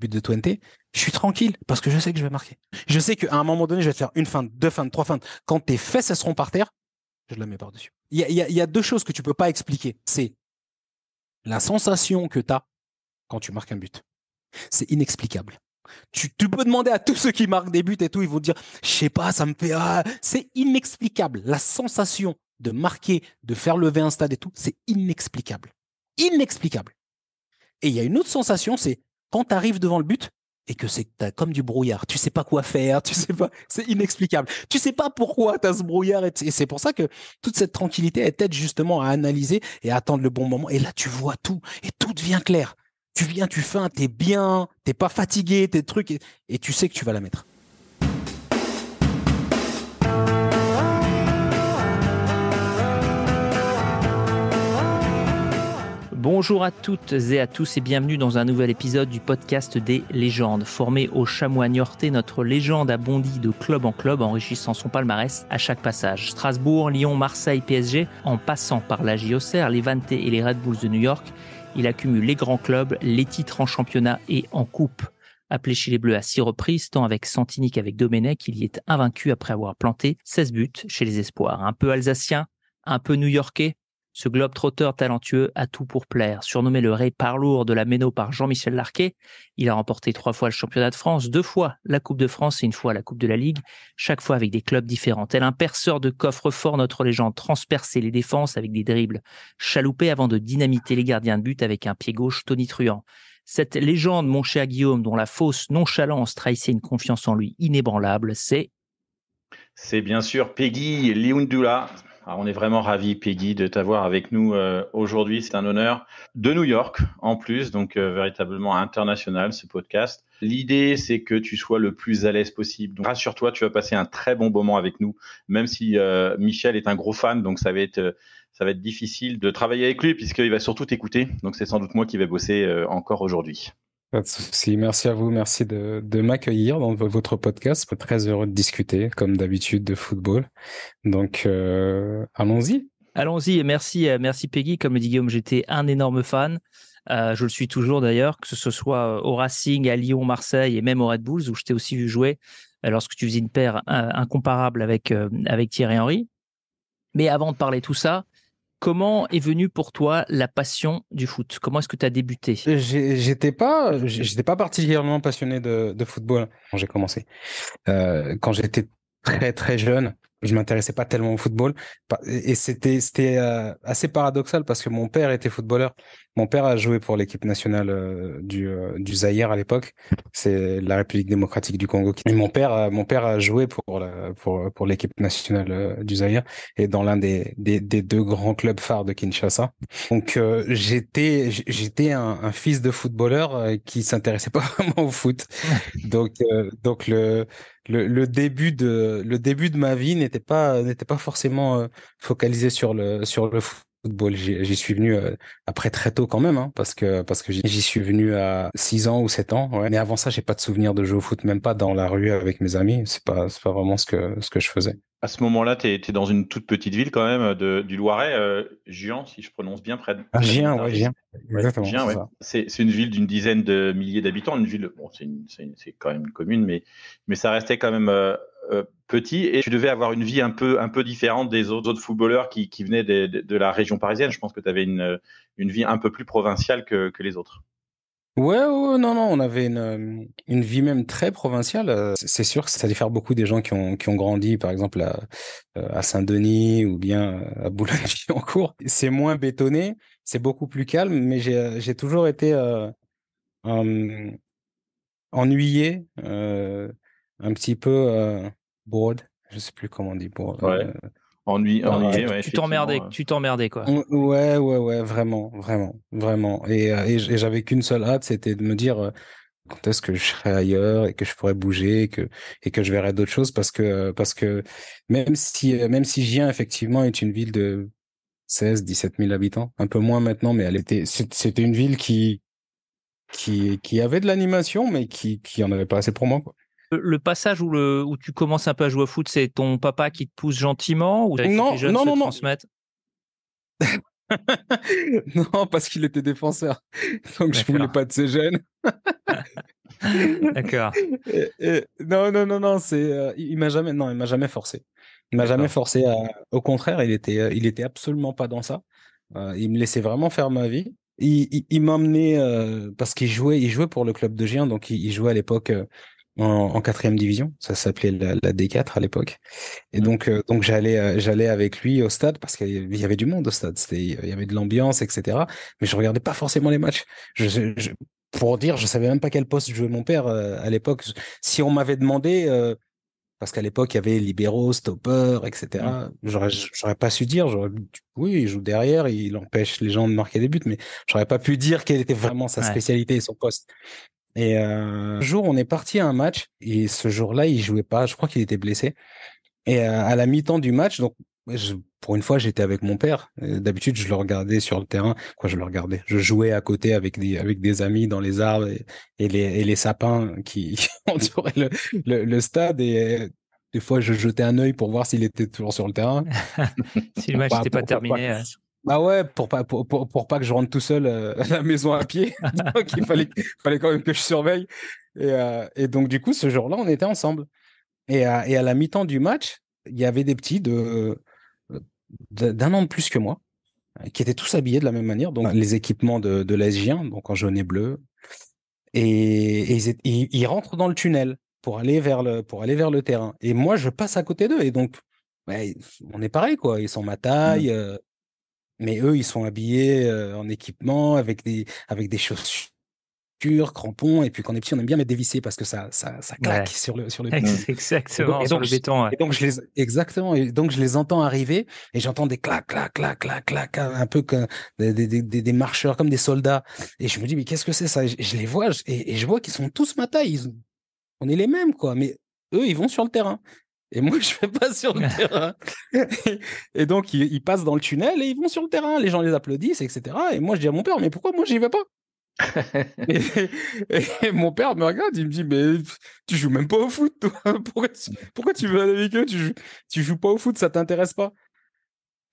but de 20, je suis tranquille parce que je sais que je vais marquer. Je sais qu'à un moment donné, je vais te faire une feinte, deux feintes, trois feintes. Quand tes fesses seront par terre, je la mets par-dessus. Il y a, deux choses que tu ne peux pas expliquer. C'est la sensation que tu as quand tu marques un but. C'est inexplicable. Tu, peux demander à tous ceux qui marquent des buts et tout, ils vont te dire, je sais pas, ça me fait, ah. c'est inexplicable. La sensation de marquer, de faire lever un stade et tout, c'est inexplicable. Inexplicable. Et il y a une autre sensation, c'est quand tu arrives devant le but et que c'est comme du brouillard, tu sais pas quoi faire, tu sais pas, c'est inexplicable. Tu sais pas pourquoi tu as ce brouillard et, c'est pour ça que toute cette tranquillité est- t'aide justement à analyser et à attendre le bon moment et là tu vois tout et tout devient clair. Tu viens, tu tu t'es bien, t'es pas fatigué, tes trucs et tu sais que tu vas la mettre. Bonjour à toutes et à tous et bienvenue dans un nouvel épisode du podcast des légendes. Formé au chamois Niortais notre légende a bondi de club en club, enrichissant son palmarès à chaque passage. Strasbourg, Lyon, Marseille, PSG, en passant par la JOCR, les Vantés et les Red Bulls de New York, il accumule les grands clubs, les titres en championnat et en coupe. Appelé chez les Bleus à six reprises, tant avec Santini qu'avec Domenech, il y est invaincu après avoir planté 16 buts chez les Espoirs. Un peu alsacien, un peu new-yorkais, ce globe-trotteur talentueux a tout pour plaire. Surnommé le Ray lourd de la Méno par Jean-Michel Larquet, il a remporté trois fois le championnat de France, deux fois la Coupe de France et une fois la Coupe de la Ligue, chaque fois avec des clubs différents. Tel un perceur de coffre-fort, notre légende transperçait les défenses avec des dribbles chaloupés avant de dynamiter les gardiens de but avec un pied gauche tonitruant. Cette légende, mon cher Guillaume, dont la fausse nonchalance trahissait une confiance en lui inébranlable, c'est... C'est bien sûr Peggy Liundula, on est vraiment ravi, Peggy, de t'avoir avec nous euh, aujourd'hui. C'est un honneur de New York en plus, donc euh, véritablement international ce podcast. L'idée, c'est que tu sois le plus à l'aise possible. rassure-toi, tu vas passer un très bon moment avec nous, même si euh, Michel est un gros fan, donc ça va être ça va être difficile de travailler avec lui puisqu'il va surtout t'écouter. Donc c'est sans doute moi qui vais bosser encore aujourd'hui. Pas de soucis, Merci à vous. Merci de, m'accueillir dans votre podcast. Très heureux de discuter, comme d'habitude, de football. Donc, euh, allons-y. Allons-y. Merci, euh, merci Peggy. Comme le dit Guillaume, j'étais un énorme fan. Euh, je le suis toujours d'ailleurs, que ce soit au Racing, à Lyon, Marseille et même au Red Bulls, où je t'ai aussi vu jouer lorsque tu faisais une paire incomparable avec, avec Thierry Henry. Mais avant de parler tout ça, Comment est venue pour toi la passion du foot Comment est-ce que tu as débuté Je pas, j'étais pas particulièrement passionné de, football quand j'ai commencé. Euh, quand j'étais très très jeune, je m'intéressais pas tellement au football et c'était c'était euh, assez paradoxal parce que mon père était footballeur mon père a joué pour l'équipe nationale euh, du, euh, du Zaïre à l'époque. C'est la République démocratique du Congo. Et mon père, mon père a joué pour pour, pour l'équipe nationale euh, du Zaïre et dans l'un des, des, des, deux grands clubs phares de Kinshasa. Donc j'étais j'étais un, un, fils de footballeur qui s'intéressait pas vraiment au foot. Donc donc le le, le, début de le début de ma vie n'était pas n'était pas forcément focalisé sur le sur le foot J'y suis venu euh, après très tôt quand même, hein, parce que parce que j'y suis venu à 6 ans ou 7 ans. Mais avant ça, j'ai pas de souvenir de jouer au foot, même pas dans la rue avec mes amis. C'est pas c'est pas vraiment ce que ce que je faisais. À ce moment-là, tu étais dans une toute petite ville quand même de, du Loiret, euh, Gien, si je prononce bien, près de. Ah, Gien, oui, Gien. C'est une ville d'une dizaine de milliers d'habitants, une ville, bon, c'est quand même une commune, mais, mais ça restait quand même euh, euh, petit et tu devais avoir une vie un peu, un peu différente des autres, footballeurs qui, venaient de, la région parisienne. Je pense que tu avais une, une vie un peu plus provinciale que, les autres. Ouais, non, non, on avait une, euh, vie même très provinciale. Euh, c'est sûr que ça diffère beaucoup des gens qui ont, grandi, par exemple, à, Saint-Denis ou bien à Boulogne-Billancourt. C'est moins bétonné, c'est beaucoup plus calme, mais j'ai toujours été ennuyé un petit peu euh, broad Je sais plus comment on dit bored. Euh, Ennui, ennuyé, tu t'emmerdais, tu t'emmerdais quoi. Hum, ouais, ouais, ouais, vraiment, vraiment, vraiment. Euh, et, j'avais qu'une seule hâte, c'était de me dire quand est-ce que je serai ailleurs et que je pourrais bouger et que et que je verrai d'autres choses parce que parce que même si même si Gien effectivement est une ville de 16 17 000 habitants un peu moins maintenant mais elle était c'était une ville qui qui qui avait de l'animation mais qui qui en avait pas assez pour moi quoi. Le passage où, le, où tu commences un peu à jouer au foot, c'est ton papa qui te pousse gentiment ou non, non, se non, non, parce qu'il était défenseur. Donc je voulais pas de ces jeunes. D'accord. Non, non, non, non, c'est, euh, il m'a jamais, m'a jamais forcé. Il m'a jamais forcé au contraire, il était, euh, il était absolument pas dans ça. Euh, il me laissait vraiment faire ma vie. Il, il, m'emmenait, parce qu'il jouait, il jouait pour le club de Gien, donc il jouait à l'époque en quatrième division, ça s'appelait la, D4 à l'époque. Et mm. donc, euh, donc j'allais, euh, j'allais avec lui au stade parce qu'il y avait du monde au stade, c'était, il y avait de l'ambiance, etc. Mais je regardais pas forcément les matchs. pour dire, je savais même pas quel poste jouait mon père euh, à l'époque. Si on m'avait demandé, parce qu'à l'époque il y avait libéraux, stoppeurs etc. Mm. J'aurais, j'aurais pas su dire. oui, il joue derrière, il empêche les gens de marquer des buts, mais j'aurais pas pu dire quelle était vraiment sa spécialité et son poste. Et euh, un jour, on est parti à un match et ce jour-là, il jouait pas. Je crois qu'il était blessé. Et euh, à la mi-temps du match, donc pour une fois, j'étais avec mon père. Euh, d'habitude, je le regardais sur le terrain. Quoi, je le regardais. Je jouais à côté avec des avec des amis dans les arbres et, les et les sapins qui, entouraient le, le, stade et des fois, je jetais un œil pour voir s'il était toujours sur le terrain. si le match n'était pas terminé. Bah ouais, pour pas, pour, pas que je rentre tout seul euh, à la maison à pied. il fallait, fallait quand même que je surveille. Euh, et, donc, du coup, ce jour-là, on était ensemble. Et à, la mi-temps du match, il y avait des petits de, euh, d'un an de plus que moi qui étaient tous habillés de la même manière. Donc, les équipements de, de 1 donc en jaune et bleu. Et, et ils, rentrent dans le tunnel pour aller vers le, pour aller vers le terrain. Et moi, je passe à côté d'eux. Et donc, on est pareil, quoi. Ils sont ma mmh. taille. Mais eux, ils sont habillés euh, en équipement, avec des, avec des chaussures crampons, et puis quand on est petit, on aime bien mettre des vissés parce que ça, ça, ça claque sur le sur le béton. Exactement. Et donc, je les exactement. Et donc je les entends arriver et j'entends des clac clac clac clac clac un peu comme des, des, des, marcheurs comme des soldats. Et je me dis mais qu'est-ce que c'est ça je, les vois et, je vois qu'ils sont tous ma taille. on est les mêmes quoi. Mais eux, ils vont sur le terrain. Et moi, je ne vais pas sur le terrain. et donc, ils, passent dans le tunnel et ils vont sur le terrain. Les gens les applaudissent, etc. Et moi, je dis à mon père, mais pourquoi moi, je n'y vais pas et, mon père me regarde, il me dit, mais tu joues même pas au foot, toi. Pourquoi tu, veux aller avec eux tu joues, joues pas au foot, ça t'intéresse pas.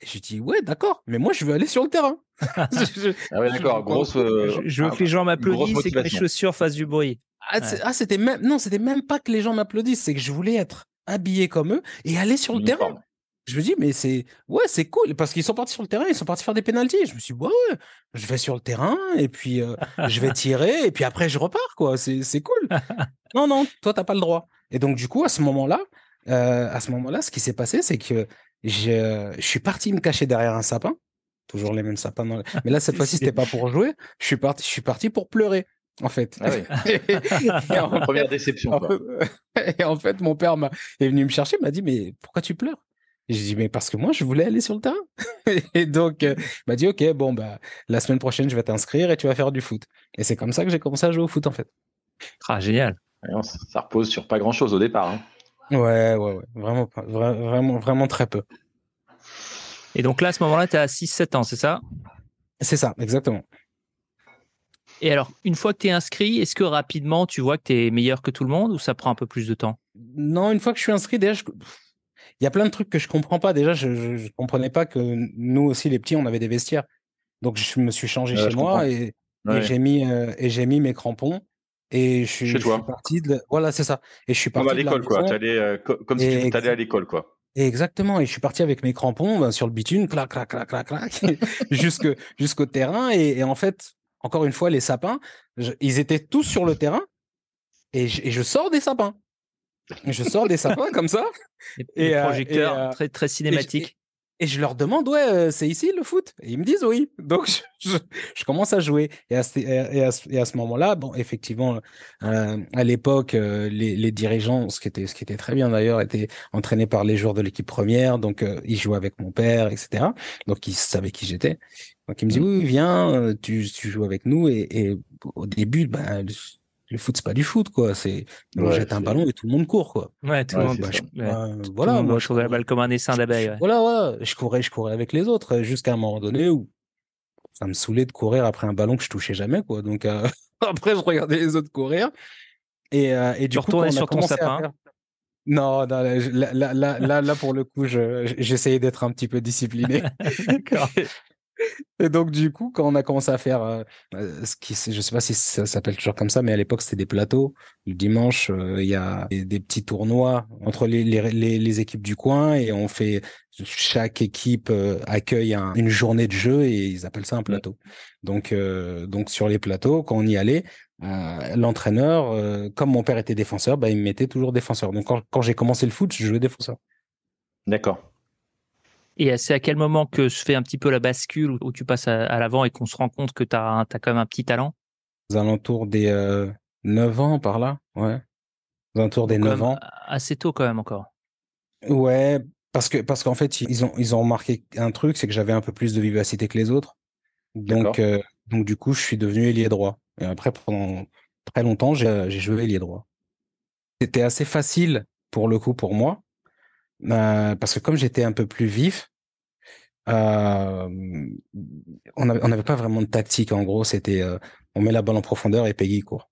Et je dis, ouais, d'accord, mais moi, je veux aller sur le terrain. je, ah ouais, d'accord, grosse. Euh, je, veux ah, que les gens m'applaudissent et que mes chaussures fassent du bruit. Ah, ah c'était même, non, c'était même pas que les gens m'applaudissent, c'est que je voulais être habillé comme eux et aller sur le terrain. Je me dis, mais c'est ouais, c'est cool parce qu'ils sont partis sur le terrain, ils sont partis faire des pénalties. Je me suis dit, ouais, je vais sur le terrain et puis euh, je vais tirer et puis après je repars, quoi. C'est cool. non, non, toi, t'as pas le droit. Et donc, du coup, à ce moment-là, euh, à ce moment-là, ce qui s'est passé, c'est que je, suis parti me cacher derrière un sapin, toujours les mêmes sapins. Mais là, cette fois-ci, c'était pas pour jouer. Je suis parti, je suis parti pour pleurer en fait. Ah première déception. Et en fait, mon père est venu me chercher, m'a dit mais pourquoi tu pleures J'ai dit mais parce que moi je voulais aller sur le terrain. et donc il euh, m'a dit ok bon bah la semaine prochaine je vais t'inscrire et tu vas faire du foot. Et c'est comme ça que j'ai commencé à jouer au foot en fait. Ah génial. Ça repose sur pas grand chose au départ. Hein. Ouais, ouais, ouais, vraiment, vraiment, vraiment très peu. Et donc là, à ce moment-là, tu as 6-7 ans, c'est ça C'est ça, exactement. Et alors, une fois que tu es inscrit, est-ce que rapidement tu vois que tu es meilleur que tout le monde ou ça prend un peu plus de temps Non, une fois que je suis inscrit, déjà, il y a plein de trucs que je comprends pas. Déjà, je ne comprenais pas que nous aussi, les petits, on avait des vestiaires. Donc, je me suis changé chez moi euh, et, j'ai mis, mes crampons. Et je suis, parti de. Voilà, c'est ça. Et je suis parti. Comme à l'école, quoi. Euh, comme si tu allais à l'école, quoi. Exactement. Et je suis parti avec mes crampons ben, sur le bitume, clac, clac, clac, clac, clac, jusqu'au terrain. et, en fait, encore une fois, les sapins, ils étaient tous sur le terrain et je, sors des sapins. Je sors des sapins comme ça. et, un euh, projecteur euh, très, très cinématique. Et je leur demande, ouais, euh, c'est ici le foot Et ils me disent oui. Donc, je, commence à jouer. Et à ce, moment-là, bon, effectivement, euh, à l'époque, euh, les, dirigeants, ce qui était, très bien d'ailleurs, étaient entraînés par les joueurs de l'équipe première. Donc, ils jouaient avec mon père, etc. Donc, ils savaient qui j'étais. Donc, ils me disent, mmh. oui, viens, tu, joues avec nous. Et, et au début, ben, le foot c'est pas du foot quoi c'est on jette un ballon et tout le monde court quoi ouais tout le monde voilà moi je la balle comme un essaim d'abeille voilà voilà je courais je courais avec les autres jusqu'à un moment donné où ça me saoulait de courir après un ballon que je touchais jamais quoi donc euh, après je regardais les autres courir et, euh, du tu coup sur ton sapin non, non là, là, pour le coup, j'essayais d'être un petit peu discipliné. Et donc, du coup, quand on a commencé à faire euh, euh, ce qui, je sais pas si ça s'appelle toujours comme ça, mais à l'époque, c'était des plateaux. Le dimanche, euh, il y a des, petits tournois entre les, équipes du coin et on fait chaque équipe accueille une journée de jeu et ils appellent ça un mmh. plateau. Donc, donc sur les plateaux, quand on y allait, l'entraîneur, comme mon père était défenseur, bah, il me mettait toujours défenseur. Donc, quand j'ai commencé le foot, je jouais défenseur. D'accord. Et c'est à quel moment que se fait un petit peu la bascule où, tu passes à, l'avant et qu'on se rend compte que tu as, as, quand même un petit talent Aux alentours des 9 euh, ans par là, ouais. Aux alentours des 9 ans. Assez tôt quand même encore. Ouais, parce que parce qu'en fait, ils ont, ils ont remarqué un truc, c'est que j'avais un peu plus de vivacité que les autres. Donc, euh, donc du coup, je suis devenu ailier droit. Et après, pendant très longtemps, j'ai euh, joué ailier droit. C'était assez facile pour le coup pour moi, bah, parce que comme j'étais un peu plus vif, euh, on n'avait pas vraiment de tactique. En gros, c'était euh, on met la balle en profondeur et Peggy court.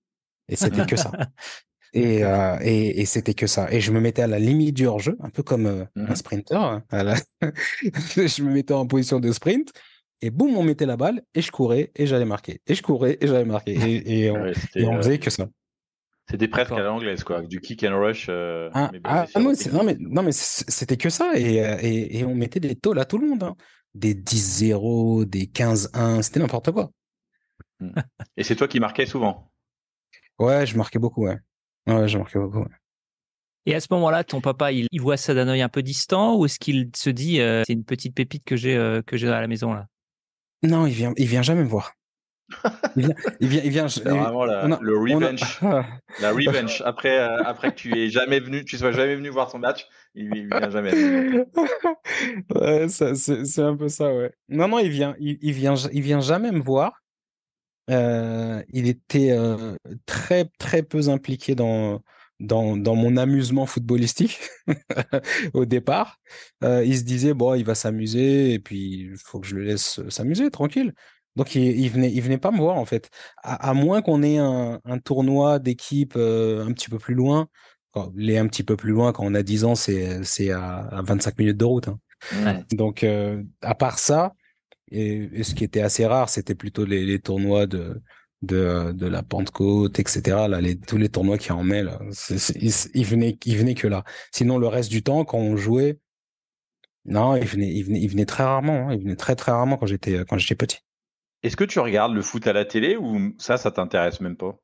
Et c'était que ça. Euh, et, c'était que ça. Et je me mettais à la limite du hors-jeu, un peu comme un mmh. sprinter. Hein, je me mettais en position de sprint. Et boum, on mettait la balle et je courais et j'allais marquer. Et je courais et j'allais marquer. Et, ah on, on faisait que ça. C'était presque à l'anglaise, quoi. Du kick and rush. Euh, ah, ah, ah mais non, mais, c'était que ça. Et, euh, on mettait des taux là, tout le monde. Hein. Des 10-0, des 15-1, c'était n'importe quoi. Hmm. Et c'est toi qui marquais souvent Ouais, je marquais beaucoup, ouais. Ouais, je marquais beaucoup, Et à ce moment-là, ton papa, il, voit ça d'un œil un peu distant ou est-ce qu'il se dit euh, c'est une petite pépite que j'ai à la maison là Non, il vient il vient jamais me voir il vient, il vient, vraiment la, le revenge. la revenge. Après, euh, après que tu es jamais venu, tu sois jamais venu voir son match, il, il vient jamais. c'est un peu ça, ouais. Non, non, il vient, il, vient, il vient jamais me voir. Euh, il était euh, très, très peu impliqué dans, dans, mon amusement footballistique au départ. il se disait, bon, il va s'amuser et puis il faut que je le laisse s'amuser tranquille. Donc il, il, venait, il venait pas me voir en fait. À, moins qu'on ait un, tournoi d'équipe euh, un petit peu plus loin. Quand, les un petit peu plus loin, quand on a 10 ans, c'est à, à, 25 minutes de route. Hein. Donc euh, à part ça, et, ce qui était assez rare, c'était plutôt les, tournois de, de, la Pentecôte, etc. tous les tournois qui en mêlent, ils, il venaient, il venait que là. Sinon, le reste du temps, quand on jouait, non, ils venaient, il venait, il venait très rarement. Il hein. Ils venaient très très rarement quand j'étais quand j'étais petit. Est-ce que tu regardes le foot à la télé ou ça, ça t'intéresse même pas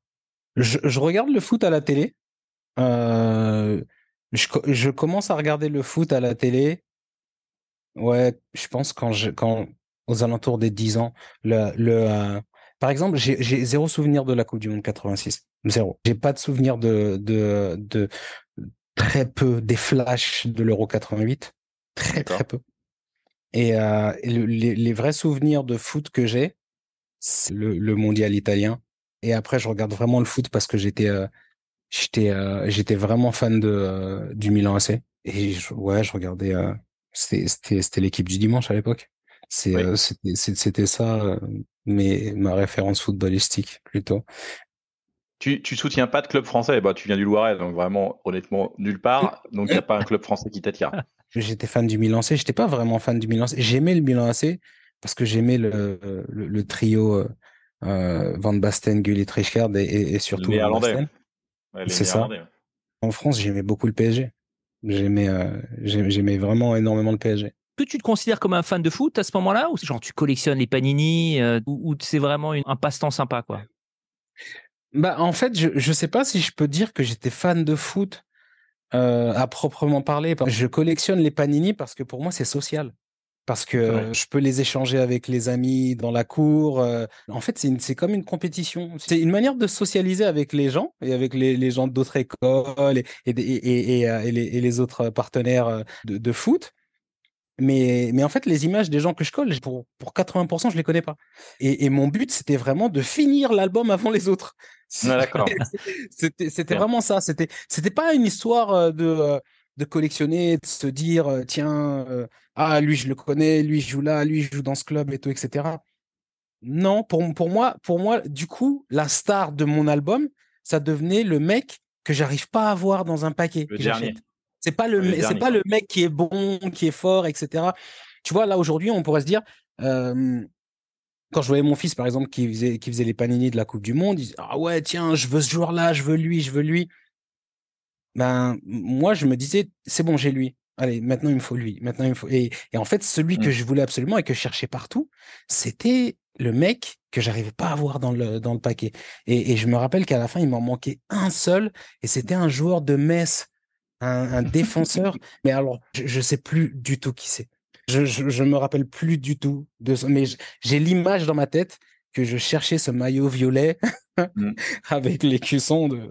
je, regarde le foot à la télé. Euh, je, commence à regarder le foot à la télé. Ouais, je pense quand, je, quand aux alentours des 10 ans, le, euh, par exemple, j'ai zéro souvenir de la Coupe du Monde 86. Zéro. J'ai pas de souvenir de, de, très peu des flashs de l'Euro 88. Très, très peu. Et euh, les, vrais souvenirs de foot que j'ai, le, le, mondial italien. Et après, je regarde vraiment le foot parce que j'étais euh, j'étais euh, j'étais vraiment fan de euh, du Milan AC. Et ouais, je regardais. c'était c'était l'équipe du dimanche à l'époque. C'est c'était ça, mais ma référence footballistique plutôt. Tu, tu soutiens pas de club français, bah, tu viens du Loiret, donc vraiment, honnêtement, nulle part. Donc, il n'y a pas un club français qui t'attire. J'étais fan du Milan Je j'étais pas vraiment fan du Milan AC. J'aimais le Milan AC, parce que j'aimais le, trio euh, euh, Van Basten, Gullit, Richard et, et surtout les Van C'est ça. En France, j'aimais beaucoup le PSG. J'aimais euh, j'aimais vraiment énormément le PSG. Que tu te considères comme un fan de foot à ce moment-là ou genre tu collectionnes les panini ou, c'est vraiment un passe-temps sympa quoi Bah en fait, je ne sais pas si je peux dire que j'étais fan de foot à proprement parler. Je collectionne les panini parce que pour moi c'est social parce que je peux les échanger avec les amis dans la cour. Euh, en fait, c'est comme une compétition. C'est une manière de socialiser avec les gens et avec les, gens d'autres écoles et, et, euh, les, autres partenaires euh, de, foot. Mais, mais, en fait, les images des gens que je colle, pour, pour 80%, je les connais pas. Et, mon but, c'était vraiment de finir l'album avant les autres. Ah, c'était vraiment ça. C'était pas une histoire de de collectionner, de se dire, euh, tiens, euh, ah, lui, je le connais, lui, je joue là, lui, je joue dans ce club et tout, etc. Non, pour, pour, moi, pour moi, du coup, la star de mon album, ça devenait le mec que j'arrive pas à voir dans un paquet. Le dernier. C'est pas le, c'est pas le mec qui est bon, qui est fort, etc. Tu vois, là, aujourd'hui, on pourrait se dire, quand je voyais mon fils, par exemple, qui faisait, qui faisait les panini de la Coupe du Monde, il disait, ah ouais, tiens, je veux ce joueur-là, je veux lui, je veux lui ben moi je me disais c'est bon j'ai lui allez maintenant il me faut lui maintenant il faut et, en fait celui mmh. que je voulais absolument et que je cherchais partout c'était le mec que j'arrivais pas à voir dans le dans le paquet et, je me rappelle qu'à la fin il m'en manquait un seul et c'était un joueur de Metz un, défenseur mais alors je, ne sais plus du tout qui c'est je, je, me rappelle plus du tout de ça mais j'ai l'image dans ma tête que je cherchais ce maillot violet mmh. avec les cuissons de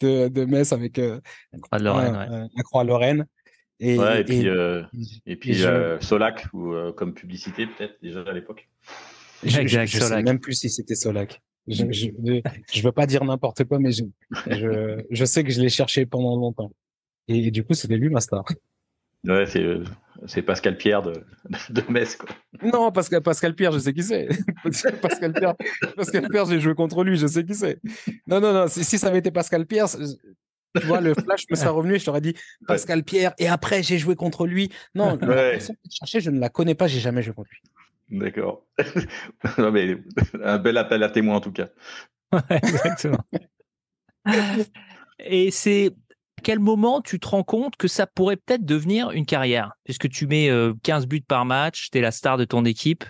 de, de Metz avec euh, euh, la Croix-Lorraine. et, et, puis, euh, Solac ou comme publicité peut-être déjà à l'époque. Je, ne sais même plus si c'était Solac. Je, ne mm. veux pas dire n'importe quoi, mais je, je, sais que je l'ai cherché pendant longtemps. Et, du coup, c'était lui ma star. Ouais, euh, c'est, Pascal Pierre de, de Metz. Non, Pascal, Pascal Pierre, je sais qui c'est. Pascal Pierre, Pascal Pierre j'ai joué contre lui, je sais qui c'est. Non, non, non, si, ça avait été Pascal Pierre, tu vois, le flash me serait revenu et je t'aurais dit Pascal Pierre, et après j'ai joué contre lui. Non, la personne que je cherchais, je ne la connais pas, j'ai jamais joué contre lui. D'accord. un bel appel à témoin en tout cas. exactement. et c'est quel moment tu te rends compte que ça pourrait peut-être devenir une carrière Puisque tu mets 15 euh, buts par match, tu es la star de ton équipe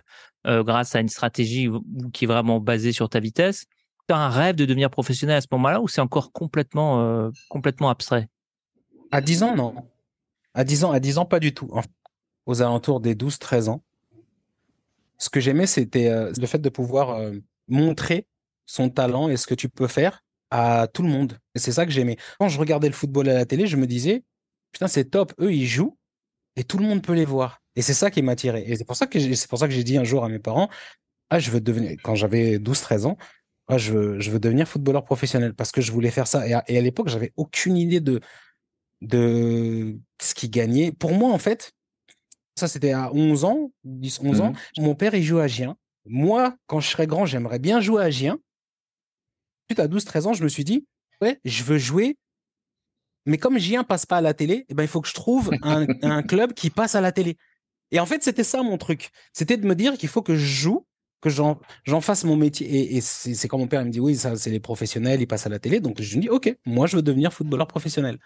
euh, grâce à une stratégie qui est vraiment basée sur ta vitesse. Tu as un rêve de devenir professionnel à ce moment-là ou c'est encore complètement, euh, complètement abstrait À 10 ans, non. À 10 ans, à 10 ans pas du tout. aux alentours des 12-13 ans. Ce que j'aimais, c'était le fait de pouvoir montrer son talent et ce que tu peux faire à tout le monde. Et c'est ça que j'aimais. Quand je regardais le football à la télé, je me disais, putain, c'est top, eux, ils jouent et tout le monde peut les voir. Et c'est ça qui m'attirait. Et c'est pour ça que pour ça que j'ai dit un jour à mes parents, ah, je veux devenir, quand j'avais 12, 13 ans, ah, je veux, devenir footballeur professionnel parce que je voulais faire ça. Et à, l'époque, j'avais aucune idée de, de ce qui gagnait. Pour moi, en fait, ça, c'était à 11 ans, 10, 11 ans. Mmh mon père, il joue à Gien. Moi, quand je serai grand, j'aimerais bien jouer à Gien putain à 12-13 ans, je me suis dit, ouais, je veux jouer, mais comme J1 passe pas à la télé, eh ben, il faut que je trouve un, club qui passe à la télé. Et en fait, c'était ça mon truc. C'était de me dire qu'il faut que je joue, que j'en, fasse mon métier. Et, c'est, quand mon père me dit, oui, ça, c'est les professionnels, ils passent à la télé. Donc, je me dis, OK, moi, je veux devenir footballeur professionnel.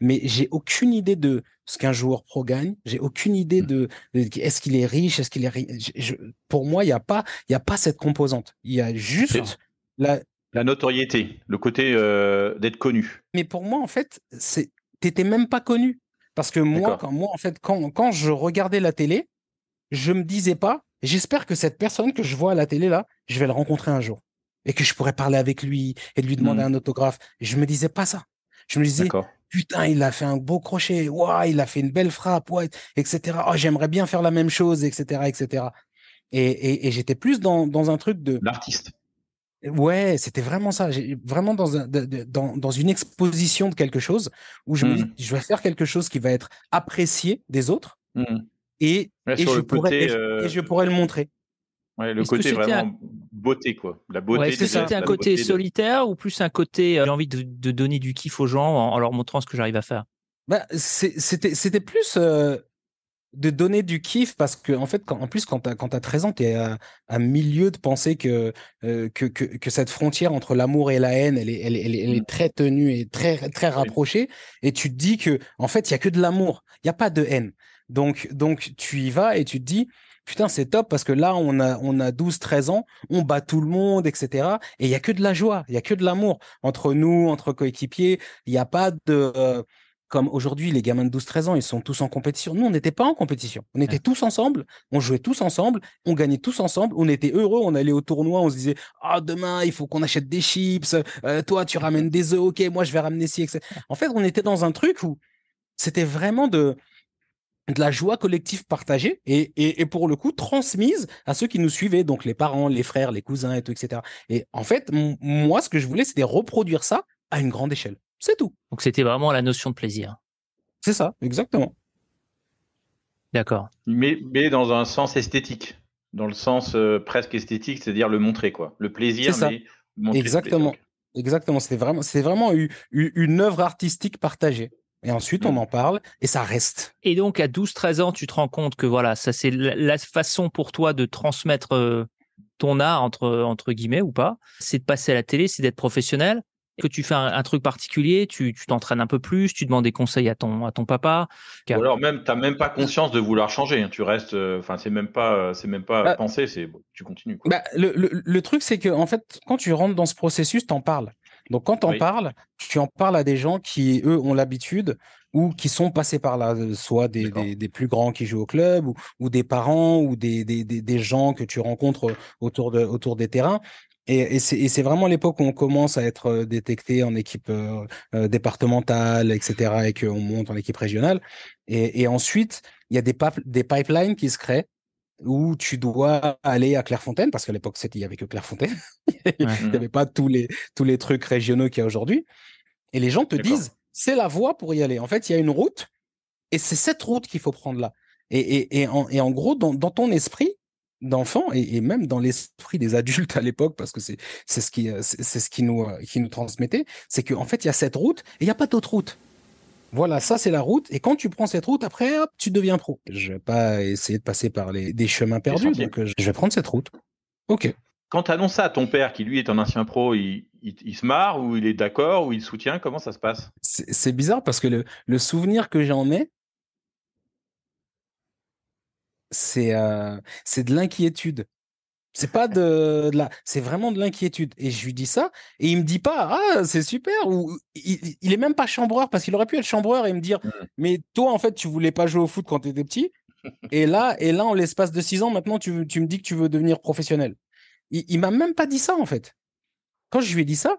Mais j'ai aucune idée de ce qu'un joueur pro gagne. J'ai aucune idée mmh. de, est-ce qu'il est riche, est-ce qu'il est pour moi, il n'y a, pas, y a pas cette composante. Il y a juste la, la notoriété, le côté euh, d'être connu. Mais pour moi, en fait, t'étais même pas connu. Parce que moi, quand, moi en fait, quand, quand je regardais la télé, je me disais pas, j'espère que cette personne que je vois à la télé là, je vais le rencontrer un jour et que je pourrais parler avec lui et lui demander hmm. un autographe. Je me disais pas ça. Je me disais, putain, il a fait un beau crochet, il a fait une belle frappe, etc. Oh, j'aimerais bien faire la même chose, etc., etc. Et, j'étais plus dans, un truc de l'artiste. Ouais, c'était vraiment ça. Vraiment dans, une exposition de quelque chose où je me dis, mmh. je vais faire quelque chose qui va être apprécié des autres mmh. et, je pourrais, le euh, montrer. Ouais, le côté vraiment beauté, quoi. La beauté. Est-ce que c'était un côté solitaire ou plus un côté euh, j'ai envie de, donner du kiff aux gens en, leur montrant ce que j'arrive à faire bah, C'était plus. Euh, de donner du kiff parce que en fait en plus quand tu as 13 ans tu es à, milieu de penser euh, que, que, que, cette frontière entre l'amour et la haine elle est, elle, est mm. très tenue et très très rapprochée et tu te dis que en fait il y a que de l'amour, il y a pas de haine. Donc donc tu y vas et tu te dis putain, c'est top parce que là, on a, on a 12, 13 ans, on bat tout le monde, etc. Et il y a que de la joie, il y a que de l'amour entre nous, entre coéquipiers. Il n'y a pas de, euh, comme aujourd'hui, les gamins de 12-13 ans, ils sont tous en compétition. Nous, on n'était pas en compétition. On était tous ensemble, on jouait tous ensemble, on gagnait tous ensemble, on était heureux, on allait au tournoi, on se disait Ah, demain, il faut qu'on achète des chips, euh, toi, tu ramènes des œufs, ok, moi, je vais ramener ci, etc. En fait, on était dans un truc où c'était vraiment de, de la joie collective partagée et, et, pour le coup transmise à ceux qui nous suivaient, donc les parents, les frères, les cousins et tout, etc. Et en fait, moi, ce que je voulais, c'était reproduire ça à une grande échelle. C'est tout. Donc c'était vraiment la notion de plaisir. C'est ça, exactement. D'accord. Mais, mais dans un sens esthétique, dans le sens euh, presque esthétique, c'est-à-dire le montrer, quoi. Le plaisir, ça. mais montrer Exactement. Exactement. C'est vraiment, c'est vraiment une, une œuvre artistique partagée. Et ensuite, on mm. en parle et ça reste. Et donc, à 12-13 ans, tu te rends compte que voilà, ça c'est la façon pour toi de transmettre euh, ton art, entre, entre guillemets, ou pas. C'est de passer à la télé, c'est d'être professionnel que tu fais un, truc particulier, tu t'entraînes un peu plus, tu demandes des conseils à ton, papa. Ou alors même, tu n'as même pas conscience de vouloir changer. Hein. Tu restes, euh, enfin, c'est même pas, euh, c'est même pas bah penser, c'est tu continues. Bah, le, truc, c'est que en fait, quand tu rentres dans ce processus, tu en parles. Donc quand tu en parles, tu en parles à des gens qui, eux, ont l'habitude ou qui sont passés par là, euh, soit des, plus grands qui jouent au club, ou, des parents, ou des, gens que tu rencontres autour des terrains. Et, c'est vraiment l'époque où on commence à être euh, détecté en équipe euh, euh, départementale, etc., et qu'on monte en équipe régionale. Et, ensuite, il y a des, des pipelines qui se créent où tu dois aller à Clairefontaine, parce qu'à l'époque, il n'y avait que Clairefontaine. il n'y avait pas tous les, tous les trucs régionaux qu'il y a aujourd'hui. Et les gens te disent, c'est la voie pour y aller. En fait, il y a une route, et c'est cette route qu'il faut prendre là. Et, et, en, gros, dans ton esprit, d'enfants et, même dans l'esprit des adultes à l'époque, parce que c'est ce qui euh, c'est ce qui nous euh, qui nous transmettait, c'est qu'en fait il y a cette route et il n'y a pas d'autre route. Voilà, ça c'est la route. Et quand tu prends cette route, après, hop, tu deviens pro. Je vais pas essayer de passer par les, des chemins perdus, donc euh, je vais prendre cette route. Ok. Quand tu annonces ça à ton père, qui lui est un ancien pro, il, il, se marre ou il est d'accord ou il soutient Comment ça se passe C'est bizarre parce que le souvenir que j'en ai, c'est c'est de l'inquiétude. C'est pas de, c'est vraiment de l'inquiétude. Et je lui dis ça, et il me dit pas, ah, c'est super, ou il, est même pas chambreur, parce qu'il aurait pu être chambreur et me dire, mmh. mais toi, en fait, tu voulais pas jouer au foot quand tu étais petit, et là, et là, en l'espace de six ans, maintenant, tu, me dis que tu veux devenir professionnel. Il, m'a même pas dit ça, en fait. Quand je lui ai dit ça,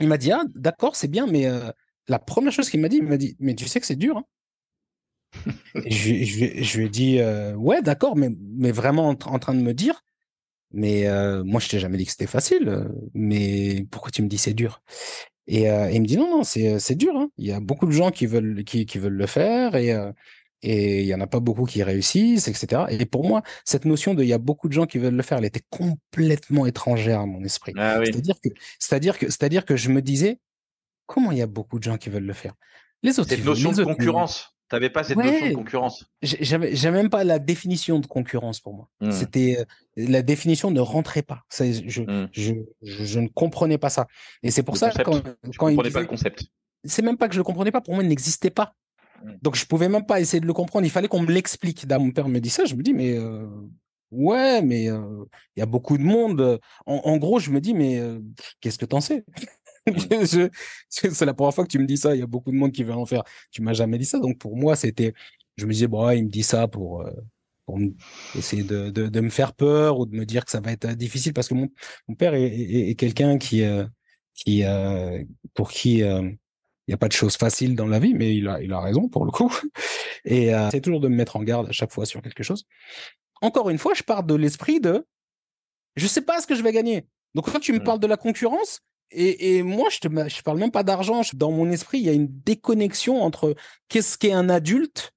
il m'a dit, ah, d'accord, c'est bien, mais la première chose qu'il m'a dit, il m'a dit, mais tu sais que c'est dur, hein je, je, lui ai dit, euh, ouais, d'accord, mais, mais vraiment en, train de me dire, mais euh, moi, je t'ai jamais dit que c'était facile, euh, mais pourquoi tu me dis c'est dur et, il me dit, non, non, c'est dur. Hein. Il y a beaucoup de gens qui veulent, qui, veulent le faire et, et il y en a pas beaucoup qui réussissent, etc. Et pour moi, cette notion de il y a beaucoup de gens qui veulent le faire, elle était complètement étrangère à mon esprit. Ah c'est-à-dire que, c'est-à-dire que, que je me disais, comment il y a beaucoup de gens qui veulent le faire Les autres. Cette notion de concurrence. T'avais pas cette notion de concurrence. J'avais même pas la définition de concurrence pour moi. Mmh. C'était euh, la définition ne rentrait pas. Mmh. je, ne comprenais pas ça. Et c'est pour ça que quand, tu quand pas le concept. C'est même pas que je le comprenais pas. Pour moi, il n'existait pas. Mmh. Donc je pouvais même pas essayer de le comprendre. Il fallait qu'on me l'explique. Là, mon père me dit ça. Je me dis mais euh, ouais, mais euh, il y a beaucoup de monde. En, en, gros, je me dis mais qu'est-ce que t'en sais c'est la première fois que tu me dis ça. Il y a beaucoup de monde qui veut en faire. Tu m'as jamais dit ça. Donc pour moi, c'était, je me disais, bon, il me dit ça pour, euh, pour essayer de, de, me faire peur ou de me dire que ça va être euh, difficile parce que mon, mon père est, quelqu'un qui, euh, qui, pour qui, il n'y a pas de choses faciles dans la vie, mais il a, il a raison pour le coup. Et c'est toujours de me mettre en garde à chaque fois sur quelque chose. Encore une fois, je pars de l'esprit de je sais pas ce que je vais gagner. Donc quand tu me mmh. parles de la concurrence, et, moi, je ne parle même pas d'argent. Dans mon esprit, il y a une déconnexion entre qu'est-ce qu'est un adulte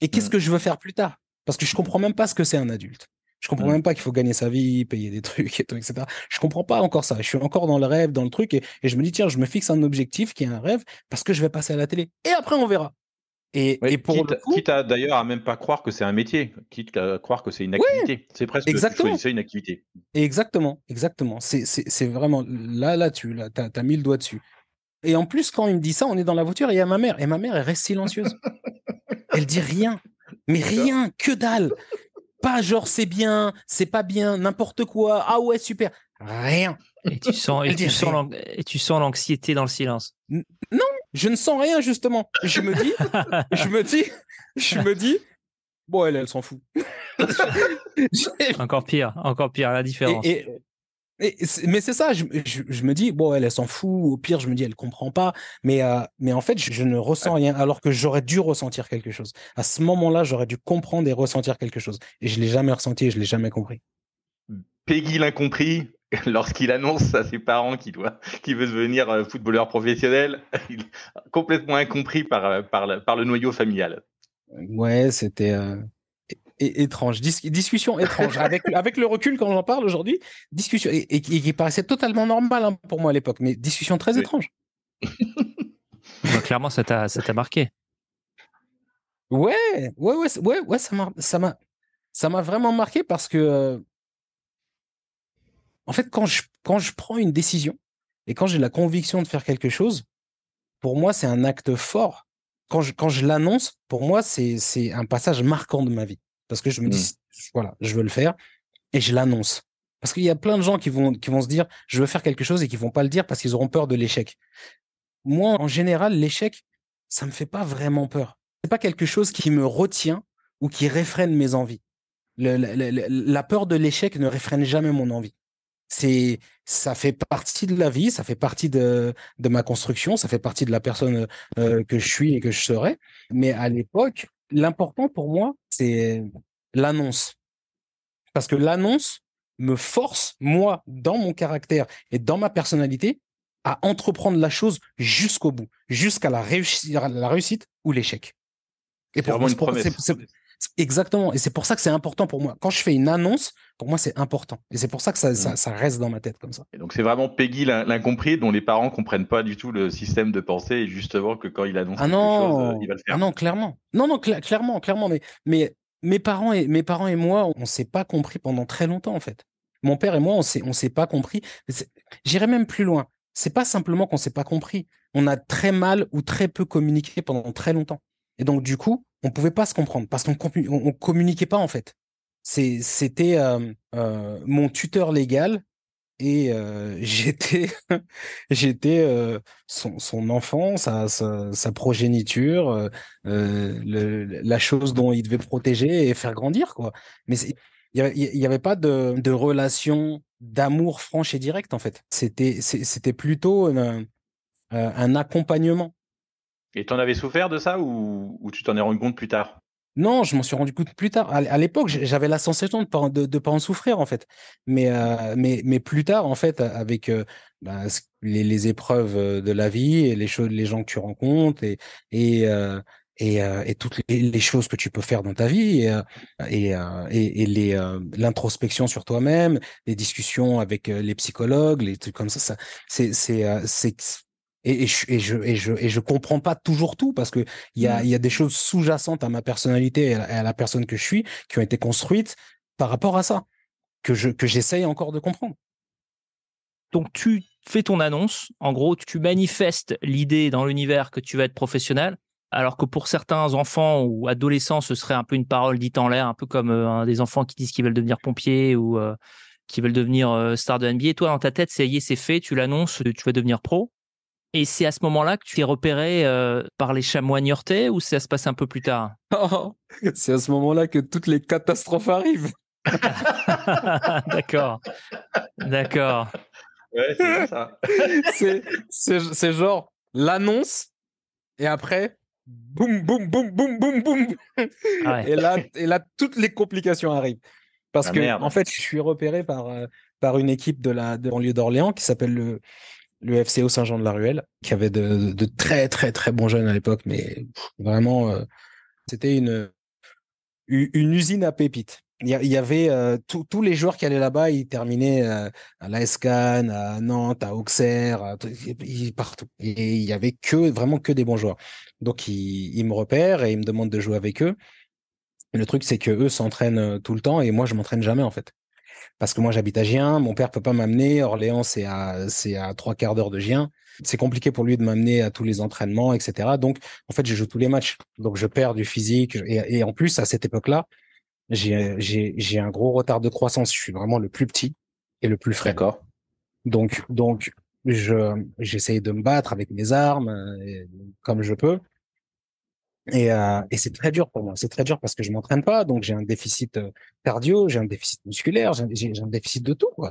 et qu'est-ce que je veux faire plus tard. Parce que je ne comprends même pas ce que c'est un adulte. Je comprends même pas qu'il faut gagner sa vie, payer des trucs et tout, etc. Je comprends pas encore ça. Je suis encore dans le rêve, dans le truc, et, et je me dis tiens, je me fixe un objectif qui est un rêve parce que je vais passer à la télé. Et après, on verra. Et, pour quitte, le coup, quitte à d'ailleurs à même pas croire que c'est un métier, quitte à croire que c'est une activité. c'est presque exactement. une activité. Exactement, exactement. C'est vraiment là, là, tu là, as, mis le doigt dessus. Et en plus, quand il me dit ça, on est dans la voiture et il y a ma mère. Et ma mère, elle reste silencieuse. elle dit rien. Mais rien, que dalle. Pas genre c'est bien, c'est pas bien, n'importe quoi. Ah ouais, super. Rien. Et tu sens, et tu sens, et tu sens l'anxiété dans le silence. Non, je ne sens rien justement. Je me dis, je me dis, je me dis, bon elle, elle s'en fout. encore pire, encore pire la différence. mais c'est ça, je, me dis bon elle, elle s'en fout. Au pire, je me dis elle comprend pas. Mais euh, mais en fait, je, ne ressens rien alors que j'aurais dû ressentir quelque chose. À ce moment-là, j'aurais dû comprendre et ressentir quelque chose. Et je l'ai jamais ressenti et je l'ai jamais compris. Peggy l'a compris lorsqu'il annonce à ses parents qu'il veut devenir euh, footballeur professionnel, complètement incompris euh, par, le, noyau familial. Ouais, c'était euh, étrange. discussion étrange. avec, le recul, quand j'en parle aujourd'hui, discussion et, qui paraissait totalement normal hein, pour moi à l'époque, mais discussion très étrange. clairement, ça t'a marqué. Ouais, ouais, ouais, ouais, ouais ça m'a ça m'a vraiment marqué parce que en fait, quand je, quand je prends une décision et quand j'ai la conviction de faire quelque chose, pour moi, c'est un acte fort. Quand je, quand je l'annonce, pour moi, c'est un passage marquant de ma vie. Parce que je me dis, mmh. voilà, je veux le faire et je l'annonce. Parce qu'il y a plein de gens qui vont, qui vont se dire, je veux faire quelque chose et qui vont pas le dire parce qu'ils auront peur de l'échec. Moi, en général, l'échec, ça ne me fait pas vraiment peur. C'est pas quelque chose qui me retient ou qui réfrène mes envies. la peur de l'échec ne réfrène jamais mon envie c'est ça fait partie de la vie, ça fait partie de, ma construction, ça fait partie de la personne euh, que je suis et que je serai. Mais à l'époque, l'important pour moi, c'est l'annonce. Parce que l'annonce me force, moi, dans mon caractère et dans ma personnalité, à entreprendre la chose jusqu'au bout, jusqu'à la, réussite, la réussite ou l'échec. Et pour moi, c'est Exactement. Et c'est pour ça que c'est important pour moi. Quand je fais une annonce, pour moi, c'est important. Et c'est pour ça que ça, mmh. reste dans ma tête comme ça. donc, c'est vraiment Peggy l'incompris dont les parents ne comprennent pas du tout le système de pensée et justement que quand il annonce ah quelque chose, euh, il va le ah faire. Ah non, clairement. Non, non, clairement, clairement. Mais, mes, parents et, mes parents et moi, on ne s'est pas compris pendant très longtemps, en fait. Mon père et moi, on ne s'est pas compris. J'irai même plus loin. C'est pas simplement qu'on ne s'est pas compris. On a très mal ou très peu communiqué pendant très longtemps. Et donc, du coup, on pouvait pas se comprendre parce qu'on ne communiquait pas, en fait. C'était euh, euh, mon tuteur légal et euh, j'étais j'étais son, enfant, sa, progéniture, la chose dont il devait protéger et faire grandir, quoi. Mais il n'y avait, pas de, relation d'amour franche et directe, en fait. C'était plutôt un accompagnement et tu en avais souffert de ça ou, tu t'en es rendu compte plus tard non, je m'en suis rendu compte plus tard. À l'époque, j'avais la sensation de ne pas, en souffrir, en fait. Mais, euh, mais, mais plus tard, en fait, avec euh, bah, les, épreuves euh, de la vie et les, choses, les gens que tu rencontres et, et, et, toutes les, choses que tu peux faire dans ta vie et, et, l'introspection sur toi-même, les discussions avec les psychologues, les trucs comme ça, ça c'est et, je, et, comprends pas toujours tout parce que il y a, mm. des choses sous-jacentes à ma personnalité et à, la personne que je suis qui ont été construites par rapport à ça que que j'essaye encore de comprendre. Donc tu fais ton annonce, en gros tu manifestes l'idée dans l'univers que tu vas être professionnel, alors que pour certains enfants ou adolescents ce serait un peu une parole dite en l'air, un peu comme euh, des enfants qui disent qu'ils veulent devenir pompier ou euh, qui veulent devenir euh, star de NBA. Toi dans ta tête c'est c'est fait, tu l'annonces, tu vas devenir pro. Et c'est à ce moment-là que tu es repéré euh, par les chamois niortais ou ça se passe un peu plus tard C'est à ce moment-là que toutes les catastrophes arrivent. D'accord. D'accord. c'est genre l'annonce et après, boum, boum, boum, boum, boum, boum. Ah et, là, et là, toutes les complications arrivent. Parce ah, que, en fait, je suis repéré par, euh, par une équipe de la banlieue d'Orléans qui s'appelle le, le au Saint-Jean-de-la-Ruelle, qui avait de, très très très bons jeunes à l'époque, mais vraiment, euh, c'était une, usine à pépites. Il y avait euh, tous les joueurs qui allaient là-bas, ils terminaient euh, à l'ASCAN, à Nantes, à Auxerre, partout. Et il y avait que vraiment que des bons joueurs. Donc ils, me repèrent et ils me demandent de jouer avec eux. Le truc c'est que eux s'entraînent tout le temps et moi je m'entraîne jamais en fait parce que moi j'habite à Gien, mon père peut pas m'amener, Orléans c'est à c'est à trois quarts d'heure de Gien, c'est compliqué pour lui de m'amener à tous les entraînements, etc. Donc en fait je joue tous les matchs, donc je perds du physique et, en plus à cette époque-là j'ai un gros retard de croissance, je suis vraiment le plus petit et le plus frais. D'accord. Donc donc je j'essaye de me battre avec mes armes euh, comme je peux euh, et, c'est très dur pour moi. C'est très dur parce que je m'entraîne pas, donc j'ai un déficit euh, cardio, j'ai un déficit musculaire, j'ai un déficit de tout euh,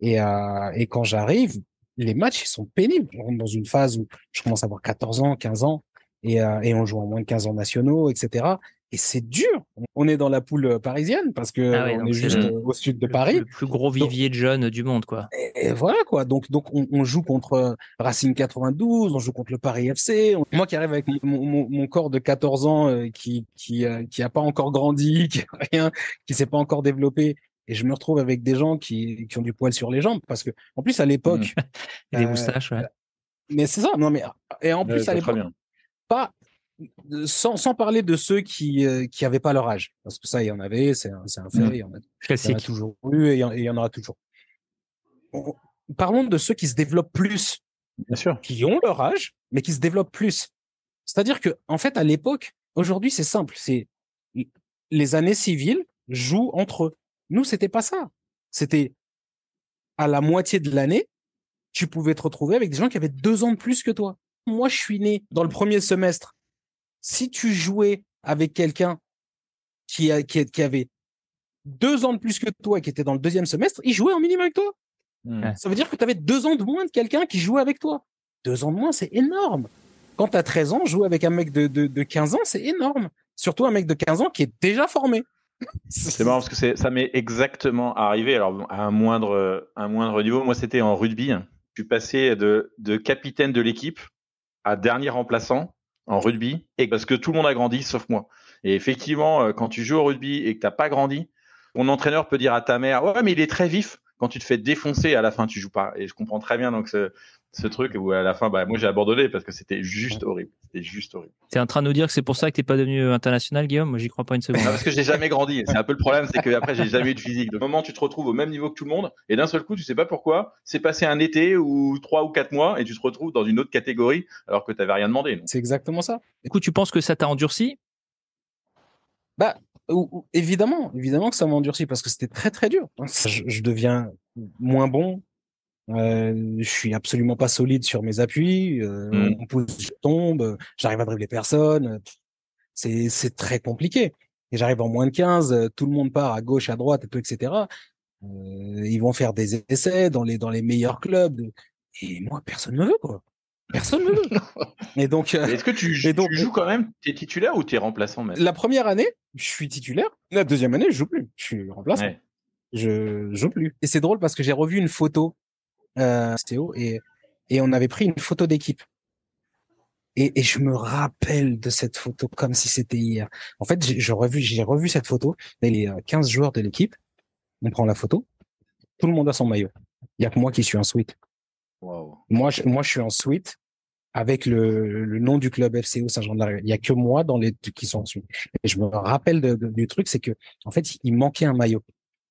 Et, quand j'arrive, les matchs ils sont pénibles. On rentre dans une phase où je commence à avoir 14 ans, 15 ans, et, et on joue en moins de 15 ans nationaux, etc. Et c'est dur. On est dans la poule euh, parisienne parce que ah on est juste au sud de Paris. Le plus gros vivier de jeunes du monde, quoi. Et, voilà, quoi. Donc, donc on, joue contre euh, Racing 92, on joue contre le Paris FC. Moi qui arrive avec mon, corps de 14 ans euh, qui qui qui a pas encore grandi, qui n'a rien, qui s'est pas encore développé, et je me retrouve avec des gens qui, qui ont du poil sur les jambes parce que en plus à l'époque, mmh. des moustaches. Ouais. Mais c'est ça. Non mais et en plus à l'époque, pas sans, sans, parler de ceux qui n'avaient euh, pas leur âge, parce que ça, il y en avait, c'est un, un, mmh. fait, il, y en a, toujours eu et il y en, aura toujours. parlons de ceux qui se développent plus, Bien sûr. qui ont leur âge, mais qui se développent plus. C'est-à-dire que, en fait, à l'époque, aujourd'hui, c'est simple, c'est les années civiles jouent entre eux. Nous, c'était pas ça. C'était à la moitié de l'année, tu pouvais te retrouver avec des gens qui avaient deux ans de plus que toi. Moi, je suis né dans le premier semestre si tu jouais avec quelqu'un qui, avait deux ans de plus que toi et qui était dans le deuxième semestre, il jouait en minimum avec toi. Hmm. Ça veut dire que tu avais deux ans de moins de quelqu'un qui jouait avec toi. Deux ans de moins, c'est énorme. Quand tu as 13 ans, jouer avec un mec de, 15 ans, c'est énorme. Surtout un mec de 15 ans qui est déjà formé. C'est marrant parce que ça m'est exactement arrivé. Alors, à un moindre, moindre niveau, moi, c'était en rugby. Je suis passé de capitaine de l'équipe à dernier remplaçant en rugby et parce que tout le monde a grandi sauf moi. Et effectivement, euh, quand tu joues au rugby et que tu n'as pas grandi, ton entraîneur peut dire à ta mère ouais mais il est très vif. Quand tu te fais défoncer à la fin, tu joues pas. Et je comprends très bien donc ce truc où à la fin, bah, moi j'ai abandonné parce que c'était juste horrible. C'était juste horrible. es en train de nous dire que c'est pour ça que t'es pas devenu euh, international, Guillaume Moi j'y crois pas une seconde. parce que j'ai jamais grandi. C'est un peu le problème, c'est que après j'ai jamais eu de physique. De moment tu te retrouves au même niveau que tout le monde et d'un seul coup, tu sais pas pourquoi, c'est passé un été ou trois ou quatre mois et tu te retrouves dans une autre catégorie alors que tu t'avais rien demandé. C'est exactement ça. Du coup, tu penses que ça t'a endurci Bah, évidemment, évidemment que ça m'a endurci parce que c'était très très dur. je, deviens moins bon, euh, je suis absolument pas solide sur mes appuis. Euh, mmh. On pousse, je tombe. J'arrive à dribbler personne. Euh, c'est c'est très compliqué. Et j'arrive en moins de 15, tout le monde part à gauche, à droite, etc. ils vont faire des essais dans les dans les meilleurs clubs. Et moi, personne ne veut quoi. Personne ne veut. et donc, est-ce que tu, joues quand même T'es titulaire ou t'es remplaçant même La première année, je suis titulaire. La deuxième année, je joue plus. Je suis remplaçant. Je Je joue plus. Et c'est drôle parce que j'ai revu une photo euh, et, on avait pris une photo d'équipe. Et, je me rappelle de cette photo comme si c'était hier. En fait, j'ai revu, revu cette photo. y a 15 joueurs de l'équipe, on prend la photo. Tout le monde a son maillot. Il y a que moi qui suis en suite. Moi, je, suis en suite avec le, nom du club FCO saint jean de Il n'y a que moi dans les qui sont en suite. Et je me rappelle du truc, c'est que en fait, il manquait un maillot.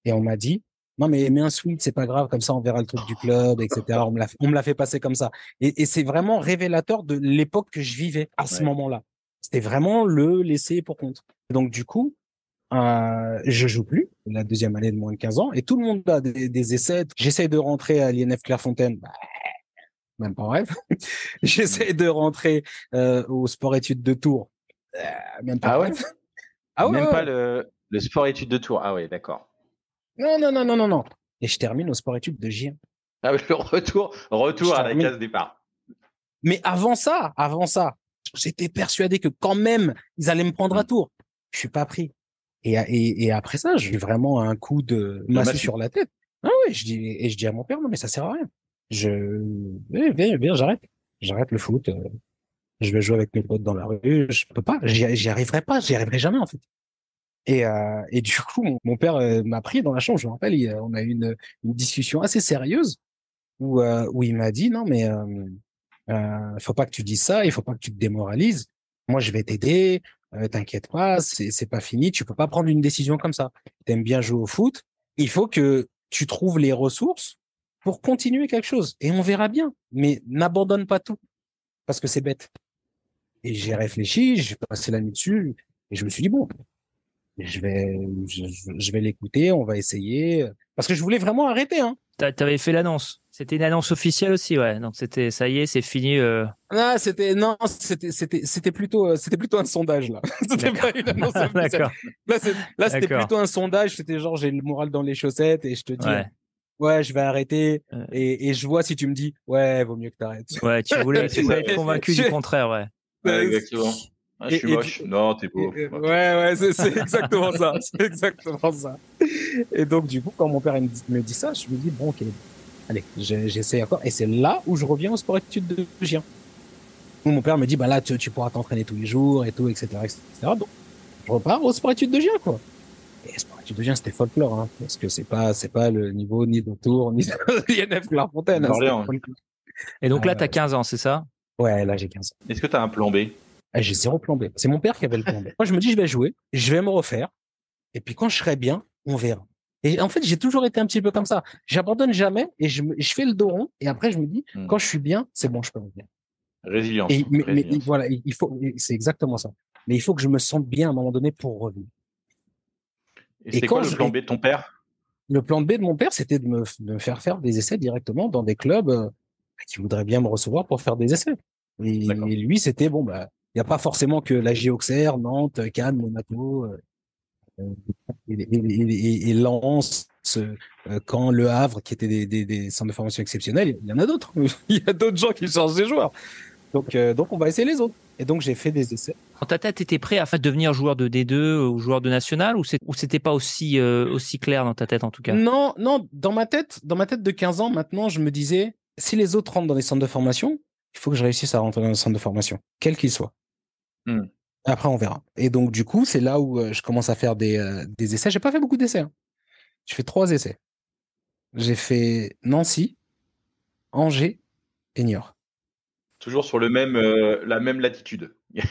Et on m'a dit, non mais mets un swing c'est pas grave, comme ça on verra le truc du club, etc. On me l'a, on me l'a fait passer comme ça. Et, et, c'est vraiment révélateur de l'époque que je vivais à ce moment-là. C'était vraiment le laisser pour compte. Donc du coup, euh, je joue plus la deuxième année de moins de 15 ans et tout le monde a des, des essais. J'essaie de rentrer à l'INF Clairefontaine. Bah, même pas rêve. J'essaie de rentrer euh, au sport études de Tours. Euh, même pas ah ouais. Ah ouais, même pas le, le sport études de Tours. Ah ouais, d'accord. Non, non, non, non, non, non. Et je termine au sport études de j ah retour, retour à la case départ. Mais avant ça, avant ça, j'étais persuadé que quand même, ils allaient me prendre à mm. tour. Je suis pas pris. Et, et, après ça, j'ai vraiment un coup de masse sur la tête. Ah oui, je dis, et je dis à mon père, non, mais ça sert à rien. Je, eh, viens, viens, j'arrête. J'arrête le foot. Euh, je vais jouer avec mes potes dans la rue. Je peux pas. J'y arriverai pas. J'y arriverai jamais, en fait. Et, euh, et du coup, mon, père euh, m'a pris dans la chambre, je me rappelle, euh, on a eu une, discussion assez sérieuse où, euh, il m'a dit, non, mais il faut pas que tu dises ça, il faut pas que tu te démoralises, moi je vais t'aider, t'inquiète pas, c'est pas fini, tu peux pas prendre une décision comme ça. Tu aimes bien jouer au foot, il faut que tu trouves les ressources pour continuer quelque chose et on verra bien. Mais n'abandonne pas tout parce que c'est bête. Et j'ai réfléchi, j'ai passé la nuit dessus et je me suis dit bon, je vais, je, vais l'écouter, on va essayer. Parce que je voulais vraiment arrêter. Hein. avais fait l'annonce. C'était une annonce officielle aussi, ouais. Donc c'était, ça y est, c'est fini. Euh. Ah, c'était non, c'était, plutôt, euh, c'était plutôt un sondage là. c'était pas une annonce officielle. là, c'était plutôt un sondage. C'était genre, j'ai le moral dans les chaussettes et je te dis. Ouais. je vais arrêter euh. et, je vois si tu me dis ouais, vaut mieux que t'arrêtes. Ouais, tu voulais, tu voulais être convaincu du contraire, ouais exactement. Ah, je suis moche. non, t'es beau. Euh, bah. ouais, ouais, c'est exactement ça. C'est exactement ça. Et donc, du coup, quand mon père me dit, ça, je me dis, bon, ok, allez, j'essaie encore. Et c'est là où je reviens au sport études de où Mon père me dit, bah là, tu, pourras t'entraîner tous les jours et tout, etc., etc. Donc, je repars au sport études de Gien, quoi. Et sport études de chien, c'était folklore, hein, parce que c'est pas, c'est pas le niveau ni de ni de l'INF la hein, et donc là, t'as 15 euh, ans, c'est ça? Ouais, là, j'ai 15 ans. Est-ce que t'as un plan B? Ah, j'ai zéro plan B. C'est mon père qui avait le plan B. Moi, je me dis, je vais jouer, je vais me refaire. Et puis, quand je serai bien, on verra. Et en fait, j'ai toujours été un petit peu comme ça. J'abandonne jamais et je, fais le dos rond. Et après, je me dis, hmm. quand je suis bien, c'est bon, je peux revenir. Résilience. mais, voilà, il faut, c'est exactement ça. Mais il faut que je me sente bien à un moment donné pour revenir. Et, c'est quoi le plan B de ton père Le plan B de mon père, c'était de me, faire faire des essais directement dans des clubs euh, qui voudraient bien me recevoir pour faire des essais. et lui, c'était bon, bah, il n'y a pas forcément que la Auxerre, Nantes, Cannes, Monaco euh, euh, et, lance euh, quand Le Havre, qui étaient des, centres de formation exceptionnels, il y en a d'autres. il y a d'autres gens qui changent des joueurs. Donc, donc on va essayer les autres. Et donc j'ai fait des essais. En ta tête, étais prêt à devenir joueur de D2 ou joueur de national ou c'était pas aussi aussi clair dans ta tête en tout cas Non, non, dans ma tête, dans ma tête de 15 ans maintenant, je me disais si les autres rentrent dans les centres de formation, il faut que je réussisse à rentrer dans le centre de formation, quel qu'il soit. Hmm. Après, on verra. Et donc, du coup, c'est là où euh, je commence à faire des, euh, essais. Je essais. J'ai pas fait beaucoup d'essais. Hein. Je fais trois essais. J'ai fait Nancy, Angers et Niort. Toujours sur le même, euh, la même latitude. à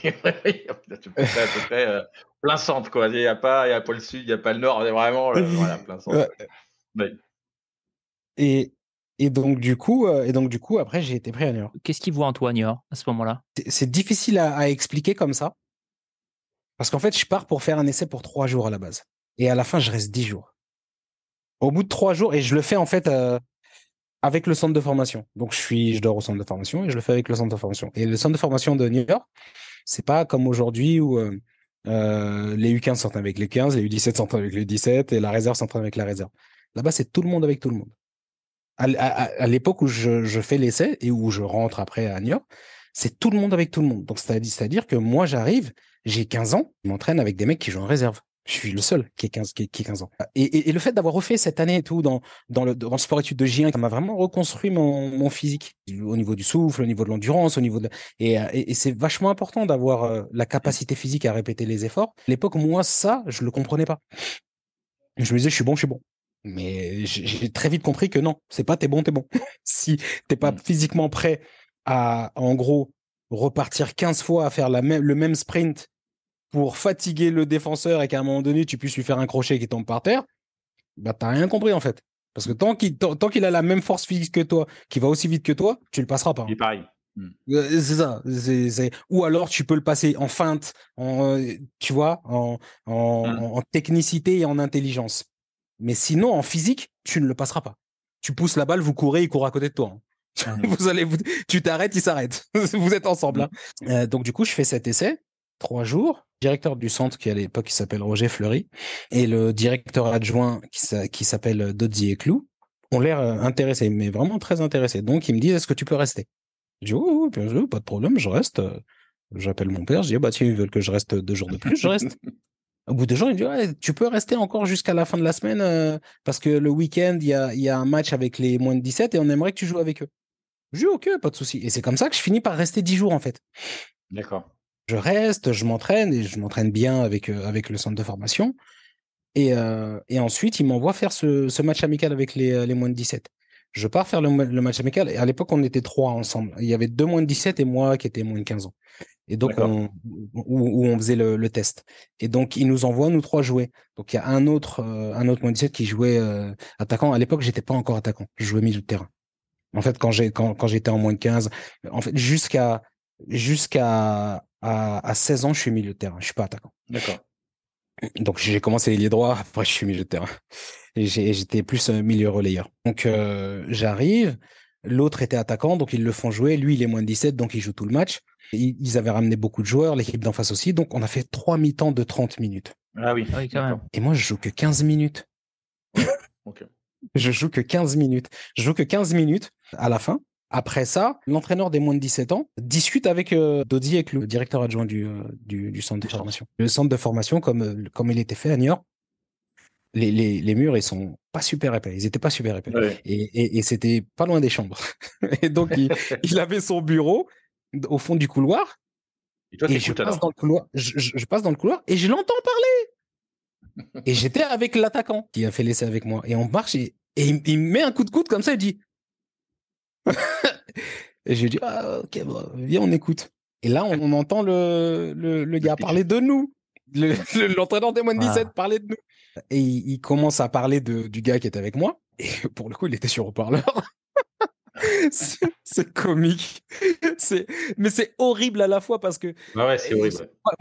plein centre, quoi. Il n'y a, pas, a pas le sud, il n'y a pas le nord, vraiment voilà, plein centre. Et, et donc du coup, euh, et donc du coup, après j'ai été pris à New York. Qu'est-ce qu'il voit New York, à ce moment-là C'est difficile à, expliquer comme ça, parce qu'en fait je pars pour faire un essai pour trois jours à la base, et à la fin je reste dix jours. Au bout de trois jours, et je le fais en fait euh, avec le centre de formation. Donc je suis, je dors au centre de formation et je le fais avec le centre de formation. Et le centre de formation de New York, c'est pas comme aujourd'hui où euh, les U15 s'entraînent avec les 15, les U17 s'entraînent avec les U17 et la réserve s'entraîne avec la réserve. Là-bas, c'est tout le monde avec tout le monde à, l'époque où je, fais l'essai et où je rentre après à York c'est tout le monde avec tout le monde. Donc, c'est-à-dire que moi, j'arrive, j'ai 15 ans, je m'entraîne avec des mecs qui jouent en réserve. Je suis le seul qui est 15, qui, 15 ans. Et, le fait d'avoir refait cette année et tout dans, dans, le, sport études de g 1 ça m'a vraiment reconstruit mon, physique au niveau du souffle, au niveau de l'endurance, au niveau de. Et, et c'est vachement important d'avoir euh, la capacité physique à répéter les efforts. À l'époque, moi, ça, je le comprenais pas. Je me disais, je suis bon, je suis bon. Mais j'ai très vite compris que non, c'est pas t'es bon, t'es bon. si t'es pas mm. physiquement prêt à, en gros, repartir 15 fois à faire la le même sprint pour fatiguer le défenseur et qu'à un moment donné, tu puisses lui faire un crochet qui tombe par terre, bah t'as rien compris en fait. Parce que tant qu'il, tant, a la même force physique que toi, qui va aussi vite que toi, tu le passeras pas. Hein. pareil. Mm. Euh, c'est ça. Ou alors tu peux le passer en feinte, en, euh, tu vois, en, mm. en technicité et en intelligence. Mais sinon, en physique, tu ne le passeras pas. Tu pousses la balle, vous courez, il court à côté de toi. Hein. Ah vous allez, tu t'arrêtes, il s'arrête. vous êtes ensemble. Hein. Mm. Euh, donc du coup, je fais cet essai, trois jours. Directeur du centre qui à l'époque s'appelle Roger Fleury et le directeur adjoint qui s'appelle Dodzi et Clou ont l'air euh, intéressés, mais vraiment très intéressés. Donc ils me disent est-ce que tu peux rester Je dis Oui, pas de problème, je reste. Euh, j'appelle mon père, je dis ah bah tiens ils veulent que je reste deux jours de plus, je reste. Au bout de deux jours, il me dit Tu peux rester encore jusqu'à la fin de la semaine euh, parce que le week-end, il y a, un match avec les moins de 17 et on aimerait que tu joues avec eux. Je dis Ok, pas de souci. Et c'est comme ça que je finis par rester 10 jours en fait. D'accord. Je reste, je m'entraîne et je m'entraîne bien avec, euh, avec le centre de formation. Et, euh, ensuite, il m'envoie faire ce, match amical avec les, moins de 17. Je pars faire le, match amical. Et à l'époque, on était trois ensemble. Il y avait deux moins de 17 et moi qui étais moins de 15 ans et donc on, où, on faisait le, test. Et donc il nous envoie nous trois jouer. Donc il y a un autre euh, un autre 17 qui jouait euh, attaquant. À l'époque, j'étais pas encore attaquant, je jouais milieu de terrain. En fait, quand j'ai quand, quand j'étais en moins de 15, en fait jusqu'à jusqu'à à, 16 ans, je suis milieu de terrain, je suis pas attaquant. D'accord. Donc j'ai commencé liens droit, après je suis milieu de terrain. J'étais plus euh, milieu relayeur. Donc euh, j'arrive, L'autre était attaquant, donc ils le font jouer. Lui, il est moins de 17, donc il joue tout le match. Ils avaient ramené beaucoup de joueurs, l'équipe d'en face aussi. Donc, on a fait trois mi-temps de 30 minutes. Ah, ah oui, quand même. Et moi, je joue que 15 minutes. Je Je joue que 15 minutes. Je joue que 15 minutes à la fin. Après ça, l'entraîneur des moins de 17 ans discute avec euh, Dodi, avec le directeur adjoint du, euh, du, du centre de formation. Le centre de formation, comme, euh, comme il était fait à Niort, les, murs, ils sont pas super épais. Ils étaient pas super épais. Et, c'était pas loin des chambres. et donc, il, avait son bureau au fond du couloir. Et, je, passe dans le couloir, je, passe dans le couloir et je l'entends parler. et j'étais avec l'attaquant qui a fait l'essai avec moi. Et on marche et, il, me met un coup de coude comme ça. Il dit. et je dis, «Ah, ok, viens, on écoute. Et là, on, entend le, gars parler de nous. L'entraîneur des Moines 17 ah. parler de nous. Et il, commence à parler de, du gars qui était avec moi. Et pour le coup, il était sur haut-parleur. c'est comique. C'est, mais c'est horrible à la fois parce que. Bah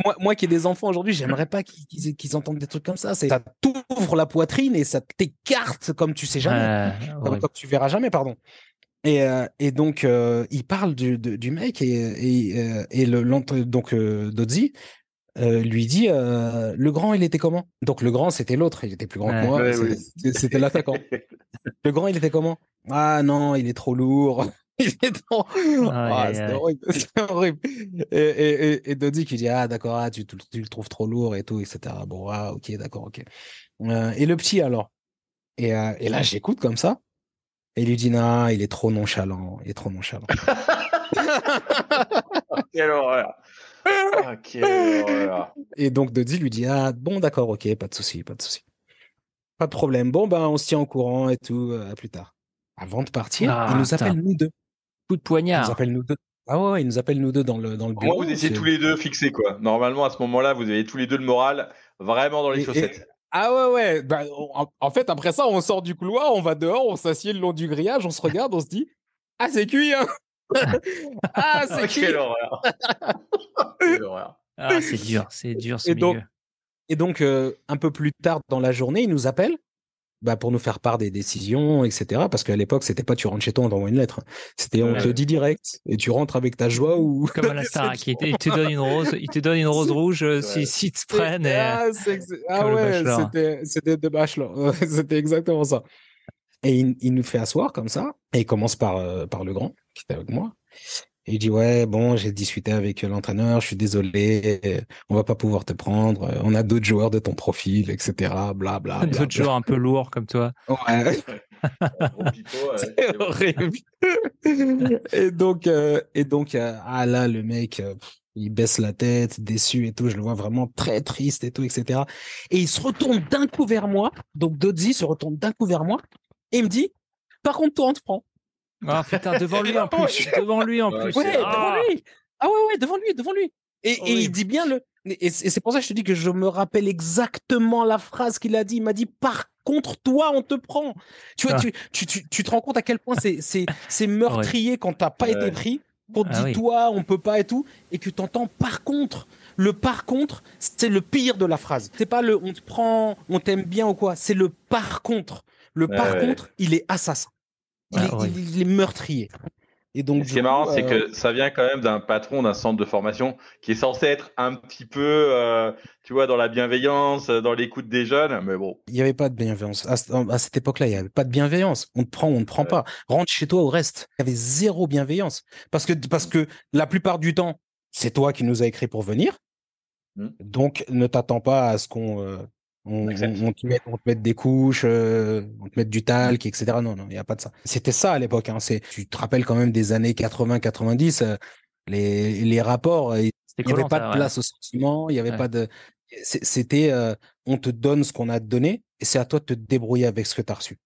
moi, moi, qui ai des enfants aujourd'hui, j'aimerais pas qu'ils, entendent des trucs comme ça. ça t'ouvre la poitrine et ça t'écarte comme tu sais jamais. comme, tu tu verras jamais, pardon. Et, euh, et donc, euh, il parle du, du, mec et, et, euh, et le, donc Dodzi euh, lui dit euh, Le grand, il était comment Donc le grand, c'était l'autre, il était plus grand que moi, c'était l'attaquant. le grand, il était comment Ah non, il est trop lourd. il est trop... Ah, horrible. Et, et, qui dit Ah d'accord, ah, tu, le trouves trop lourd et tout, etc. Bon, ah ok, d'accord, ok. Euh, et le petit alors et, là, j'écoute comme ça. Et il lui dit, non, il est trop nonchalant, il est trop nonchalant. Quelle horreur ok Et donc Dodi lui dit ah bon d'accord ok pas de souci pas de souci pas de problème bon ben on se tient au courant et tout euh, à plus tard. Avant de partir ah, il nous appelle nous deux. Coup de poignard. Il nous appelle nous deux. Ah ouais, il nous appelle nous deux dans le dans le bureau. vous étiez tous les euh, deux fixés quoi. Normalement à ce moment-là vous avez tous les deux le moral vraiment dans les chaussettes. Ah ouais, ouais. Ben, en, fait, après ça, on sort du couloir, on va dehors, on s'assied le long du grillage, on se regarde, on se dit Ah, c'est cuit, hein ah, ah, c'est qui Quelle horreur. horreur. Ah, c'est dur, c'est dur ce et Donc, et donc, euh, un peu plus tard dans la journée, il nous appelle bah, pour nous faire part des décisions, etc. Parce qu'à l'époque, c'était pas tu rentres chez toi, on t'envoie une lettre. C'était on te dit direct et tu rentres avec ta joie ou. Comme à la star, qui il te donne une rose, il te donne une rose rouge euh, si, si te prennent. Ah, ah ouais, c'était, c'était de Bachelor. c'était exactement ça. Et il, nous fait asseoir comme ça. Et il commence par, euh, par le grand, qui était avec moi. Et il dit Ouais, bon, j'ai discuté avec euh, l'entraîneur, je suis désolé, euh, on va pas pouvoir te prendre. On a d'autres joueurs de ton profil, etc. Bla, bla, D'autres joueurs un peu lourds comme toi. Ouais. c'est horrible. et donc, et donc ah là, le mec. il baisse la tête, déçu et tout. Je le vois vraiment très triste et tout, etc. Et il se retourne d'un coup vers moi. Donc Dodzi se retourne d'un coup vers moi et il me dit, par contre, toi, on te prend. Ah, ah putain, devant lui en plus. devant lui en plus. devant lui. Ah ouais, devant lui, devant lui. Et, oh, il dit bien le. Et c'est pour ça que je te dis que je me rappelle exactement la phrase qu'il a dit. Il m'a dit par contre toi on te prend. Tu vois, ah. tu, te rends compte à quel point c'est ah meurtrier quand t'as pas été pris. Quand te dit toi on peut pas et tout et que t'entends par contre. Le par contre, c'est le pire de la phrase. C'est pas le on te prend, on t'aime bien ou quoi. C'est le par contre. Le par contre, il est assassin. Ah, il, est, meurtrier. Et donc, ce qui est marrant, c'est euh, que ça vient quand même d'un patron d'un centre de formation qui est censé être un petit peu, euh, tu vois, dans la bienveillance, euh, dans l'écoute des jeunes, mais bon. Il n'y avait pas de bienveillance. À, cette époque-là, il n'y avait pas de bienveillance. On te prend, on ne prend pas. Rentre chez toi au reste. Il y avait zéro bienveillance. Parce que, parce que la plupart du temps, c'est toi qui nous as écrit pour venir. Mmh. Donc, ne t'attends pas à ce qu'on on, te met, des couches, euh, on te met du talc, etc. Non, non, il n'y a pas de ça. C'était ça à l'époque. Hein. C'est, tu te rappelles quand même des années 80-90, euh, les, les, rapports, il n'y avait pas de place au sentiment, il n'y avait pas de. C'était, euh, on te donne ce qu'on a donné et c'est à toi de te débrouiller avec ce que tu as reçu.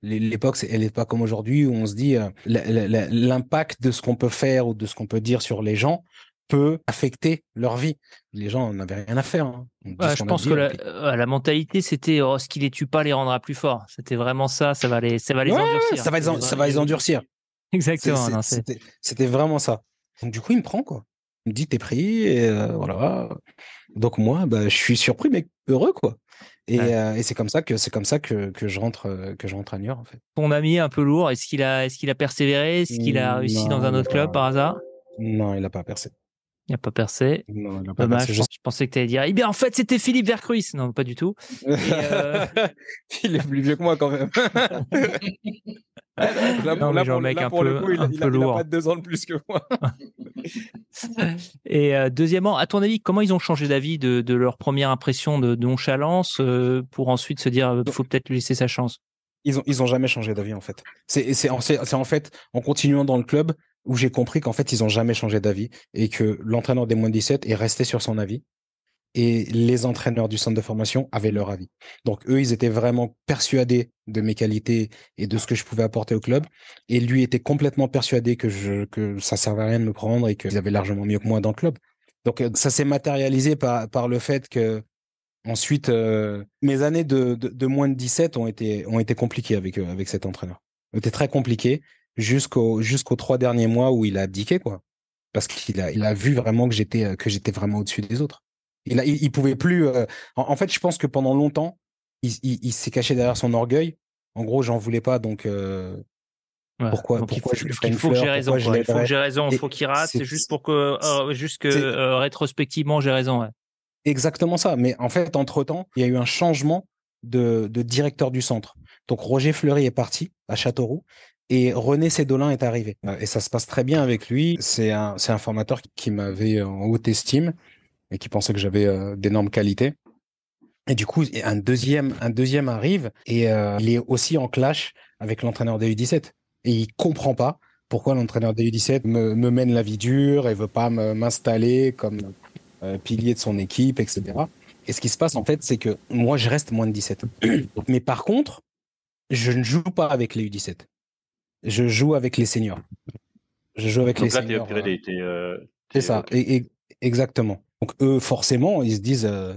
L'époque, elle n'est pas comme aujourd'hui où on se dit l'impact de ce qu'on peut faire ou de ce qu'on peut dire sur les gens, peut affecter leur vie. Les gens n'avaient rien à faire. Hein. je pense que la, mentalité, c'était oh, ce qui les tue pas les rendra plus forts. C'était vraiment ça. Ça va les, ça va les endurcir. Ça va les, ça va les endurcir. Exactement. C'était vraiment ça. Donc, du coup, il me prend quoi. Il me dit t'es pris et euh, voilà. Donc moi, bah, je suis surpris mais heureux quoi. Euh, et, c'est comme ça que c'est comme ça que, que, je rentre euh, que je rentre à New York en fait. Ton ami un peu lourd, est-ce qu'il a est-ce qu'il a persévéré, est-ce qu'il a réussi dans un autre club par hasard Non, il n'a pas percé. Il n'a pas percé. pas Je... pensais que tu allais dire, eh bien, en fait, c'était Philippe Vercruis. Non, pas du tout. Euh, il est plus vieux que moi, quand même. là, pour, coup, il, un a, deux ans de plus que moi. Et euh, deuxièmement, à ton avis, comment ils ont changé d'avis de, leur première impression de, de nonchalance euh, pour ensuite se dire, faut peut-être lui laisser sa chance ils ont, jamais changé d'avis en fait. C'est en fait en continuant dans le club, où j'ai compris qu'en fait, ils n'ont jamais changé d'avis et que l'entraîneur des moins de 17 est resté sur son avis et les entraîneurs du centre de formation avaient leur avis. Donc eux, ils étaient vraiment persuadés de mes qualités et de ce que je pouvais apporter au club. Et lui était complètement persuadé que, je, que servait à rien de me prendre et qu'ils avaient largement mieux que moi dans le club. Donc euh, ça s'est matérialisé par, le fait que ensuite, euh, mes années de, moins de 17 ont été, ont été compliquées avec, euh, avec cet entraîneur. étaient très compliquées jusqu'aux jusqu'aux trois derniers mois où il a abdiqué, quoi. Parce qu'il a, il a vu vraiment que j'étais euh, que j'étais vraiment au-dessus des autres. Il, a, il, pouvait plus. Euh, en, fait, je pense que pendant longtemps, il, il s'est caché derrière son orgueil. En gros, j'en voulais pas, donc euh, pourquoi, je faut, que j'ai raison. il faut que j'ai raison. faut qu'il rate. C'est juste pour que, juste que rétrospectivement, j'ai raison. Exactement ça. Mais en fait, entre temps, il y a eu un changement de, de directeur du centre. Donc Roger Fleury est parti à Châteauroux et René Sédolin est arrivé. Euh, et ça se passe très bien avec lui. C'est un, un formateur qui m'avait euh, en haute estime et qui pensait que j'avais euh, d'énormes qualités. Et du coup, un deuxième, un deuxième arrive et il est aussi en clash avec l'entraîneur des U17. Et il comprend pas pourquoi l'entraîneur des U17 me, mène la vie dure et veut pas m'installer comme pilier de son équipe, etc. Et ce qui se passe en fait, c'est que moi, je reste moins de 17. Mais par contre, je ne joue pas avec les U17. Je joue avec les seniors. Je joue avec les seniors. Euh, euh, c'est ça, exactement. Donc eux, forcément, ils se disent, euh,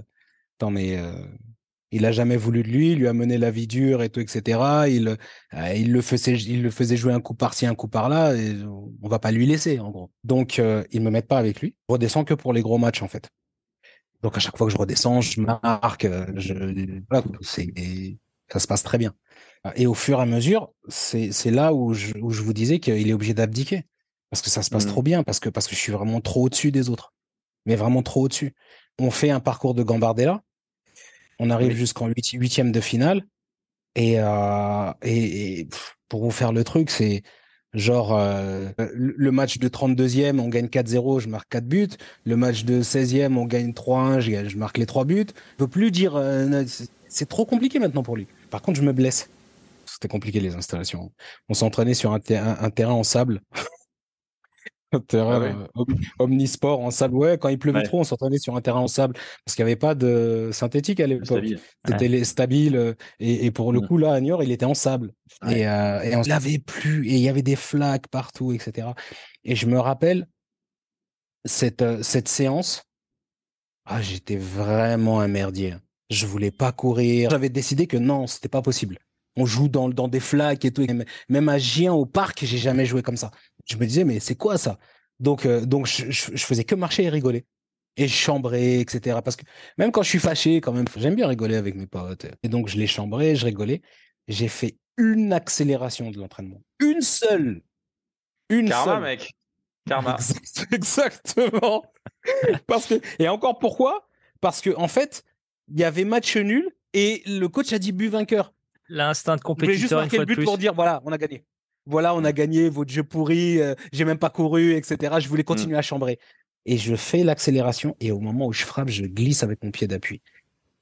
attends mais il a jamais voulu de lui, il lui a mené la vie dure et tout, etc. Il, le faisait, jouer un coup par-ci, un coup par-là. Et on va pas lui laisser, en gros. Donc ils me mettent pas avec lui. Je redescends que pour les gros matchs, en fait. Donc à chaque fois que je redescends, je marque, je, ça se passe très bien. Ah, et au fur et à mesure, c'est là où je, vous disais qu'il est obligé d'abdiquer. Parce que ça se passe trop mmh. bien, parce que, parce que je suis vraiment trop au-dessus des autres. Mais vraiment trop au-dessus. On fait un parcours de Gambardella. On arrive jusqu'en huitième de finale. Et, euh, pour vous faire le truc, c'est genre euh, le match de 32 ème on gagne 4-0, je marque 4 buts. Le match de 16e, on gagne 3-1, je, marque les 3 buts. Je peux plus dire, euh, c'est trop compliqué maintenant pour lui. Par contre, je me blesse c'était compliqué les installations. On s'entraînait sur un, terrain en sable. un terrain euh, omnisport en sable. Ouais, quand il pleuvait trop, on s'entraînait sur un terrain en sable parce qu'il n'y avait pas de synthétique à l'époque. C'était stable euh, Et, pour le mmh. coup, là, à Niort, il était en sable. Et, euh, on ne l'avait plus. Et il y avait des flaques partout, etc. Et je me rappelle cette, cette séance. Ah, j'étais vraiment un merdier je voulais pas courir. J'avais décidé que non, c'était pas possible on joue dans, dans des flaques et tout. même à Gien, au parc, j'ai jamais joué comme ça. Je me disais, mais c'est quoi ça Donc, euh, donc je, faisais que marcher et rigoler. Et chambrer, etc. Parce que même quand je suis fâché, quand même, j'aime bien rigoler avec mes potes. Et donc, je les chambrais, je rigolais. J'ai fait une accélération de l'entraînement. Une seule. Une Karma, mec. Karma. Exactement. Parce que, et encore pourquoi Parce que, en fait, il y avait match nul et le coach a dit but vainqueur. L'instinct de compétiteur. Je juste marquer le but pour dire voilà, on a gagné. Voilà, on a mmh. gagné, votre jeu pourri, euh, j'ai même pas couru, etc. Je voulais mmh. continuer à chambrer. Et je fais l'accélération et au moment où je frappe, je glisse avec mon pied d'appui.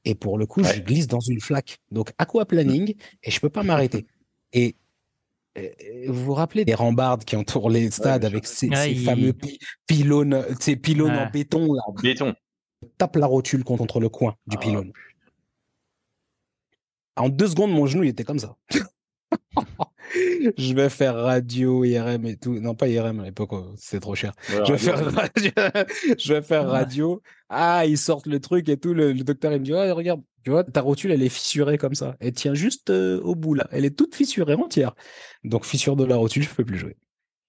Et pour le coup, je glisse dans une flaque. Donc, planning et je peux pas m'arrêter. Et euh, vous vous rappelez des rambardes qui entourent les stades avec ces, ah fameux pylônes, euh, ces pylônes en béton là. Béton. Tape la rotule contre le coin du ah, pylône. En deux secondes, mon genou, il était comme ça. je vais faire radio, IRM et tout. Non, pas IRM à l'époque, oh, c'est trop cher. je, vais faire radio, je vais faire radio. Ah, ils sortent le truc et tout. Le, docteur, il me dit Regarde, tu vois, ta rotule, elle est fissurée comme ça. Elle tient juste euh, au bout là. Elle est toute fissurée entière. Donc, fissure de la rotule, je peux plus jouer.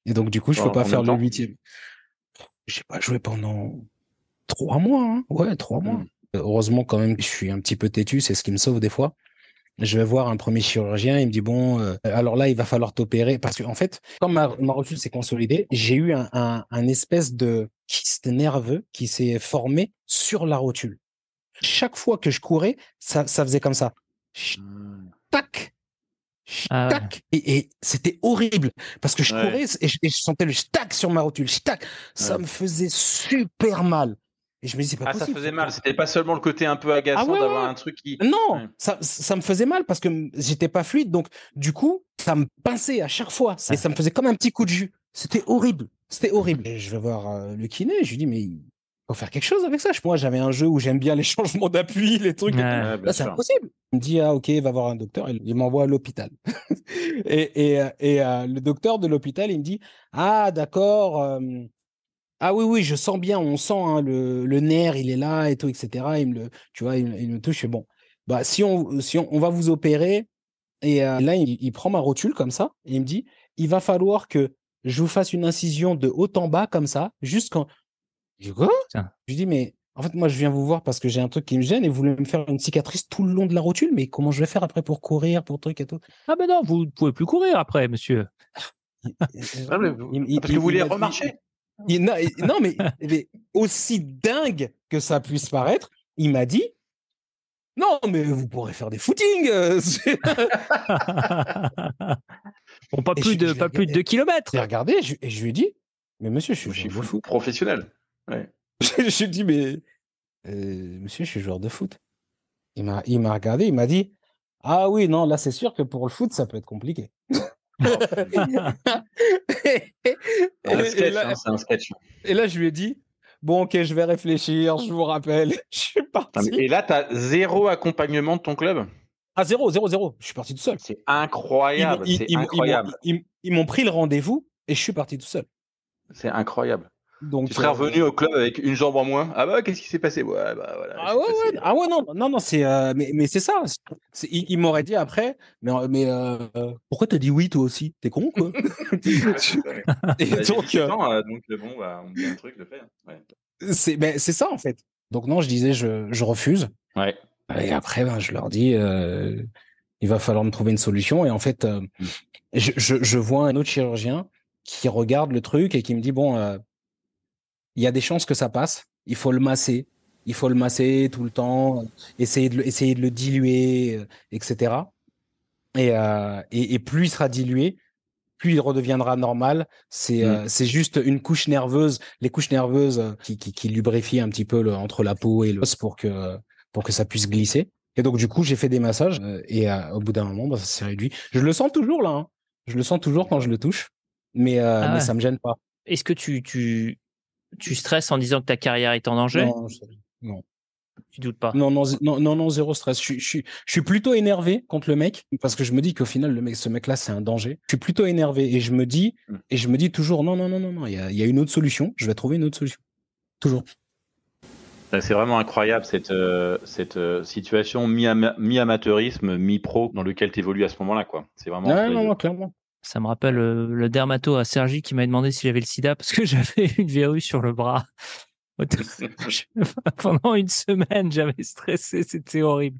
Et donc, du coup, je ne peux pas faire le huitième. n'ai pas joué pendant trois mois. Hein. Ouais, trois mois. Hmm. Heureusement, quand même, je suis un petit peu têtu. C'est ce qui me sauve des fois je vais voir un premier chirurgien, il me dit bon, euh, alors là il va falloir t'opérer parce qu'en en fait, quand ma, rotule s'est consolidée, j'ai eu un, espèce de kyste nerveux qui s'est formé sur la rotule. Chaque fois que je courais, ça, ça faisait comme ça. Ah. Tac, ah tac, et, c'était horrible parce que je courais et je, sentais le tac sur ma rotule tac ça me faisait super mal et je me dis, pas ah, ça faisait mal. C'était pas seulement le côté un peu agaçant ah d'avoir un truc qui. Non, ça, me faisait mal parce que j'étais pas fluide. Donc, du coup, ça me pinçait à chaque fois. Et ça me faisait comme un petit coup de jus. C'était horrible. C'était horrible. je vais voir euh, le kiné. Je lui dis, mais il faut faire quelque chose avec ça. Moi, j'avais un jeu où j'aime bien les changements d'appui, les trucs. Là, c'est impossible. Il me dit, ah, ok, va voir un docteur. Il m'envoie à l'hôpital. et, euh, euh, le docteur de l'hôpital, il me dit, ah, d'accord. Ah oui, oui, je sens bien, on sent hein, le, le, nerf, il est là et tout, etc. Il me le, tu vois, il, me touche. bon, bah, si, on, si on, va vous opérer, et euh, là, il, prend ma rotule comme ça, et il me dit, il va falloir que je vous fasse une incision de haut en bas comme ça, jusqu'en... Je dis, dis, mais en fait, moi, je viens vous voir parce que j'ai un truc qui me gêne et vous voulez me faire une cicatrice tout le long de la rotule, mais comment je vais faire après pour courir, pour truc et tout Ah ben non, vous ne pouvez plus courir après, monsieur. Ah, parce que vous voulez remarcher Oh. non, mais, aussi dingue que ça puisse paraître, il m'a dit Non, mais vous pourrez faire des footings. Euh, pas plus, de, pas plus de 2 km. J'ai regardé et je lui ai dit Mais monsieur, je suis, Professionnel. je lui ai dit Mais euh, monsieur, je suis joueur de foot. Il m'a, il m'a regardé, il m'a dit Ah oui, non, là, c'est sûr que pour le foot, ça peut être compliqué et, là, hein, sketch. et là, je lui ai dit, bon, ok, je vais réfléchir, je vous rappelle. je suis parti. Et là, tu as zéro accompagnement de ton club Ah, zéro, zéro, zéro. Je suis parti tout seul. C'est incroyable. c'est incroyable ils m'ont pris le rendez-vous et je suis parti tout seul. C'est incroyable tu serais euh, revenu au club avec une jambe en moins. Ah bah qu'est-ce qui s'est passé bah, ah, ah ouais, non non non c'est euh, mais, c'est ça. il, m'aurait dit après mais euh, mais pourquoi t'as dit oui toi aussi t'es con quoi. Et donc, bon bah, on dit un truc le fait. Hein. Ben, c'est ça en fait. Donc non je disais je, refuse. Ouais. Et après ben, je leur dis il va falloir me trouver une solution et en fait mm. je, je, je, vois un autre chirurgien qui regarde le truc et qui me dit bon il y a des chances que ça passe. Il faut le masser. Il faut le masser tout le temps, euh, essayer de le, essayer de le diluer, euh, etc. Euh, et, et, plus il sera dilué, plus il redeviendra normal. C'est mm. c'est juste une couche nerveuse, les couches nerveuses qui, qui, qui lubrifient un petit peu entre la peau et l'os pour que, pour que ça puisse glisser. Et donc, du coup, j'ai fait des massages et au bout d'un moment, bah, ça s'est réduit. Je le sens toujours là. Hein. Je le sens toujours quand je le touche, mais, ah mais ça me gêne pas. Est-ce que tu, tu, tu stresses en disant que ta carrière est en danger Non, non. Tu doutes pas Non, non, non, non, zéro stress. Je, je, suis plutôt énervé contre le mec parce que je me dis qu'au final, le mec, ce mec-là, c'est un danger. Je suis plutôt énervé et je me dis, mmh. et je me dis toujours, non, non, non, non, non, il y a, une autre solution. Je vais trouver une autre solution. Toujours. C'est vraiment incroyable cette, euh, cette euh, situation mi-amateurisme, mi amateurisme mi pro dans lequel tu évolues à ce moment-là. C'est vraiment. Non, non, non, clairement. Ça me rappelle euh, le dermato à Sergi qui m'a demandé si j'avais le sida parce que j'avais une verrue sur le bras. Pendant une semaine, j'avais stressé, c'était horrible.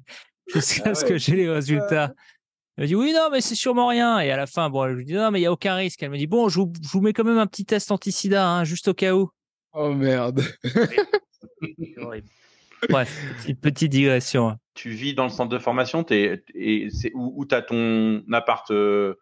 Jusqu'à ah ce que j'ai les résultats. Ah. Elle me dit oui, non, mais c'est sûrement rien. Et à la fin, bon, je lui dis non, mais il n'y a aucun risque. Elle me dit bon, je vous, mets quand même un petit test anti-sida, hein, juste au cas où. Oh merde. horrible. Bref, petite, digression. Hein. Tu vis dans le centre de formation, t'es, et où, où t'as ton appart euh,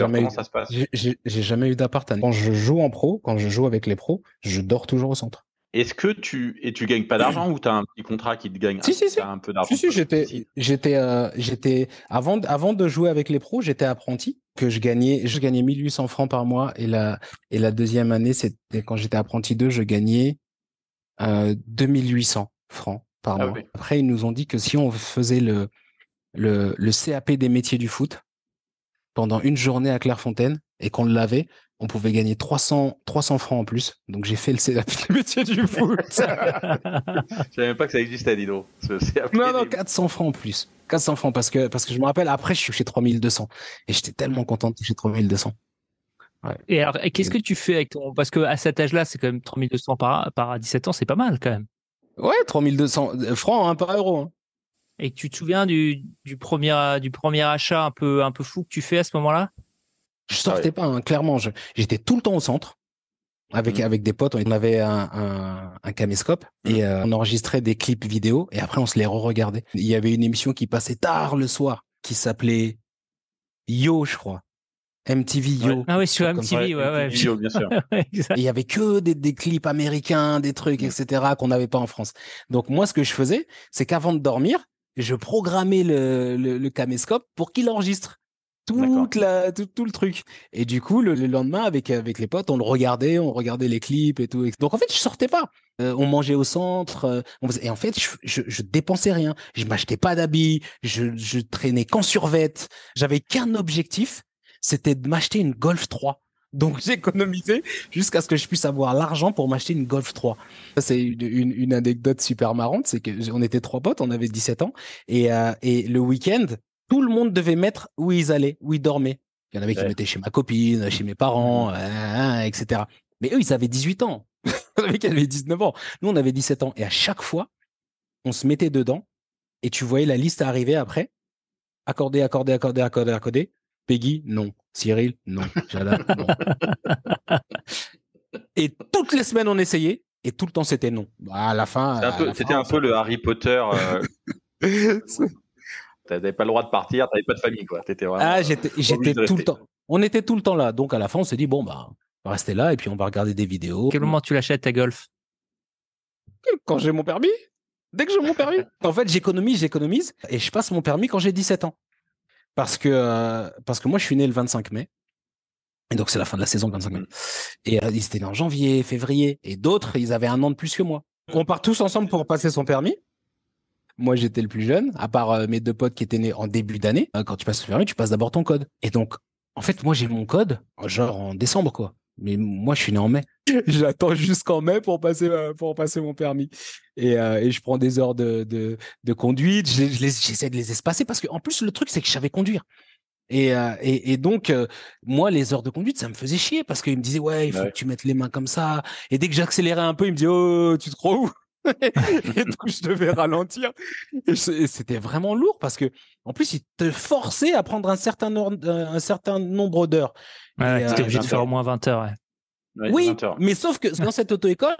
Comment ça se passe J'ai jamais eu d'appart. Quand je joue en pro, quand je joue avec les pros, je dors toujours au centre. Est-ce que tu et tu gagnes pas d'argent ou tu as un petit contrat qui te gagne si, un, si, peu d'argent Si, si, j'étais j'étais euh, j'étais avant avant de jouer avec les pros, j'étais apprenti que je gagnais je gagnais 1800 francs par mois et la et la deuxième année c'était quand j'étais apprenti 2, je gagnais 2800 euh, francs par ah mois. Après ils nous ont dit que si on faisait le le, le CAP des métiers du foot, pendant une journée à Clairefontaine et qu'on lavait, on pouvait gagner 300, francs en plus. Donc j'ai fait le, métier du foot. je savais même pas que ça existait, à Non, non, 400 francs en plus. 400 francs parce que, parce que je me rappelle, après, je suis chez 3200 et j'étais tellement content de chez 3200. Et alors, qu'est-ce que tu fais avec ton. Parce qu'à cet âge-là, c'est quand même 3200 par, par 17 ans, c'est pas mal quand même. Ouais, 3200 euh, francs, hein, par euro. Hein. Et tu te souviens du, premier, du premier achat un peu, un peu fou que tu fais à ce moment-là Je sortais pas, hein, clairement. J'étais tout le temps au centre avec, mmh. avec des potes. On avait un, caméscope et mmh. euh, on enregistrait des clips vidéo et après on se les re-regardait. Il y avait une émission qui passait tard le soir qui s'appelait Yo, je crois. MTV Yo. Ah oui, sur MTV, ouais, ouais. Yo, bien sûr. Il y avait que des, clips américains, des trucs, mmh. etc., qu'on n'avait pas en France. Donc, moi, ce que je faisais, c'est qu'avant de dormir, je programmais le, caméscope pour qu'il enregistre. Toute la, tout, le truc. Et du coup, le, lendemain, avec, avec les potes, on le regardait, on regardait les clips et tout. Donc en fait, je sortais pas. Euh, on mangeait au centre. Euh, et en fait, je, je, dépensais rien. Je m'achetais pas d'habits. Je, je traînais qu'en survette. J'avais qu'un objectif, c'était de m'acheter une Golf 3. Donc j'ai économisé jusqu'à ce que je puisse avoir l'argent pour m'acheter une Golf 3. Ça c'est une, anecdote super marrante, c'est qu'on était trois potes, on avait 17 ans et, euh, et le week-end, tout le monde devait mettre où ils allaient, où ils dormaient. Il y en avait qui mettaient chez ma copine, chez mes parents, mmh. hein, hein, hein, etc. Mais eux, ils avaient 18 ans. Il y en avait qui avaient 19 ans. Nous, on avait 17 ans. Et à chaque fois, on se mettait dedans et tu voyais la liste arriver après. Accordé, accordé, accordé, accordé, accordé. Peggy, non. Cyril, non. Jada, non. Et toutes les semaines, on essayait, et tout le temps, c'était non. Bah, à la fin. C'était un, peu, le Harry Potter. Tu euh, t'avais pas le droit de partir, t'avais pas de famille, ah, euh, j'étais tout le temps. On était tout le temps là. Donc, à la fin, on s'est dit, bon, bah, on va rester là, et puis on va regarder des vidéos. quel moment tu l'achètes, ta golf Quand j'ai mon permis. Dès que j'ai mon permis. en fait, j'économise, j'économise, et je passe mon permis quand j'ai 17 ans parce que euh, parce que moi je suis né le 25 mai et donc c'est la fin de la saison 25 mai mmh. et euh, ils étaient nés en janvier février et d'autres ils avaient un an de plus que moi on part tous ensemble pour passer son permis moi j'étais le plus jeune à part euh, mes deux potes qui étaient nés en début d'année quand tu passes ton permis tu passes d'abord ton code et donc en fait moi j'ai mon code genre en décembre quoi mais moi, je suis né en mai. J'attends jusqu'en mai pour passer, euh, pour passer mon permis. Euh, et, je prends des heures de, de, conduite. J'essaie de les espacer parce qu'en plus, le truc, c'est que je savais conduire. Et, euh, donc, moi, les heures de conduite, ça me faisait chier parce qu'il me disait, ouais, il faut que tu mettes les mains comme ça. Et dès que j'accélérais un peu, il me dit, oh, tu te crois où et coup je devais ralentir. Et c'était vraiment lourd parce que, en plus, ils te forçaient à prendre un certain, un certain nombre d'heures. Ouais, tu étais euh, obligé de faire au moins 20 heures. oui, mais sauf que dans cette auto-école,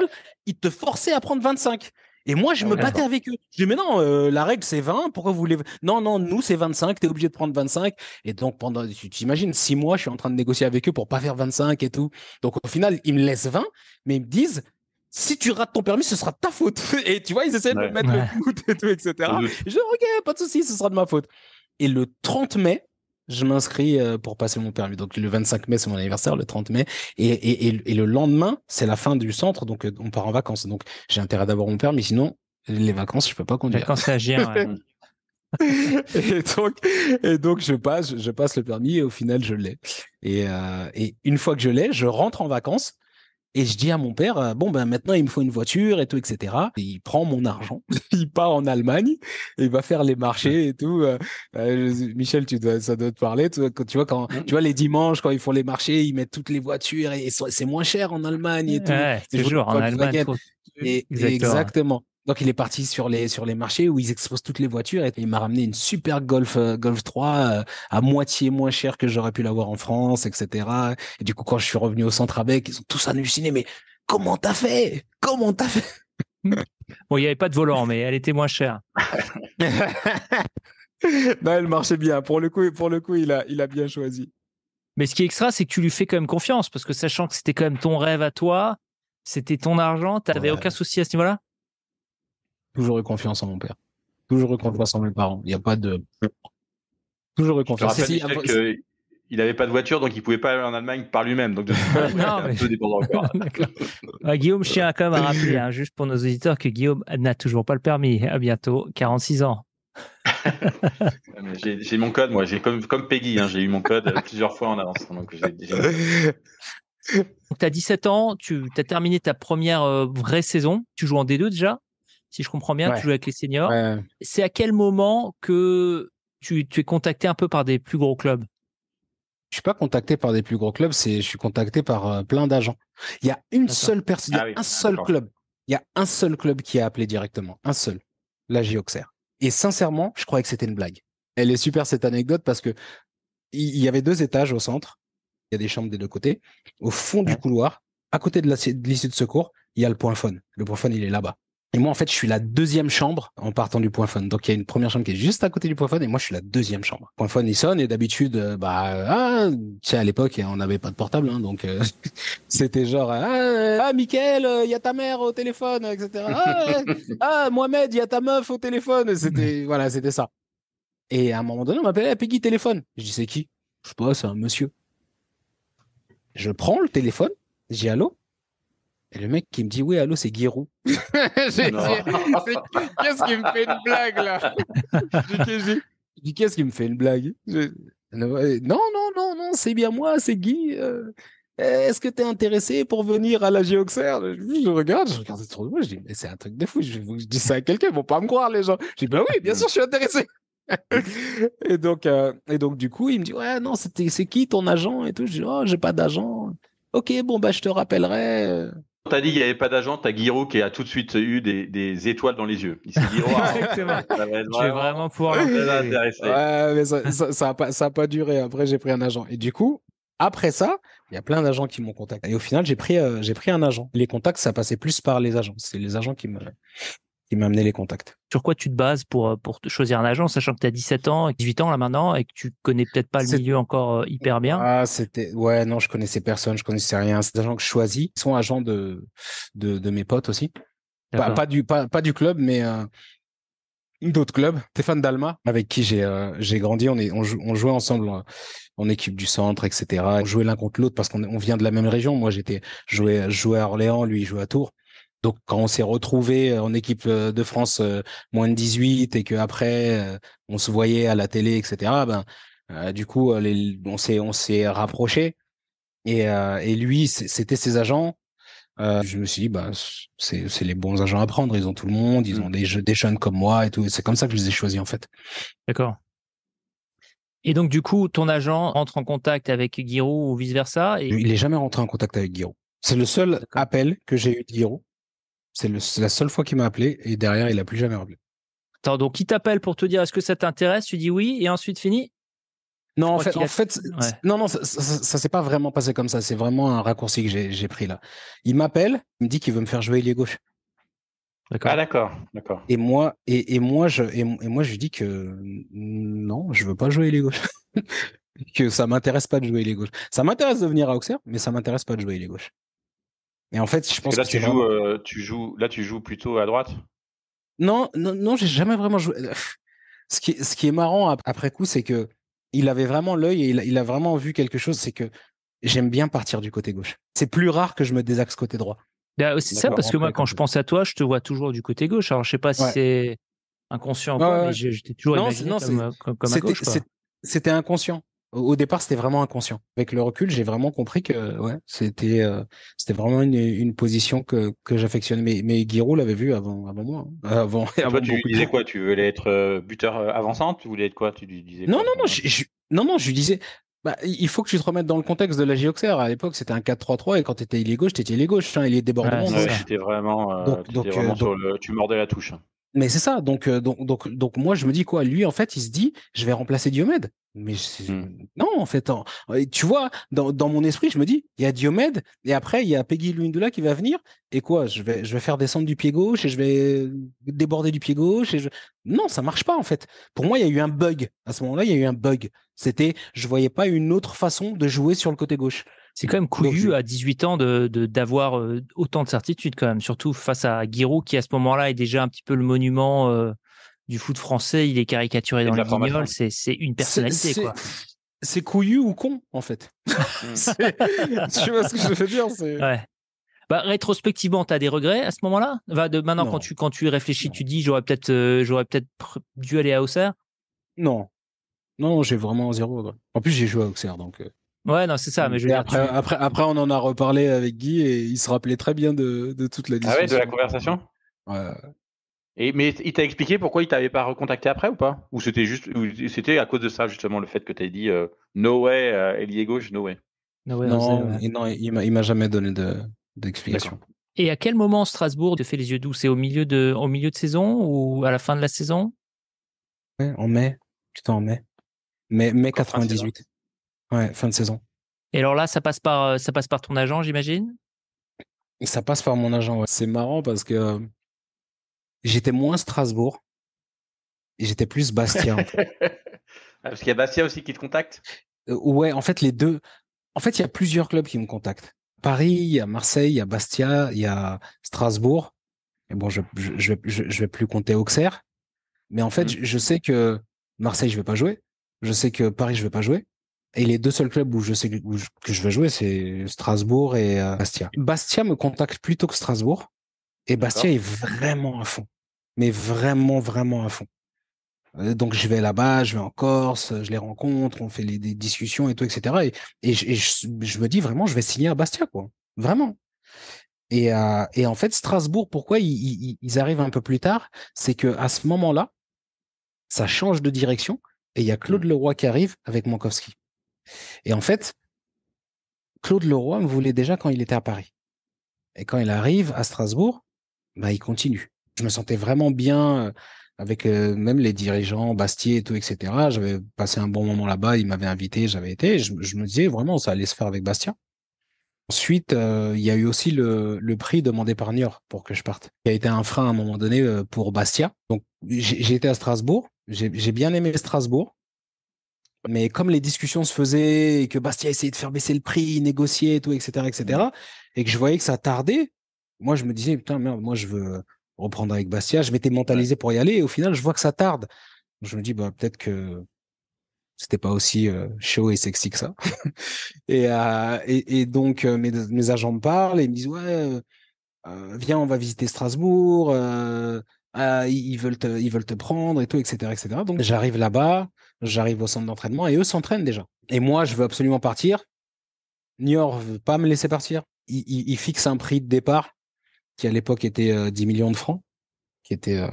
ils te forçaient à prendre 25. Et moi, je ah me battais avec eux. Je dis, mais non, euh, la règle, c'est 20. Pourquoi vous voulez. Non, non, nous, c'est 25. Tu es obligé de prendre 25. Et donc, pendant. Tu t'imagines, six mois, je suis en train de négocier avec eux pour pas faire 25 et tout. Donc, au final, ils me laissent 20, mais ils me disent, si tu rates ton permis, ce sera ta faute. Et tu vois, ils essaient de me mettre le coup et tout, etc. Je dis, ok, pas de souci, ce sera de ma faute. Et le 30 mai, je m'inscris euh, pour passer mon permis. Donc le 25 mai, c'est mon anniversaire, le 30 mai. Et, le lendemain, c'est la fin du centre, donc euh, on part en vacances. Donc j'ai intérêt d'avoir mon permis, sinon les vacances, je peux pas conduire. Vacances et donc, et donc je passe, je passe le permis et au final je l'ai. et euh, une fois que je l'ai, je rentre en vacances et je dis à mon père, euh, bon, ben maintenant, il me faut une voiture et tout, etc. Et il prend mon argent, il part en Allemagne, il va faire les marchés et tout. Euh, euh, Michel, tu dois, ça doit te parler. Tu, tu vois, quand, mm. tu vois, les dimanches, quand ils font les marchés, ils mettent toutes les voitures et, c'est moins cher en Allemagne et tout. toujours, en Allemagne. Et, exactement. Donc il est parti sur les sur les marchés où ils exposent toutes les voitures et il m'a ramené une super Golf euh, Golf 3 euh, à moitié moins cher que j'aurais pu l'avoir en France, etc. Et du coup quand je suis revenu au centre avec, ils ont tous halluciné. Mais comment t'as fait Comment t'as fait Bon, il n'y avait pas de volant, mais elle était moins chère. elle marchait bien. Pour le coup, il a il a bien choisi. Mais ce qui est extra, c'est que tu lui fais quand même confiance parce que sachant que c'était quand même ton rêve à toi, c'était ton argent, tu n'avais aucun souci à ce niveau-là toujours eu confiance en mon père. Toujours eu confiance en mes parents. Il n'y a pas de. Toujours eu confiance. il n'avait pas de voiture, donc il ne pouvait pas aller en Allemagne par lui-même. Donc, je Guillaume quand même, à euh. rappeler, hein, juste pour nos auditeurs, que Guillaume n'a toujours pas le permis. À bientôt, 46 ans. j'ai mon code, moi. J'ai comme, Peggy, hein. j'ai eu mon code euh, plusieurs fois en avance. tu as 17 ans, tu as terminé ta première euh, vraie saison. Tu joues en D2 déjà si je comprends bien, tu joues avec les seniors. C'est à quel moment que tu, es contacté un peu par des plus gros clubs Je suis pas contacté par des plus gros clubs, c'est je suis contacté par euh, plein d'agents. Il y a une seule personne, ah un ah, seul club. Il y a un seul club qui a appelé directement, un seul, la Gioxer Et sincèrement, je croyais que c'était une blague. Elle est super cette anecdote parce que il y avait deux étages au centre. Il y a des chambres des deux côtés. Au fond du couloir, à côté de l'issue de, secours, il y a le point fun. Le point phone il est là-bas. Et moi, en fait, je suis la deuxième chambre en partant du point fun. Donc, il y a une première chambre qui est juste à côté du point fun, et moi, je suis la deuxième chambre. Point fun, il sonne, et d'habitude, euh, bah, euh, ah, tiens, à l'époque, on n'avait pas de portable, hein, donc euh, c'était genre, ah, ah Mickaël, il y a ta mère au téléphone, etc. Ah, ah, Mohamed, il y a ta meuf au téléphone. C'était, voilà, c'était ça. Et à un moment donné, on m'appelait eh, Peggy téléphone. Je dis, c'est qui Je sais pas, c'est un monsieur. Je prends le téléphone, je allô et le mec qui me dit oui, allô, c'est Giroud. Qu'est-ce qui me fait une blague là Je dis qu'est-ce qui me fait une blague Non, non, non, non, c'est bien moi, c'est Guy. Euh, est-ce que tu es intéressé pour venir à la Géoxère je, regarde, je regarde trop moi, je dis mais c'est un truc de fou, je, dis ça à quelqu'un, ils vont pas me croire les gens. Je dis Ben oui, bien mm. sûr, je suis intéressé. et donc, euh, et donc du coup, il me dit ouais non, c'était c'est qui ton agent et tout. Je dis oh j'ai pas d'agent. Ok bon bah je te rappellerai. Euh t'as dit qu'il n'y avait pas d'agent, t'as Guiraud qui a tout de suite eu des, étoiles dans les yeux. Oh, Exactement. Ça vraiment, pouvoir ça n'a pas, duré. Après, j'ai pris un agent. Et du coup, après ça, il y a plein d'agents qui m'ont contacté. Et au final, j'ai pris, euh, j'ai pris un agent. Les contacts, ça passait plus par les agents. C'est les agents qui me, qui m'a amené les contacts. Sur quoi tu te bases pour, euh, pour choisir un agent, sachant que tu as 17 ans, 18 ans là maintenant, et que tu connais peut-être pas le milieu encore euh, hyper bien Ah, c'était. Ouais, non, je connaissais personne, je connaissais rien. C'est des agents que je choisis. Ils sont agents de, de, de mes potes aussi. Pas, du, pas, pas, du club, mais. Euh, d'autres clubs, Stéphane Dalma, avec qui j'ai j'ai grandi, on est on, jouait ensemble en, équipe du centre, etc. On jouait l'un contre l'autre parce qu'on on vient de la même région. Moi, j'étais joué à Orléans, lui il jouait à Tours. Donc quand on s'est retrouvé euh, en équipe euh, de France euh, moins de 18 et que après on se voyait à la télé, etc. Ben du coup on s'est on s'est rapproché et, et lui c'était ses agents. je me suis dit bah c'est c'est les bons agents à prendre. Ils ont tout le monde, ils mmh. ont des jeunes comme moi et tout. C'est comme ça que je les ai choisis en fait. D'accord. Et donc du coup ton agent entre en contact avec Giroud ou vice versa. Et... Il est jamais rentré en contact avec Giroud. C'est le seul appel que j'ai eu de Giroud. C'est la seule fois qu'il m'a appelé et derrière, il n'a plus jamais appelé. Attends, donc il t'appelle pour te dire est-ce que ça t'intéresse Tu dis oui et ensuite fini non en fait, en fait, non, non, ça, ne s'est pas vraiment passé comme ça. C'est vraiment un raccourci que j'ai pris là. Il m'appelle, il me dit qu'il veut me faire jouer les gauche. D'accord. Ah d'accord, Et moi, et, moi, je, et, moi, je lui dis que non, je veux pas jouer les gauches. que ça m'intéresse pas de jouer les gauche. Ça m'intéresse de venir à Auxerre, mais ça m'intéresse pas de jouer les gauche. Et en fait, je pense là, que tu joues, euh, tu joues, là, tu joues plutôt à droite Non, non, non j'ai jamais vraiment joué. Ce qui, ce qui est marrant après coup, c'est que il avait vraiment l'œil et il, a vraiment vu quelque chose, c'est que j'aime bien partir du côté gauche. C'est plus rare que je me désaxe côté droit. Bah, c'est ça, parce que moi, quand je pense à toi, je te vois toujours du côté gauche. Alors, je sais pas si c'est inconscient mais j'étais toujours euh, à C'était inconscient au départ, c'était vraiment inconscient. Avec le recul, j'ai vraiment compris que ouais, c'était euh, c'était vraiment une, une, position que, que j'affectionnais. Mais, mais Giroud l'avait vu avant avant moi. Hein. Avant, tu lui disais quoi Tu voulais être euh, buteur euh, avançant Tu voulais être quoi Tu disais Non, non, non, je, non, non, je lui disais. Bah, il faut que tu te remettes dans le contexte de la Gioxer. À l'époque, c'était un 4-3-3 et quand tu étais ailier gauche, tu étais ailier gauche. il est hein. débordement. Hein. vraiment, tu mordais la touche. Mais c'est ça. Donc, donc, donc, donc, moi, je me dis quoi Lui, en fait, il se dit, je vais remplacer Diomède. Mais mmh. non, en fait, tu vois, dans, mon esprit, je me dis, il y a Diomède, et après, il y a Peggy Luindula qui va venir, et quoi, je vais, faire descendre du pied gauche, et je vais déborder du pied gauche, et Non, ça marche pas, en fait. Pour moi, il y a eu un bug. À ce moment-là, il y a eu un bug. C'était, je voyais pas une autre façon de jouer sur le côté gauche. C'est quand même couillu à 18 ans d'avoir de, d'avoir euh, autant de certitudes quand même, surtout face à Giroud qui à ce moment-là est déjà un petit peu le monument euh, du foot français, il est caricaturé dans les guignol, c'est une personnalité. C'est, couillu ou con, en fait. Hmm. tu vois ce que je veux dire bah, Rétrospectivement, tu as des regrets à ce moment-là va de, Maintenant, quand tu, quand tu réfléchis, tu dis j'aurais peut-être, euh, dû aller à Auxerre Non. Non, j'ai vraiment zéro. En plus, j'ai joué à Auxerre, donc. Euh, ouais, non, c'est ça. Mais après, après, on en a reparlé avec Guy et il se rappelait très bien de, toute la discussion. Ah de la conversation mais il t'a expliqué pourquoi il t'avait pas recontacté après ou pas Ou c'était juste, c'était à cause de ça justement le fait que tu as dit euh, No way, euh, gauche, No way. non, il, ne m'a jamais donné d'explication. et à quel moment Strasbourg te fait les yeux doux C'est au milieu de, au milieu de saison ou à la fin de la saison En mai, putain en mai. Mais mai 98. ouais, fin de saison. Et alors là, ça passe par, euh, ça passe par ton agent, j'imagine Ça passe par mon agent. Ouais. C'est marrant parce que euh, j'étais moins Strasbourg et j'étais plus Bastia. Ah, parce qu'il y a Bastia aussi qui te contacte. Euh, ouais, en fait les deux. En fait, il y a plusieurs clubs qui me contactent. Paris, il y a Marseille, il y a Bastia, il y a Strasbourg. Et bon, je je, vais plus compter Auxerre. Mais en fait, mmh. je, sais que Marseille, je vais pas jouer. Je sais que Paris, je vais pas jouer. Et les deux seuls clubs où je sais que, je, que je vais jouer, c'est Strasbourg et euh, Bastia. Bastia me contacte plutôt que Strasbourg. Et Bastia est vraiment à fond, mais vraiment, vraiment à fond. Donc je vais là-bas, je vais en Corse, je les rencontre, on fait des discussions et tout, etc. Et, je, me dis vraiment, je vais signer à Bastia, quoi. Vraiment. Et, en fait, Strasbourg, pourquoi ils, arrivent un peu plus tard C'est que à ce moment-là, ça change de direction et il y a Claude mmh. Leroy qui arrive avec Mankowski. Et en fait, Claude Leroy me voulait déjà quand il était à Paris. Et quand il arrive à Strasbourg, bah, il continue. Je me sentais vraiment bien avec même les dirigeants, Bastier et tout, etc. J'avais passé un bon moment là-bas, ils m'avaient invité, j'avais été. Je, me disais vraiment, ça allait se faire avec Bastia. Ensuite, il y a eu aussi le, prix demandé par Niort pour que je parte, qui a été un frein à un moment donné pour Bastia. Donc, j'ai été à Strasbourg. J'ai bien aimé Strasbourg. Mais comme les discussions se faisaient et que Bastia essayait de faire baisser le prix, négocier et tout, etc., etc., mmh. et que je voyais que ça tardait, moi, je me disais, putain, merde, moi, je veux euh, reprendre avec Bastia. Je m'étais mentalisé pour y aller. Et au final, je vois que ça tarde. Je me dis, bah, peut-être que c'était pas aussi euh, chaud et sexy que ça. Euh, et, donc, mes, agents me parlent et me disent, ouais, viens, on va visiter Strasbourg. ils veulent te, ils veulent te prendre et tout, etc., etc. Donc j'arrive là-bas, j'arrive au centre d'entraînement et eux s'entraînent déjà. Et moi, je veux absolument partir. Niort veut pas me laisser partir. il, il fixe un prix de départ qui à l'époque était 10 euh, millions de francs, qui était euh,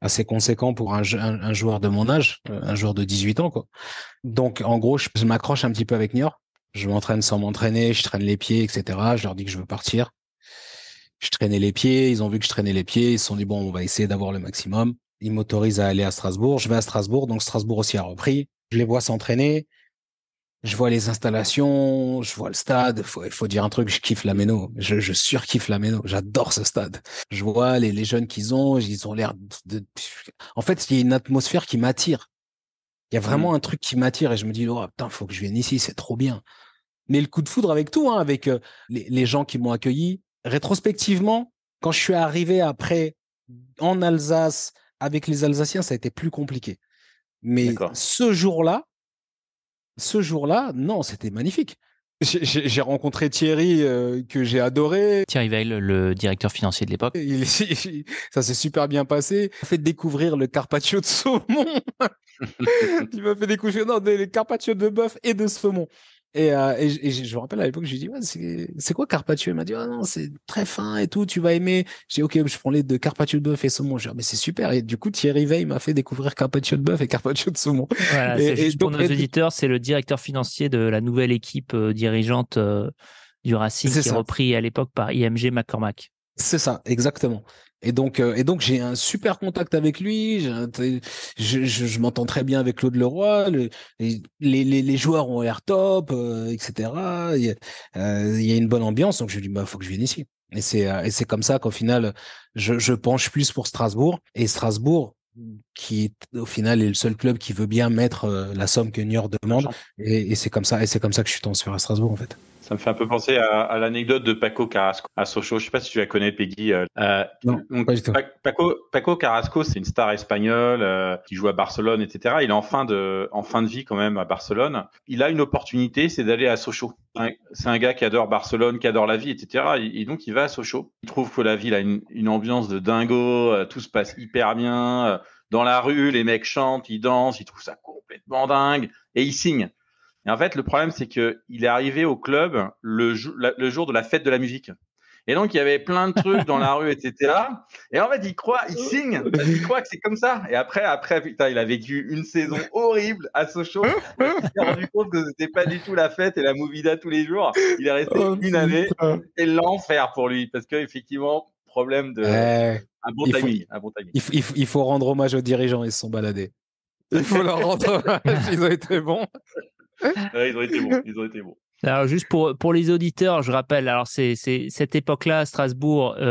assez conséquent pour un, joueur de mon âge, euh, un joueur de 18 ans. Donc, en gros, je, m'accroche un petit peu avec Niort. Je m'entraîne sans m'entraîner, je traîne les pieds, etc. Je leur dis que je veux partir. Je traînais les pieds, ils ont vu que je traînais les pieds, ils se sont dit, bon, on va essayer d'avoir le maximum. Ils m'autorisent à aller à Strasbourg. Je vais à Strasbourg, donc Strasbourg aussi a repris. Je les vois s'entraîner je vois les installations, je vois le stade. Il faut, faut, dire un truc, je kiffe la Méno. Je, je surkiffe la Méno. J'adore ce stade. Je vois les, les jeunes qu'ils ont, ils ont l'air de. En fait, il y a une atmosphère qui m'attire. Il y a mm. vraiment un truc qui m'attire et je me dis, oh putain, faut que je vienne ici, c'est trop bien. Mais le coup de foudre avec tout, hein, avec euh, les, les gens qui m'ont accueilli. Rétrospectivement, quand je suis arrivé après en Alsace avec les Alsaciens, ça a été plus compliqué. Mais ce jour-là, ce jour-là, non, c'était magnifique. J'ai rencontré Thierry euh, que j'ai adoré. Thierry Veil, le directeur financier de l'époque. Ça s'est super bien passé. Il m'a fait découvrir le carpaccio de saumon. Il m'a fait découvrir non, des carpaccio de bœuf et de saumon. Et, euh, je me rappelle à l'époque, je lui dis, c'est quoi Carpaccio Il m'a dit, oh non, c'est très fin et tout, tu vas aimer. J'ai dit, ok, je prends les deux, Carpaccio de bœuf et saumon. Je dis, mais c'est super. Et du coup, Thierry Veil m'a fait découvrir Carpaccio de bœuf et Carpaccio de saumon. juste pour nos auditeurs, c'est le directeur financier de la nouvelle équipe euh, dirigeante euh, du Racing qui est repris à l'époque par IMG McCormack. C'est ça, exactement. Et donc, euh, et donc j'ai un super contact avec lui. Je, m'entends très bien avec Claude Leroy. les, les, joueurs ont l'air top, euh, etc. Euh, il y, a, une bonne ambiance. Donc je lui dis, bah faut que je vienne ici. Et c'est et c'est comme ça qu'au final, je, penche plus pour Strasbourg. Et Strasbourg, qui au final est le seul club qui veut bien mettre la somme que Niort demande. Et, et c'est comme ça. Et c'est comme ça que je suis transféré à Strasbourg en fait. Ça me fait un peu penser à, l'anecdote de Paco Carrasco à Sochaux. Je ne sais pas si tu la connais, Peggy. Euh, euh, non, Paco, Paco, Carrasco, c'est une star espagnole euh, qui joue à Barcelone, etc. Il est en fin de, en fin de vie quand même à Barcelone. Il a une opportunité, c'est d'aller à Sochaux. C'est un gars qui adore Barcelone, qui adore la vie, etc. Et donc il va à Sochaux. Il trouve que la ville a une, une ambiance de dingo, tout se passe hyper bien. Dans la rue, les mecs chantent, ils dansent, ils trouvent ça complètement dingue, et ils signent. Et en fait, le problème, c'est qu'il est arrivé au club le, jour de la fête de la musique. Et donc, il y avait plein de trucs dans la rue, etc. Et en fait, il croit, il signe, il croit que c'est comme ça. Et après, après, il a vécu une saison horrible à Sochaux. Il s'est rendu compte que c'était pas du tout la fête et la movida tous les jours. Il est resté oh, une année. c'est l'enfer pour lui. Parce que, effectivement, problème de, un bon timing. Il, il faut rendre hommage aux dirigeants. Ils se sont baladés. Il faut leur rendre hommage. Ils ont été bons. Hein ah, ils ont été bons. Alors juste pour, pour les auditeurs, je rappelle, alors c'est, cette époque-là, Strasbourg était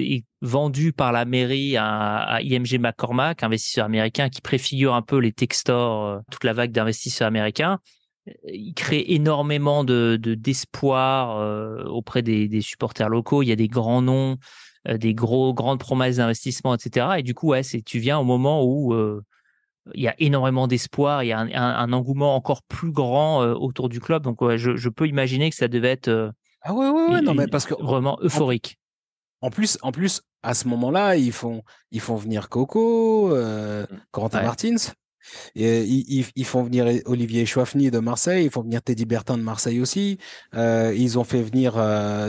euh, est, vendu par la mairie à, IMG McCormack, investisseur américain qui préfigure un peu les textors, euh, toute la vague d'investisseurs américains. Il crée énormément de, d'espoir euh, auprès des, supporters locaux. Il y a des grands noms, des gros grandes promesses d'investissement, etc. Et du coup, ouais, c'est tu viens au moment où il y a énormément d'espoir, il y a un, engouement encore plus grand euh, autour du club. Donc, je, peux imaginer que ça devait être euh, ah non, mais parce que vraiment euphorique. En, plus, en plus, à ce moment-là, ils font, ils font venir Coco, euh, mmh. Martins. Et, ils, ils, font venir Olivier Chouafny de Marseille, ils font venir Teddy Bertin de Marseille aussi. Euh, ils ont fait venir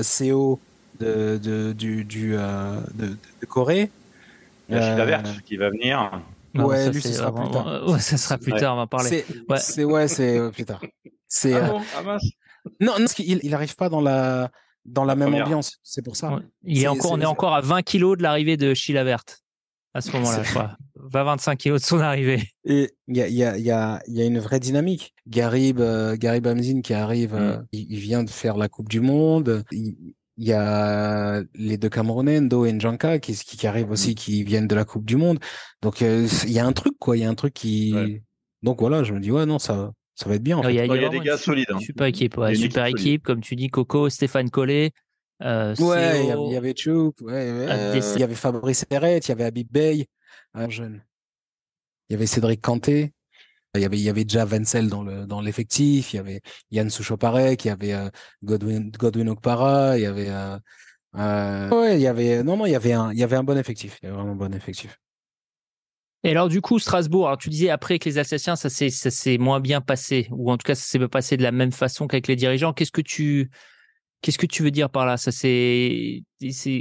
seo de, de, du, de, Corée. Il y qui va venir ouais, ça, sera plus tard. on va parler. C'est ouais, c'est euh, plus tard. C'est ah euh, ah non, il arrive pas dans la dans la, même ambiance, c'est pour ça. Il est, encore, on est encore à 20 kilos de l'arrivée de Chilavert à ce ah, moment-là, je crois. 20-25 kilos de son arrivée. Et il y a, y, a, y, a, y a, une vraie dynamique. Garib, euh, Garib qui arrive, mm. il, il, vient de faire la Coupe du Monde. Il, il y a les deux Camerounais, Ndo et Njanka, qui, qui, arrivent aussi, mm. qui viennent de la Coupe du Monde. Donc, euh, il y a un truc, quoi. Il y a un truc qui. Donc, voilà, je me dis, ouais, non, ça, ça va être bien. Il y a, des gars solides. Hein. Super équipe, super équipe, comme tu dis, Coco, Stéphane Collet. Euh, ouais, il y, e avait Chouk, euh, il y avait Fabrice Herret, il y avait Habib Bey, Il y avait Cédric Kanté il y avait il y avait déjà Vensel dans le dans l'effectif, il y avait Yann Souchoparek, il y avait Godwin Godwin Okpara, il y avait ouais, il y avait non non, il y avait un il y avait un bon effectif, il y avait vraiment un bon effectif. Et alors du coup Strasbourg, tu disais après que les Alsaciens ça s'est ça moins bien passé ou en tout cas ça s'est pas passé de la même façon qu'avec les dirigeants. Qu'est-ce que tu Qu'est-ce que tu veux dire par là Ça c'est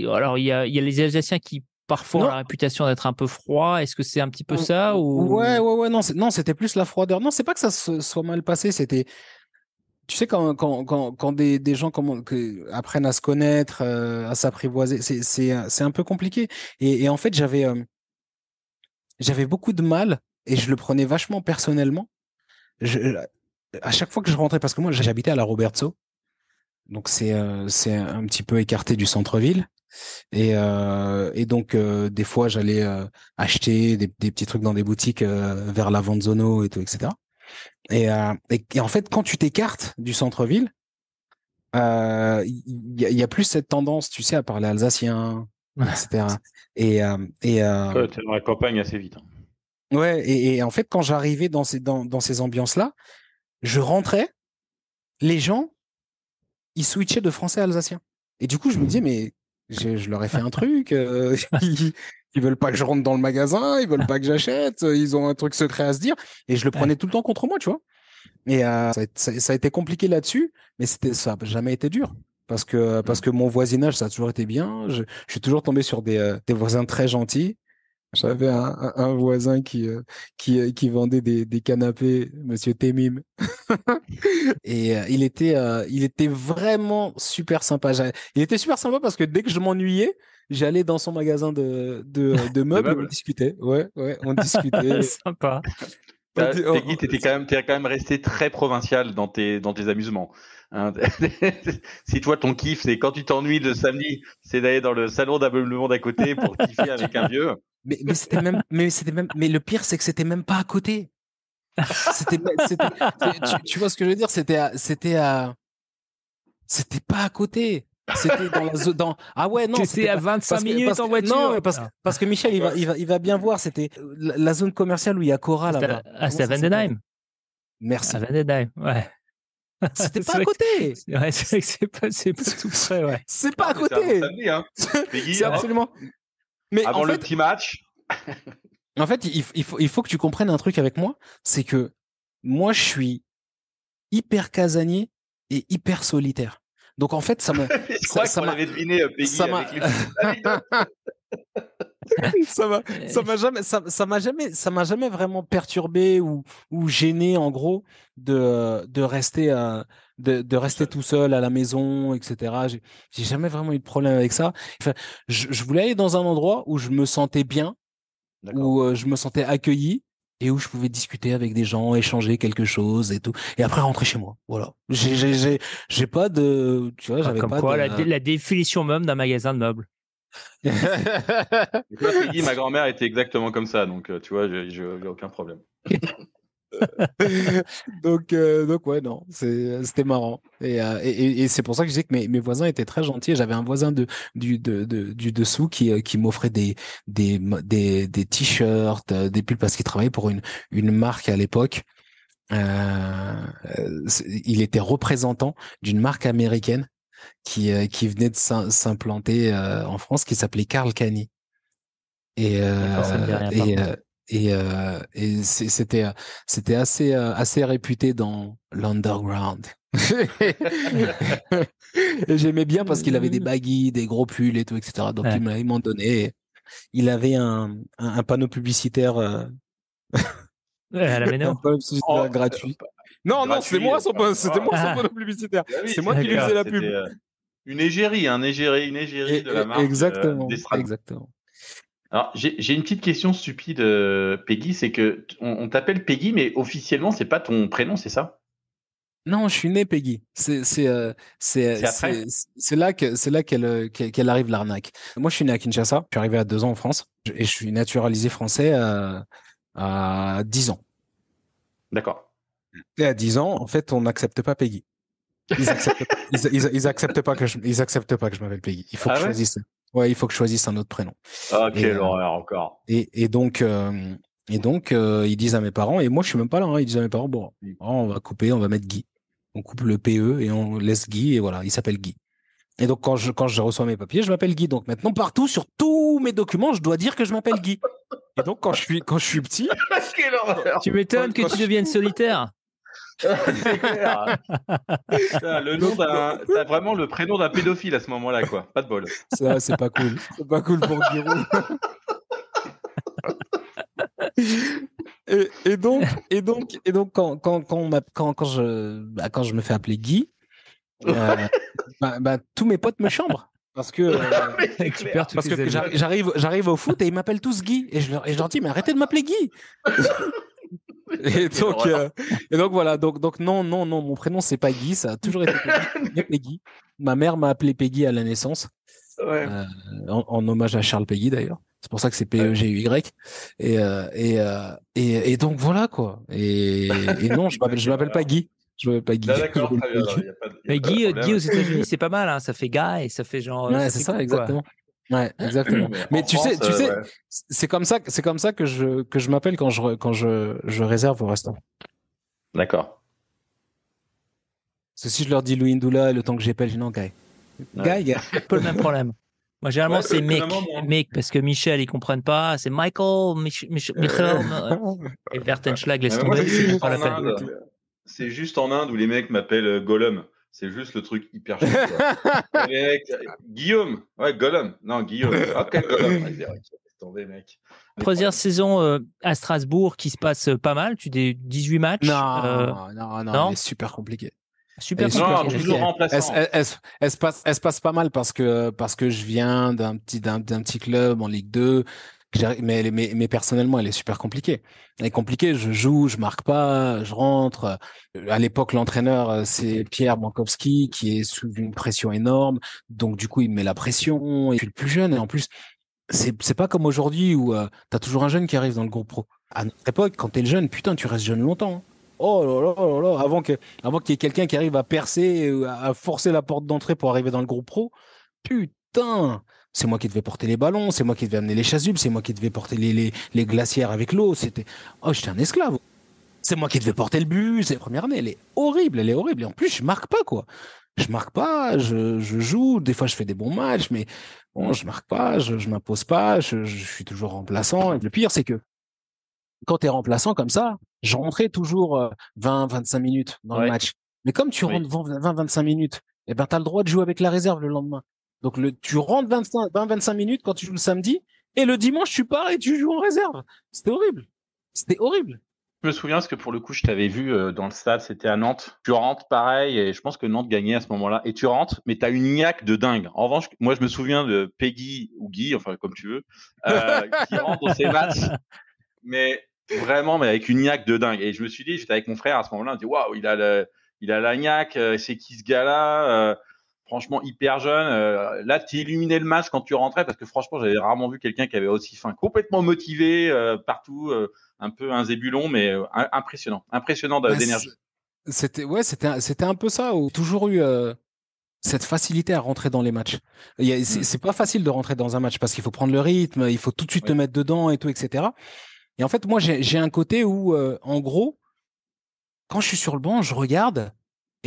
alors il y a, y a les Alsaciens qui parfois la réputation d'être un peu froid. Est-ce que c'est un petit peu ça ou... Ouais, ouais, ouais. Non, non c'était plus la froideur. Non, c'est pas que ça se soit mal passé. C'était. Tu sais, quand, des, gens apprennent à se connaître, euh, à s'apprivoiser, c'est un peu compliqué. Et, en fait, j'avais euh, j'avais beaucoup de mal et je le prenais vachement personnellement. Euh, à chaque fois que je rentrais, parce que moi, j'habitais à la Roberto, donc c'est un petit peu écarté du centre-ville. Euh, et, donc, euh, des fois, j'allais euh, acheter des, petits trucs dans des boutiques vers la zono et tout, etc. Et, en fait, quand tu t'écartes du centre-ville, il y, a plus cette tendance, tu sais, à parler alsacien, etc. et et es dans la campagne assez vite. Hein. Ouais, et, en fait, quand j'arrivais dans ces dans, dans ces ambiances-là, je rentrais, les gens, ils switchaient de français à alsacien. Et du coup, je me disais, mmh. mais je leur ai fait un truc. Euh, ils, veulent pas que je rentre dans le magasin, ils veulent pas que j'achète, euh, ils ont un truc secret à se dire. Et je le prenais tout le temps contre moi, tu vois. Et euh, ça, a, été compliqué là-dessus, mais ça n'a jamais été dur. Parce que, parce mmh. que mon voisinage, ça a toujours été bien. Je, suis toujours tombé sur des voisins très gentils. J'avais un, voisin qui, euh, euh, qui, vendait des, canapés, Monsieur Temim. et euh, il, était, il était vraiment super sympa. Il était super sympa parce que dès que je m'ennuyais, j'allais dans son magasin de, de, meubles, et on discutait. Ouais, ouais, on discutait. sympa. Peggy, bah, quand même, quand même resté très provincial dans tes, dans tes amusements. Hein. si toi ton kiff, c'est quand tu t'ennuies le samedi, c'est d'aller dans le salon d'ameublement d'à côté pour kiffer avec un vieux. Mais, c'était même, mais c'était même, mais le pire, c'est que c'était même pas à côté. tu, vois ce que je veux dire? C'était, à, c'était c'était pas à côté. C'était dans Ah ouais, non. C'était à 25 minutes en voiture. Non, parce, que Michel, il va, il va, bien voir. C'était la, zone commerciale où il y a Cora là-bas. Ah, c'était à Vandenheim. Merci. À Vandenheim, ouais. C'était pas à côté. Ouais, c'est c'est pas, pas tout près, ouais. C'est pas à ah, côté. Hein. C'est hein. absolument. Mais avant en le petit match. en fait, il, faut, que tu comprennes un truc avec moi, c'est que moi, je suis hyper casanier et hyper solitaire. Donc en fait, ça m'a. je ça, deviné euh, ça m'a. ça m'a jamais ça, m'a jamais ça m'a jamais vraiment perturbé ou gêné en gros de rester euh, de, de rester tout seul à la maison, etc. J'ai jamais vraiment eu de problème avec ça. je, voulais aller dans un endroit où je me sentais bien, où euh, je me sentais accueilli et où je pouvais discuter avec des gens, échanger quelque chose et tout, et après rentrer chez moi. Voilà. J'ai pas de, tu vois, j'avais pas. Comme quoi, la, la définition même d'un magasin de meubles. dit, ma grand-mère était exactement comme ça, donc euh, tu vois, j'ai aucun problème. donc, euh, donc ouais, non, c'était marrant. Euh, et, c'est pour ça que je disais que mes, voisins étaient très gentils. J'avais un voisin de, du, du dessous qui, euh, qui m'offrait des, des, des, t-shirts, des pulls parce qu'il travaillait pour une, une marque à l'époque. il était représentant d'une marque américaine qui, qui venait de s'implanter en France qui s'appelait Carl Cani. Et, et, et, euh, c'était euh, euh, assez réputé dans l'underground. J'aimais bien parce qu'il avait des baguilles, des gros pulls et tout, etc. Donc il m'en donnait Il avait un, panneau publicitaire. gratuit. non, non, c'était moi son, c'était moi son ah. panneau publicitaire. Bah c'est moi qui lui faisais la pub. Une égérie, hein, un égérie, une égérie de la marque. Exactement. exactement j'ai une petite question stupide, euh, Peggy. C'est que on, t'appelle Peggy, mais officiellement, c'est pas ton prénom, c'est ça Non, je suis né Peggy. C'est euh, là que euh, qu'elle arrive l'arnaque. Moi, je suis né à Kinshasa. Je suis arrivé à deux ans en France et je suis naturalisé français à, dix ans. D'accord. Et à dix ans, en fait, on n'accepte pas Peggy. Ils n'acceptent pas, que je, m'appelle Peggy. Il faut que ah je choisisse. Ouais, il faut que je choisisse un autre prénom. Ah, encore. Et, donc, et donc euh, euh, ils disent à mes parents, et moi je suis même pas là, hein, ils disent à mes parents, bon, on va couper, on va mettre Guy. On coupe le PE et on laisse Guy, et voilà, il s'appelle Guy. Et donc, quand je, quand je reçois mes papiers, je m'appelle Guy. Donc, maintenant, partout, sur tous mes documents, je dois dire que je m'appelle Guy. Et donc, quand je suis, quand je suis petit. tu m'étonnes que tu deviennes solitaire. Ah, le nom d'un, vraiment le prénom d'un pédophile à ce moment-là, quoi. Pas de bol. c'est pas cool. C'est pas cool pour Guy et, donc, et donc, et donc, quand quand quand, je bah, quand je me fais appeler Guy, euh, bah, bah, tous mes potes me chambrent parce que, euh, parce que j'arrive j'arrive au foot et ils m'appellent tous Guy et je leur, et je leur dis mais arrêtez de m'appeler Guy. Et donc, euh, et donc voilà, donc, donc non, non, non, mon prénom c'est pas Guy, ça a toujours été Peggy. Ma mère m'a appelé Peggy à la naissance, euh, en, hommage à Charles Peggy d'ailleurs. C'est pour ça que c'est P-E-G-U-Y. Et, euh, et, et, donc voilà quoi. Et, non, je m'appelle, je m'appelle pas Guy. Je m'appelle pas Guy. Mais Guy, aux États-Unis, c'est pas mal, hein. ça fait gars et ça fait genre. Ouais, c'est ça, exactement. Ouais, hein exactement. Mais, tu, sais, tu euh, sais, c'est comme ça, c'est comme ça que je que je m'appelle quand je quand je, je réserve au restaurant. D'accord. c'est si je leur dis Louis Ndoula, le temps que j'appelle, je non, Guy. Ouais. pas le même problème. Moi, généralement, c'est mec, parce que Michel, ils comprennent pas. C'est Michael, Michel, euh, et Bertenschlag, laisse tomber, c'est C'est juste en Inde où les mecs m'appellent Gollum. C'est juste le truc hyper chaud. Euh, Guillaume, ouais, Gollum. Non, Guillaume. Ok, Première saison euh, à Strasbourg qui se passe euh, pas mal. Tu des 18 matchs. Non, non, non, super compliqué. Super, compliqué. non, Elle, se passe, elle se passe pas mal parce que parce que je viens d'un petit d'un, petit club en Ligue 2 mais, personnellement, elle est super compliquée. Elle est compliquée. Je joue, je marque pas, je rentre. Euh, à l'époque, l'entraîneur, euh, c'est Pierre Bankowski, qui est sous une pression énorme. Donc, du coup, il met la pression. Et suis le plus jeune, et en plus, c'est pas comme aujourd'hui où euh, tu as toujours un jeune qui arrive dans le groupe pro. À notre époque, quand tu es jeune, putain, tu restes jeune longtemps. Hein. Oh là là là là, avant qu'il y ait quelqu'un qui arrive à percer, à forcer la porte d'entrée pour arriver dans le groupe pro. Putain! C'est moi qui devais porter les ballons, c'est moi qui devais amener les chasubles, c'est moi qui devais porter les, glacières avec l'eau. C'était. Oh, j'étais un esclave. C'est moi qui devais porter le but. C'est la première année. Elle est horrible, elle est horrible. Et en plus, je marque pas, quoi. Je marque pas, je, joue. Des fois, je fais des bons matchs, mais bon, je marque pas, je, je m'impose pas, je, suis toujours remplaçant. Et le pire, c'est que quand tu es remplaçant comme ça, je rentrais toujours 20-25 euh, minutes dans le match. Mais comme tu rentres 20-25 minutes, eh ben, tu as le droit de jouer avec la réserve le lendemain. Donc le, tu rentres 20, 25 minutes quand tu joues le samedi et le dimanche tu pars et tu joues en réserve. C'était horrible. C'était horrible. Je me souviens parce que pour le coup, je t'avais vu euh, dans le stade, c'était à Nantes. Tu rentres pareil et je pense que Nantes gagnait à ce moment-là. Et tu rentres, mais tu as une niaque de dingue. En revanche, moi je me souviens de Peggy ou Guy, enfin comme tu veux, euh, qui rentre dans ses matchs. Mais vraiment, mais avec une niaque de dingue. Et je me suis dit, j'étais avec mon frère à ce moment-là, on dit waouh, il a il la niaque, euh, c'est qui ce gars-là franchement hyper jeune. Euh, là, tu illuminais le match quand tu rentrais parce que franchement, j'avais rarement vu quelqu'un qui avait aussi faim, complètement motivé euh, partout, euh, un peu un zébulon, mais impressionnant, impressionnant bah, d'énergie. C'était ouais, c'était c'était un peu ça. ou toujours eu cette facilité à rentrer dans les matchs. Mmh c'est pas facile de rentrer dans un match parce qu'il faut prendre le rythme, il faut tout de suite te mettre dedans et tout, etc. Et en fait, moi, j'ai un côté où, en gros, quand je suis sur le banc, je regarde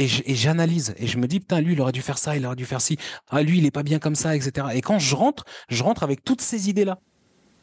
et j'analyse et, je me dis putain lui il aurait dû faire ça il aurait dû faire ci ah lui il est pas bien comme ça etc et quand je rentre je rentre avec toutes ces idées là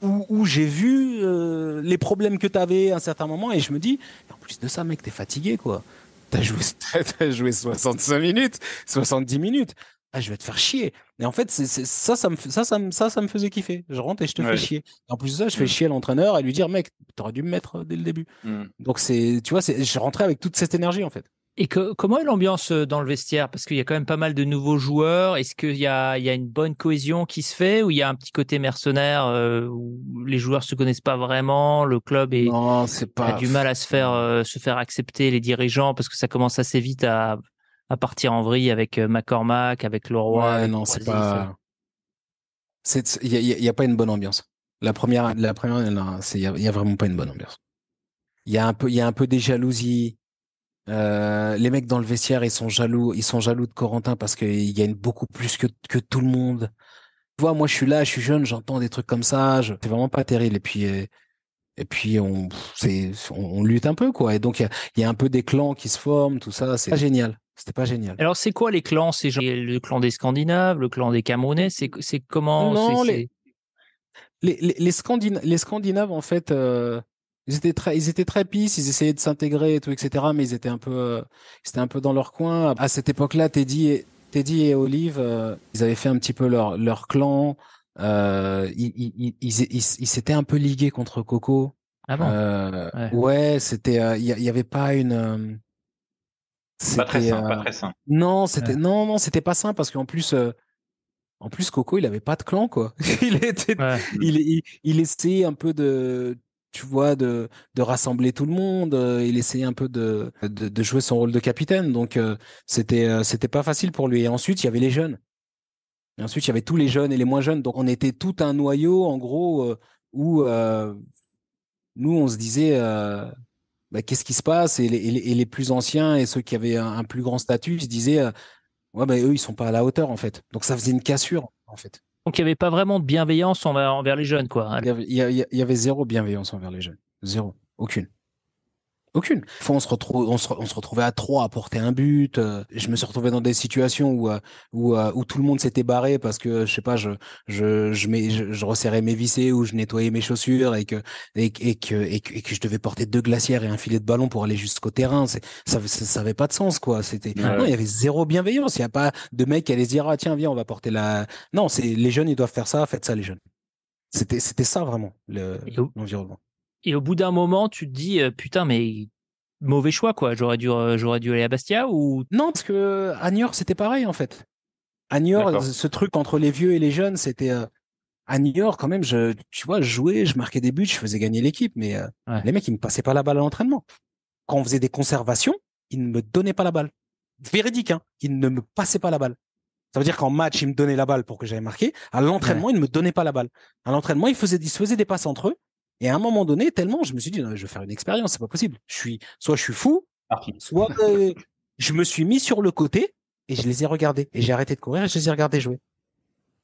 où, j'ai vu euh, les problèmes que tu avais à un certain moment et je me dis en plus de ça mec tu es fatigué quoi Tu joué as joué 65 minutes 70 minutes ah, je vais te faire chier. Et en fait, ça, ça me, ça, ça, ça, me faisait kiffer. Je rentre et je te fais chier. En plus de ça, je fais mm. chier l'entraîneur et lui dire, mec, tu aurais dû me mettre euh, dès le début. Mm. Donc, c'est, tu vois, je rentrais avec toute cette énergie, en fait. Et comment est l'ambiance euh, dans le vestiaire Parce qu'il y a quand même pas mal de nouveaux joueurs. Est-ce qu'il y, a, une bonne cohésion qui se fait ou il y a un petit côté mercenaire euh, où les joueurs se connaissent pas vraiment Le club a du mal à euh, se faire, accepter les dirigeants parce que ça commence assez vite à, partir en vrille avec McCormack, avec Leroy. non, c'est pas. Il n'y a, pas une bonne ambiance. La première, la première il n'y a, vraiment pas une bonne ambiance. Il y, a un peu, y a un peu des jalousies euh, les mecs dans le vestiaire, ils sont jaloux, ils sont jaloux de Corentin parce qu'il gagne beaucoup plus que, tout le monde. Tu vois, moi, je suis là, je suis jeune, j'entends des trucs comme ça. Je... C'est vraiment pas terrible. Et puis, euh, et puis, on, on, lutte un peu, quoi. Et donc, il y, a, un peu des clans qui se forment, tout ça. C'est pas génial. C'était pas génial. Alors, c'est quoi les clans C'est le clan des Scandinaves, le clan des Camerounais C'est, comment Non, les, les, Scandinaves, en fait. Euh, ils étaient très, ils étaient très pisses, ils essayaient de s'intégrer et tout, etc. Mais ils étaient un peu, c'était euh, un peu dans leur coin. À cette époque-là, Teddy et, Teddy et Olive, euh, ils avaient fait un petit peu leur, leur clan. Euh, ils, ils, s'étaient un peu ligués contre Coco. Ah bon euh, ouais, c'était, euh, il y, avait pas une. Pas très sain, pas très sain. Non, c'était, non, non, c'était pas sain parce qu'en plus. En plus, Coco, il avait pas de clan, quoi. il était, il, il, essayait un peu de tu vois, de, rassembler tout le monde. il euh, essayait un peu de, jouer son rôle de capitaine. Donc, euh, c'était, euh, c'était pas facile pour lui. Et ensuite, il y avait les jeunes. Et ensuite, il y avait tous les jeunes et les moins jeunes. Donc, on était tout un noyau, en gros, où nous, on se disait. Bah, qu'est-ce qui se passe et les, plus anciens et ceux qui avaient un, plus grand statut se disaient ouais ben, eux ils sont pas à la hauteur en fait donc ça faisait une cassure en fait donc il n'y avait pas vraiment de bienveillance envers, les jeunes, quoi. Il y, y, avait, zéro bienveillance envers les jeunes. Zéro. Aucune. Aucune. on se retrouve, on se, retrouvait à trois à porter un but. Euh, je me suis retrouvé dans des situations où euh, euh, où, tout le monde s'était barré parce que je sais pas, je je je, je, resserrais mes vissées ou je nettoyais mes chaussures et que et, et que et, que je devais porter deux glacières et un filet de ballon pour aller jusqu'au terrain. ça, ça, avait pas de sens quoi. C'était non, il y avait zéro bienveillance. Il y a pas de mec qui allait se dire ah tiens viens on va porter la. Non, c'est les jeunes ils doivent faire ça. Faites ça les jeunes. C'était c'était ça vraiment le, l'environnement. Et au bout d'un moment, tu te dis, putain, mais mauvais choix, quoi. J'aurais dû, j'aurais dû aller à Bastia ou. Non, parce que à York, c'était pareil, en fait. À York, ce truc entre les vieux et les jeunes, c'était. À à York, quand même, je, tu vois, je jouais, je marquais des buts, je faisais gagner l'équipe, mais les mecs, ils me passaient pas la balle à l'entraînement. Quand on faisait des conservations, ils ne me donnaient pas la balle. Véridique, hein. Ils ne me passaient pas la balle. Ça veut dire qu'en match, ils me donnaient la balle pour que j'aille marquer. À l'entraînement, ils ne me donnaient pas la balle. À l'entraînement, ils faisaient, ils se faisaient des passes entre eux. Et à un moment donné, tellement, je me suis dit, non, je vais faire une expérience, c'est pas possible. Je suis, soit je suis fou, soit euh, je me suis mis sur le côté et je les ai regardés. Et j'ai arrêté de courir et je les ai regardés jouer.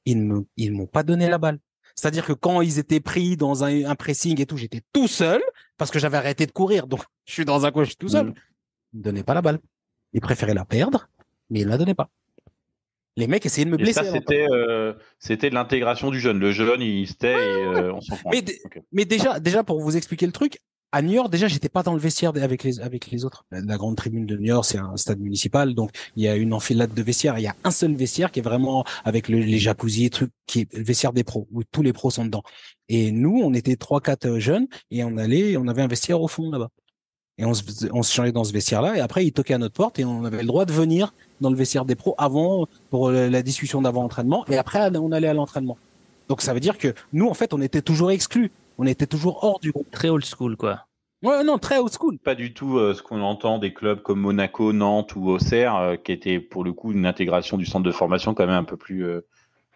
Ils ne ils m'ont pas donné la balle. C'est-à-dire que quand ils étaient pris dans un, pressing et tout, j'étais tout seul parce que j'avais arrêté de courir. Donc, je suis dans un coin, je suis tout seul. Mmh. Ils me donnaient pas la balle. Ils préféraient la perdre, mais ils ne la donnaient pas. Les mecs essayaient de me et ça, C'était euh, c'était l'intégration du jeune. Le jeune, il était et euh, on s'en hein. Mais, déjà, déjà, pour vous expliquer le truc, à New York, déjà, j'étais pas dans le vestiaire avec les, avec les autres. La grande tribune de New York, c'est un stade municipal, donc il y a une enfilade de vestiaires. Il y a un seul vestiaire qui est vraiment avec les jacuzzis, truc qui est le vestiaire des pros, où tous les pros sont dedans. Et nous, on était trois, quatre euh, jeunes, et on allait, on avait un vestiaire au fond là-bas. Et on se, on se changeait dans ce vestiaire-là, et après, ils toquaient à notre porte, et on avait le droit de venir dans le vestiaire des pros avant pour la discussion d'avant entraînement et après on allait à l'entraînement. Donc ça veut dire que nous en fait on était toujours exclus, on était toujours hors du groupe. Très old school quoi. Ouais non très old school. Pas du tout euh, ce qu'on entend des clubs comme Monaco, Nantes ou Auxerre euh, qui étaient, pour le coup une intégration du centre de formation quand même un peu plus euh,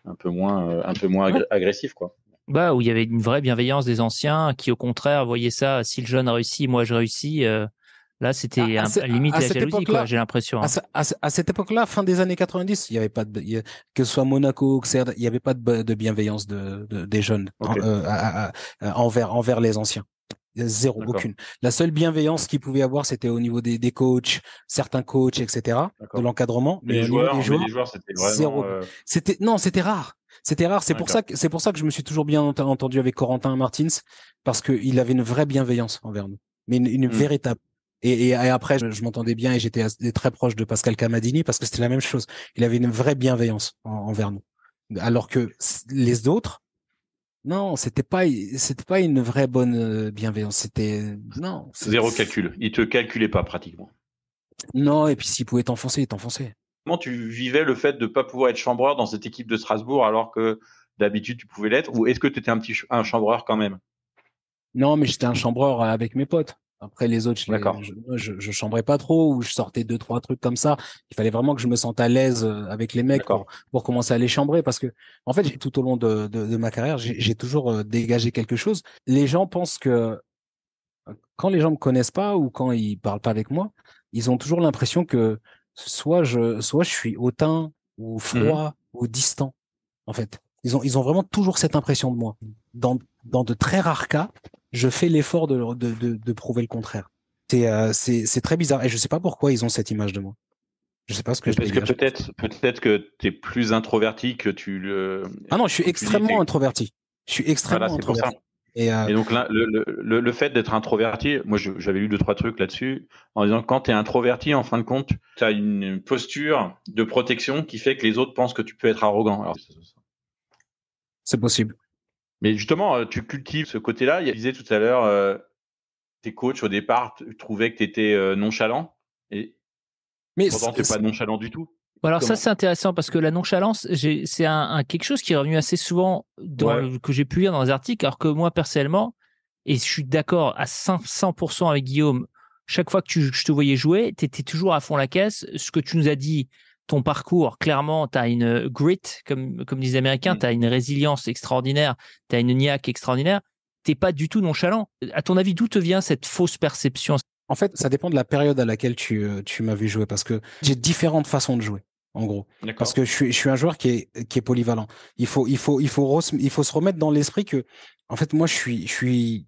un peu moins un peu moins agressif quoi. Bah où il y avait une vraie bienveillance des anciens qui au contraire voyaient ça si le jeune a réussi moi je réussis Là, c'était à, limite à la jalousie, j'ai l'impression. Hein. À, cette époque-là, fin des années 90, il n'y avait pas de, que ce soit Monaco ou il n'y avait pas de, bienveillance de, des jeunes euh, euh, envers, envers les anciens. Zéro, aucune. La seule bienveillance qu'il pouvait avoir, c'était au niveau des, coachs, certains coachs, etc., de l'encadrement. Mais, les joueurs, c'était vraiment. Euh, non, c'était rare. C'était rare. C'est pour ça que pour ça que je me suis toujours bien entendu avec Corentin Martins parce qu'il avait une vraie bienveillance envers nous mais une, mmh. véritable. Et, après, je, m'entendais bien et j'étais très proche de Pascal Camadini parce que c'était la même chose. Il avait une vraie bienveillance envers nous, alors que les autres, non, c'était pas, c'était pas une vraie bonne euh, bienveillance. C'était non. Zéro calcul. Il te calculait pas pratiquement. Non, et puis s'il pouvait t'enfoncer, il t'enfonçait. Comment tu vivais le fait de ne pas pouvoir être chambreur dans cette équipe de Strasbourg alors que d'habitude tu pouvais l'être Ou est-ce que tu étais un petit un chambreur quand même Non, mais j'étais un chambreur avec mes potes. Après les autres, je ne je, chambrais pas trop ou je sortais deux trois trucs comme ça. Il fallait vraiment que je me sente à l'aise euh, avec les mecs pour, commencer à les chambrer parce que en fait tout au long de, ma carrière j'ai toujours euh, dégagé quelque chose. Les gens pensent que euh, quand les gens me connaissent pas ou quand ils parlent pas avec moi, ils ont toujours l'impression que soit je soit je suis hautain ou mmh froid ou distant en fait. Ils ont ils ont vraiment toujours cette impression de moi. dans de très rares cas, je fais l'effort de, de, de, prouver le contraire. Euh, c'est c'est très bizarre et je sais pas pourquoi ils ont cette image de moi. Je sais pas ce que Parce je que peut-être peut-être que tu es plus introverti que tu le. Ah non, je suis extrêmement introverti. Je suis extrêmement introverti. Euh, et, donc là, le, le, le, fait d'être introverti, moi j'avais lu deux trois trucs là-dessus en disant quand tu es introverti, en fin de compte, tu as une posture de protection qui fait que les autres pensent que tu peux être arrogant. C'est possible. Mais justement, euh, tu cultives ce côté-là. Il disait tout à l'heure, euh, tes coachs au départ trouvaient que tu étais euh, nonchalant. Et mais pourtant, tu pas nonchalant du tout. Alors ça c'est intéressant parce que la nonchalance, c'est quelque chose qui est revenu assez souvent que j'ai pu lire dans les articles, alors que moi personnellement, et je suis d'accord à 100% avec Guillaume, chaque fois que je te voyais jouer, tu étais toujours à fond la caisse. Ce que tu nous as dit, ton parcours, clairement, tu as une grit, comme, comme disent les Américains, mm. tu as une résilience extraordinaire, tu as une niaque extraordinaire, t'es pas du tout nonchalant. À ton avis, d'où te vient cette fausse perception En fait, ça dépend de la période à laquelle tu, euh, tu m'as vu jouer, parce que j'ai différentes façons de jouer en gros. Parce que je suis, je suis un joueur qui est, qui est polyvalent. Il faut, il faut, il faut, il faut se remettre dans l'esprit que, en fait, moi, je suis, je suis,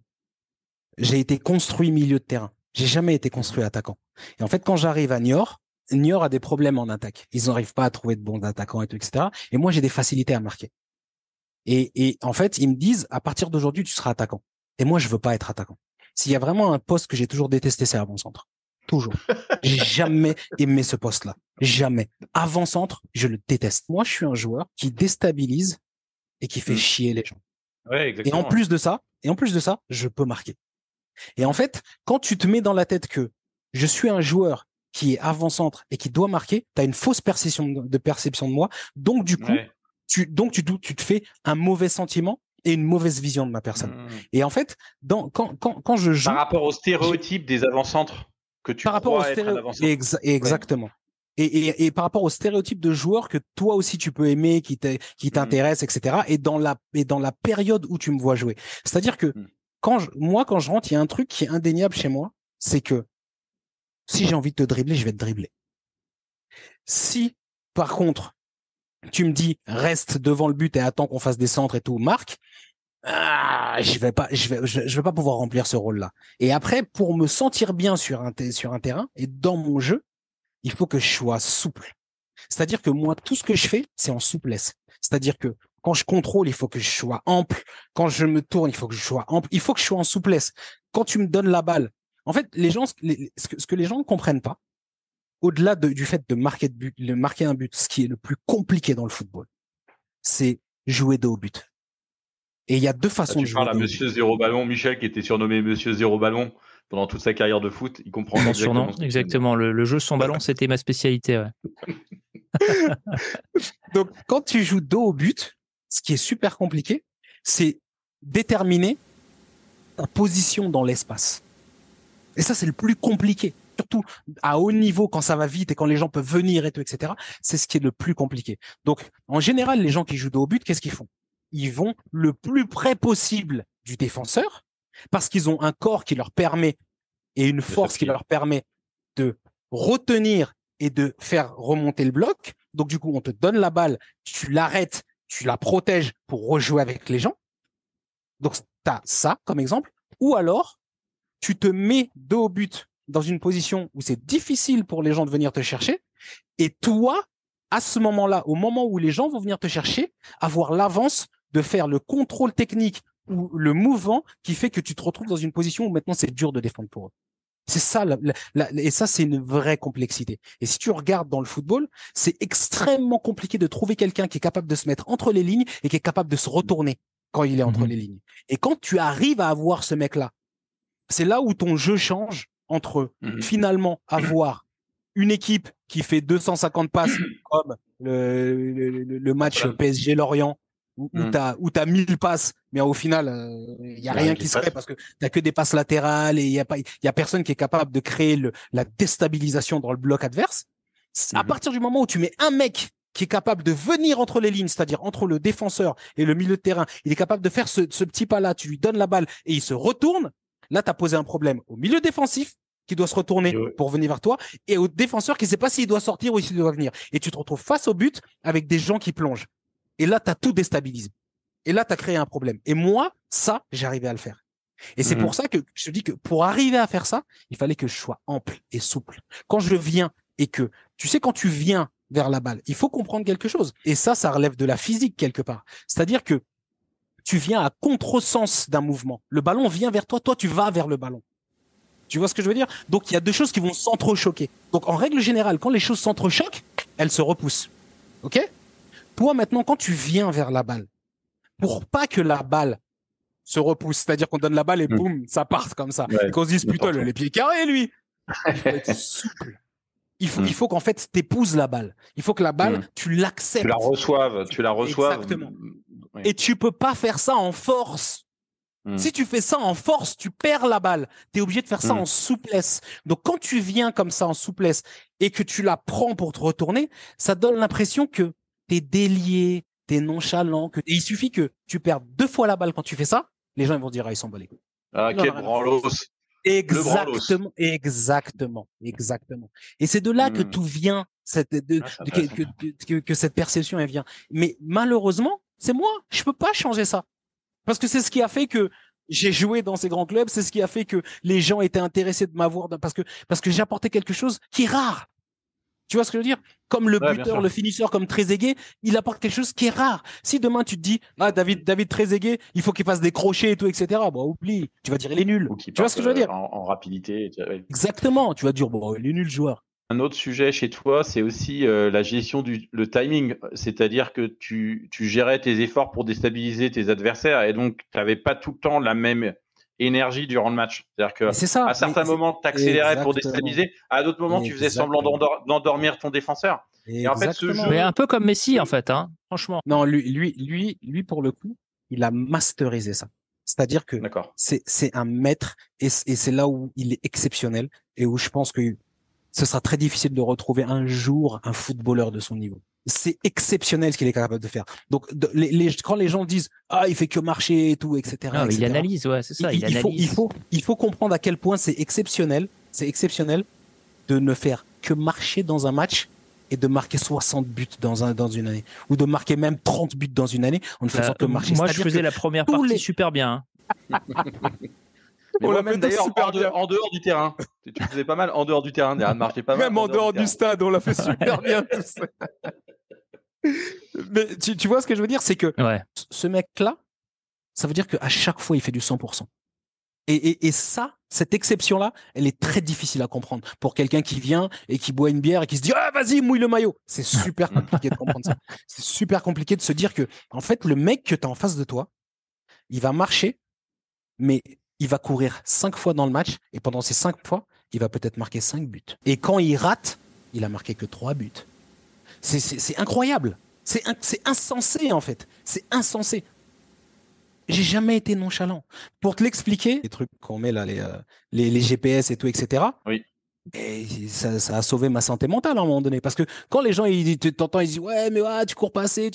j'ai été construit milieu de terrain. J'ai jamais été construit attaquant. Et en fait, quand j'arrive à Niort, Nior a des problèmes en attaque. Ils n'arrivent pas à trouver de bons attaquants et tout, etc. Et moi, j'ai des facilités à marquer. Et, en fait, ils me disent, à partir d'aujourd'hui, tu seras attaquant. Et moi, je veux pas être attaquant. S'il y a vraiment un poste que j'ai toujours détesté, c'est avant-centre. Toujours. J'ai jamais aimé ce poste-là. Jamais. Avant-centre, je le déteste. Moi, je suis un joueur qui déstabilise et qui fait mm. chier les gens. et en plus de ça, et en plus de ça, je peux marquer. Et en fait, quand tu te mets dans la tête que je suis un joueur qui est avant-centre et qui doit marquer, tu as une fausse perception de, perception de moi. Donc, du coup, tu, donc, tu, te fais un mauvais sentiment et une mauvaise vision de ma personne. Mmh. Et en fait, quand, quand, je joue. Par rapport au stéréotype des avant-centres que tu par rapport au stéréotype Exactement. Et, et, par rapport au stéréotype de joueur que toi aussi tu peux aimer, qui mmh. t'intéresse, etc. Et dans, la, et dans la période où tu me vois jouer. C'est-à-dire que mmh. quand moi, quand je rentre, il y a un truc qui est indéniable chez moi, c'est que si j'ai envie de te dribbler, je vais te dribbler. Si, par contre, tu me dis reste devant le but et attends qu'on fasse des centres et tout, marque, ah, je vais pas, je vais, vais pas pouvoir remplir ce rôle-là. Et après, pour me sentir bien sur sur un terrain et dans mon jeu, il faut que je sois souple. C'est-à-dire que moi, tout ce que je fais, c'est en souplesse. C'est-à-dire que quand je contrôle, il faut que je sois ample. Quand je me tourne, il faut que je sois ample. Il faut que je sois en souplesse. Quand tu me donnes la balle, en fait, les gens, ce, que, les gens ne comprennent pas, au-delà du fait de marquer, un but, ce qui est le plus compliqué dans le football, c'est jouer dos au but. Et il y a deux ah, façons de jouer. à Monsieur Zéro Ballon, Michel, qui était surnommé Monsieur Zéro Ballon pendant toute sa carrière de foot. Il comprend son surnom. Exactement. Le, jeu sans ballon, c'était ma spécialité. Donc, quand tu joues dos au but, ce qui est super compliqué, c'est déterminer ta position dans l'espace. Et ça, c'est le plus compliqué. Surtout à haut niveau, quand ça va vite et quand les gens peuvent venir et tout, etc. C'est ce qui est le plus compliqué. Donc, en général, les gens qui jouent de haut but, qu'est-ce qu'ils font Ils vont le plus près possible du défenseur parce qu'ils ont un corps qui leur permet et une force qui leur permet de retenir et de faire remonter le bloc. Donc du coup, on te donne la balle, tu l'arrêtes, tu la protèges pour rejouer avec les gens. Donc tu as ça comme exemple. Ou alors, tu te mets dos au but dans une position où c'est difficile pour les gens de venir te chercher, et toi, à ce moment-là, au moment où les gens vont venir te chercher, avoir l'avance de faire le contrôle technique ou le mouvement qui fait que tu te retrouves dans une position où maintenant c'est dur de défendre pour eux. C'est ça, et ça c'est une vraie complexité. Et si tu regardes dans le football, c'est extrêmement compliqué de trouver quelqu'un qui est capable de se mettre entre les lignes et qui est capable de se retourner quand il est entre mhm. les lignes. Et quand tu arrives à avoir ce mec-là, c'est là où ton jeu change entre mmh finalement mmh avoir une équipe qui fait 250 passes mmh comme le, match PSG Lorient où, où tu as 1000 passes mais au final il euh, n'y y a bah, rien qui se fait parce que tu que des passes latérales et il y a pas il y a personne qui est capable de créer la déstabilisation dans le bloc adverse. À partir du moment où tu mets un mec qui est capable de venir entre les lignes, c'est-à-dire entre le défenseur et le milieu de terrain, il est capable de faire ce petit pas là, tu lui donnes la balle et il se retourne, Là, tu as posé un problème au milieu défensif qui doit se retourner pour venir vers toi et au défenseur qui ne sait pas s'il doit sortir ou s'il doit venir. Et tu te retrouves face au but avec des gens qui plongent. Et là, tu as tout déstabilisé. Et là, tu as créé un problème. Et moi, ça, j'arrivais à le faire. Et c'est mhm. pour ça que je te dis que pour arriver à faire ça, il fallait que je sois ample et souple. Quand je viens et que, tu sais, quand tu viens vers la balle, il faut comprendre quelque chose. Et ça, ça relève de la physique quelque part. C'est-à-dire que tu viens à contresens d'un mouvement. Le ballon vient vers toi, toi tu vas vers le ballon. Tu vois ce que je veux dire Donc il y a deux choses qui vont s'entrechoquer. Donc en règle générale, quand les choses s'entrechoquent, elles se repoussent. OK Toi maintenant quand tu viens vers la balle pour pas que la balle se repousse, c'est-à-dire qu'on donne la balle et mm. boum, ça part comme ça. qu'on se dise putain, le pieds carrés, lui. Il faut souple. Mm. Il faut, qu'en fait, t'épouses la balle. Il faut que la balle, mm. tu l'acceptes. Tu la reçoives, tu la reçoives. Exactement. Et tu peux pas faire ça en force. Hmm. Si tu fais ça en force, tu perds la balle. Tu es obligé de faire ça hmm. en souplesse. Donc quand tu viens comme ça en souplesse et que tu la prends pour te retourner, ça donne l'impression que tu es délié, tu es nonchalant, que il suffit que tu perdes deux fois la balle quand tu fais ça, les gens ils vont dire ah, ils sont volés. » Ah, quel branlos. Exactement, exactement, exactement. Et c'est de là que hmm. tout vient, cette, ah, que, que, cette perception elle vient. Mais malheureusement, c'est moi. Je peux pas changer ça. Parce que c'est ce qui a fait que j'ai joué dans ces grands clubs. C'est ce qui a fait que les gens étaient intéressés de m'avoir parce que, parce que j'apportais quelque chose qui est rare. Tu vois ce que je veux dire Comme le buteur, le finisseur, comme Trezeguet, il apporte quelque chose qui est rare. Si demain tu te dis, ah David, David Trezeguet, il faut qu'il fasse des crochets et tout, etc. Bon, bah, oublie, tu vas dire il est nul. tu vois ce que je veux dire euh, en, rapidité. Exactement, tu vas dire bon, il est nul joueur un autre sujet chez toi, c'est aussi euh, la gestion du le timing, c'est-à-dire que tu, tu, gérais tes efforts pour déstabiliser tes adversaires et donc tu n'avais pas tout le temps la même énergie durant le match. C'est-à-dire que ça, à certains moments, tu accélérais pour déstabiliser, à d'autres moments, tu faisais semblant d'endormir ton défenseur. Et en fait, ce Mais un peu comme Messi, en fait, hein, franchement. Non, lui, lui, lui, lui, pour le coup, il a masterisé ça. C'est-à-dire que c'est un maître et, et c'est là où il est exceptionnel et où je pense que ce sera très difficile de retrouver un jour un footballeur de son niveau. C'est exceptionnel ce qu'il est capable de faire. Donc, quand les gens disent ah il fait que marcher et tout, etc. il analyse, ouais, c'est ça. Il, analyse. Faut, il, faut, comprendre à quel point c'est exceptionnel, c'est exceptionnel de ne faire que marcher dans un match et de marquer 60 buts dans, un, dans une année, ou de marquer même 30 buts dans une année en ne faisant bah, que marcher. Moi, je faisais la première partie super bien. Hein. on l'a fait super en, en, dehors du terrain. Tu, faisais pas mal en dehors du terrain, Même en, dehors, du, stade, on l'a fait super bien Mais tu, vois ce que je veux dire, c'est que ce mec-là, ça veut dire qu'à chaque fois, il fait du 100%. Et, ça, cette exception-là, elle est très difficile à comprendre pour quelqu'un qui vient et qui boit une bière et qui se dit ah vas-y mouille le maillot. C'est super compliqué de comprendre ça. C'est super compliqué de se dire que en fait le mec que tu as en face de toi, il va marcher, mais il va courir cinq fois dans le match et pendant ces cinq fois, il va peut-être marquer cinq buts. Et quand il rate, il a marqué que trois buts. C'est incroyable. C'est insensé en fait. C'est insensé. J'ai jamais été nonchalant. Pour te l'expliquer, les trucs qu'on met là, les, GPS euh, et tout, etc. Oui. ça, a sauvé ma santé mentale à un moment donné. Parce que quand les gens, ils, t'entendent, ils disent Ouais, mais ah, tu cours pas assez.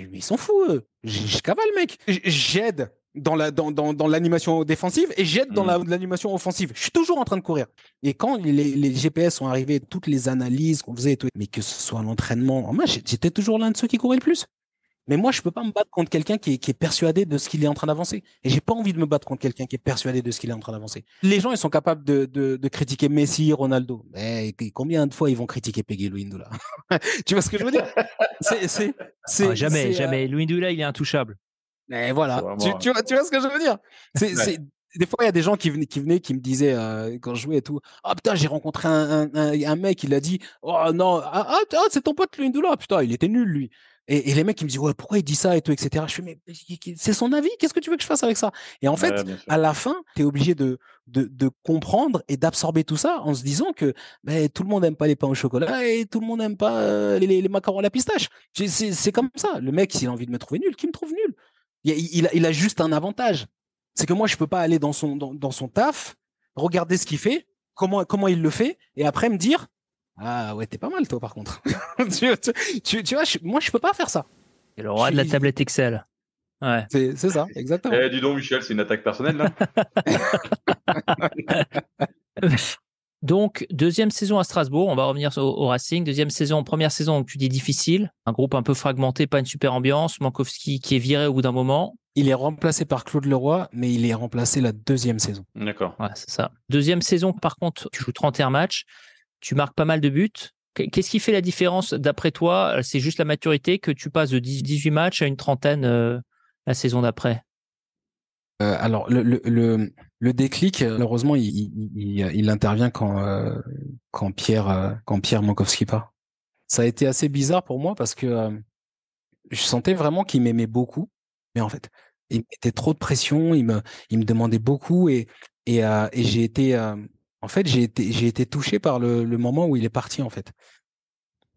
ils sont fous, eux. Je cavale, mec. J'aide dans la dans, dans, dans l'animation défensive et jette dans mm. l'animation offensive. Je suis toujours en train de courir. Et quand les, les GPS sont arrivés, toutes les analyses qu'on faisait et tout, mais que ce soit l'entraînement, moi j'étais toujours l'un de ceux qui couraient le plus. Mais moi, je peux pas me battre contre quelqu'un qui est, qui est persuadé de ce qu'il est en train d'avancer. Et j'ai pas envie de me battre contre quelqu'un qui est persuadé de ce qu'il est en train d'avancer. Les gens, ils sont capables de, de, de critiquer Messi, Ronaldo. Mais combien de fois ils vont critiquer Peggy Luindula Tu vois ce que je veux dire C'est, c'est, c'est ah, jamais, euh, jamais. Euh... Luindula, il est intouchable mais voilà. Tu, vois, ce que je veux dire Des fois, il y a des gens qui venaient, qui, me disaient euh, quand je jouais et tout Ah putain, j'ai rencontré un, mec, il a dit Oh non, ah, ah, ah, c'est ton pote, lui, Ndoula. Putain, il était nul, lui. Et, les mecs, ils me disent, ouais, pourquoi il dit ça et tout, etc. Je fais, mais c'est son avis, qu'est-ce que tu veux que je fasse avec ça Et en fait, à la fin, tu es obligé de, de, comprendre et d'absorber tout ça en se disant que ben, tout le monde n'aime pas les pains au chocolat et tout le monde n'aime pas euh, les, les, macarons à la pistache. C'est comme ça. Le mec, s'il a envie de me trouver nul, qui me trouve nul. Il, a juste un avantage. C'est que moi, je ne peux pas aller dans son, dans, son taf, regarder ce qu'il fait, comment, comment il le fait, et après me dire, ah ouais, t'es pas mal toi par contre. tu, tu, vois, moi je peux pas faire ça. Et le roi de la tablette Excel. C'est, ça, exactement. Eh, dis donc, Michel, c'est une attaque personnelle là. Donc, deuxième saison à Strasbourg, on va revenir au, Racing. Deuxième saison, première saison, tu dis difficile. Un groupe un peu fragmenté, pas une super ambiance. Mankowski qui est viré au bout d'un moment. Il est remplacé par Claude Leroy, mais il est remplacé la deuxième saison. D'accord. c'est ça. Deuxième saison, par contre, tu joues 31 matchs, tu marques pas mal de buts. Qu'est-ce qui fait la différence d'après toi euh, C'est juste la maturité que tu passes de 18 matchs à une trentaine euh, la saison d'après euh, Alors, le, le déclic, euh, malheureusement, euh, il, intervient quand, euh, quand Pierre, quand Pierre Mankowski part. Ça a été assez bizarre pour moi parce que je sentais vraiment qu'il m'aimait beaucoup, mais en fait, il mettait trop de pression, il me, il me demandait beaucoup et, et, j'ai été, en fait, j'ai été, j'ai été touché par le, moment où il est parti, en fait.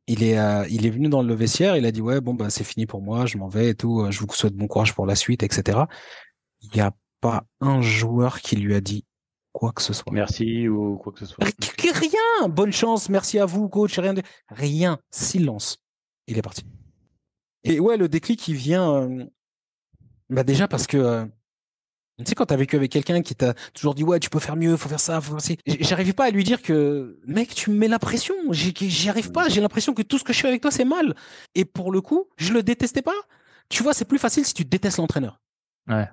Il est, il est venu dans le vestiaire, il a dit ouais bon ben c'est fini pour moi, je m'en vais et tout, je vous souhaite bon courage pour la suite, etc. Il y a pas un joueur qui lui a dit quoi que ce soit. Merci ou quoi que ce soit. Rien. Bonne chance. Merci à vous, coach. Rien. De... Rien. Silence. Il est parti. Et ouais, le déclic, qui vient. Euh, bah déjà parce que. Euh, tu sais, quand t'as vécu avec quelqu'un qui t'a toujours dit, ouais, tu peux faire mieux, faut faire ça, faut faire ça. J'arrive pas à lui dire que, mec, tu me mets la pression. J'y arrive pas. J'ai l'impression que tout ce que je fais avec toi, c'est mal. Et pour le coup, je le détestais pas. Tu vois, c'est plus facile si tu détestes l'entraîneur. Ouais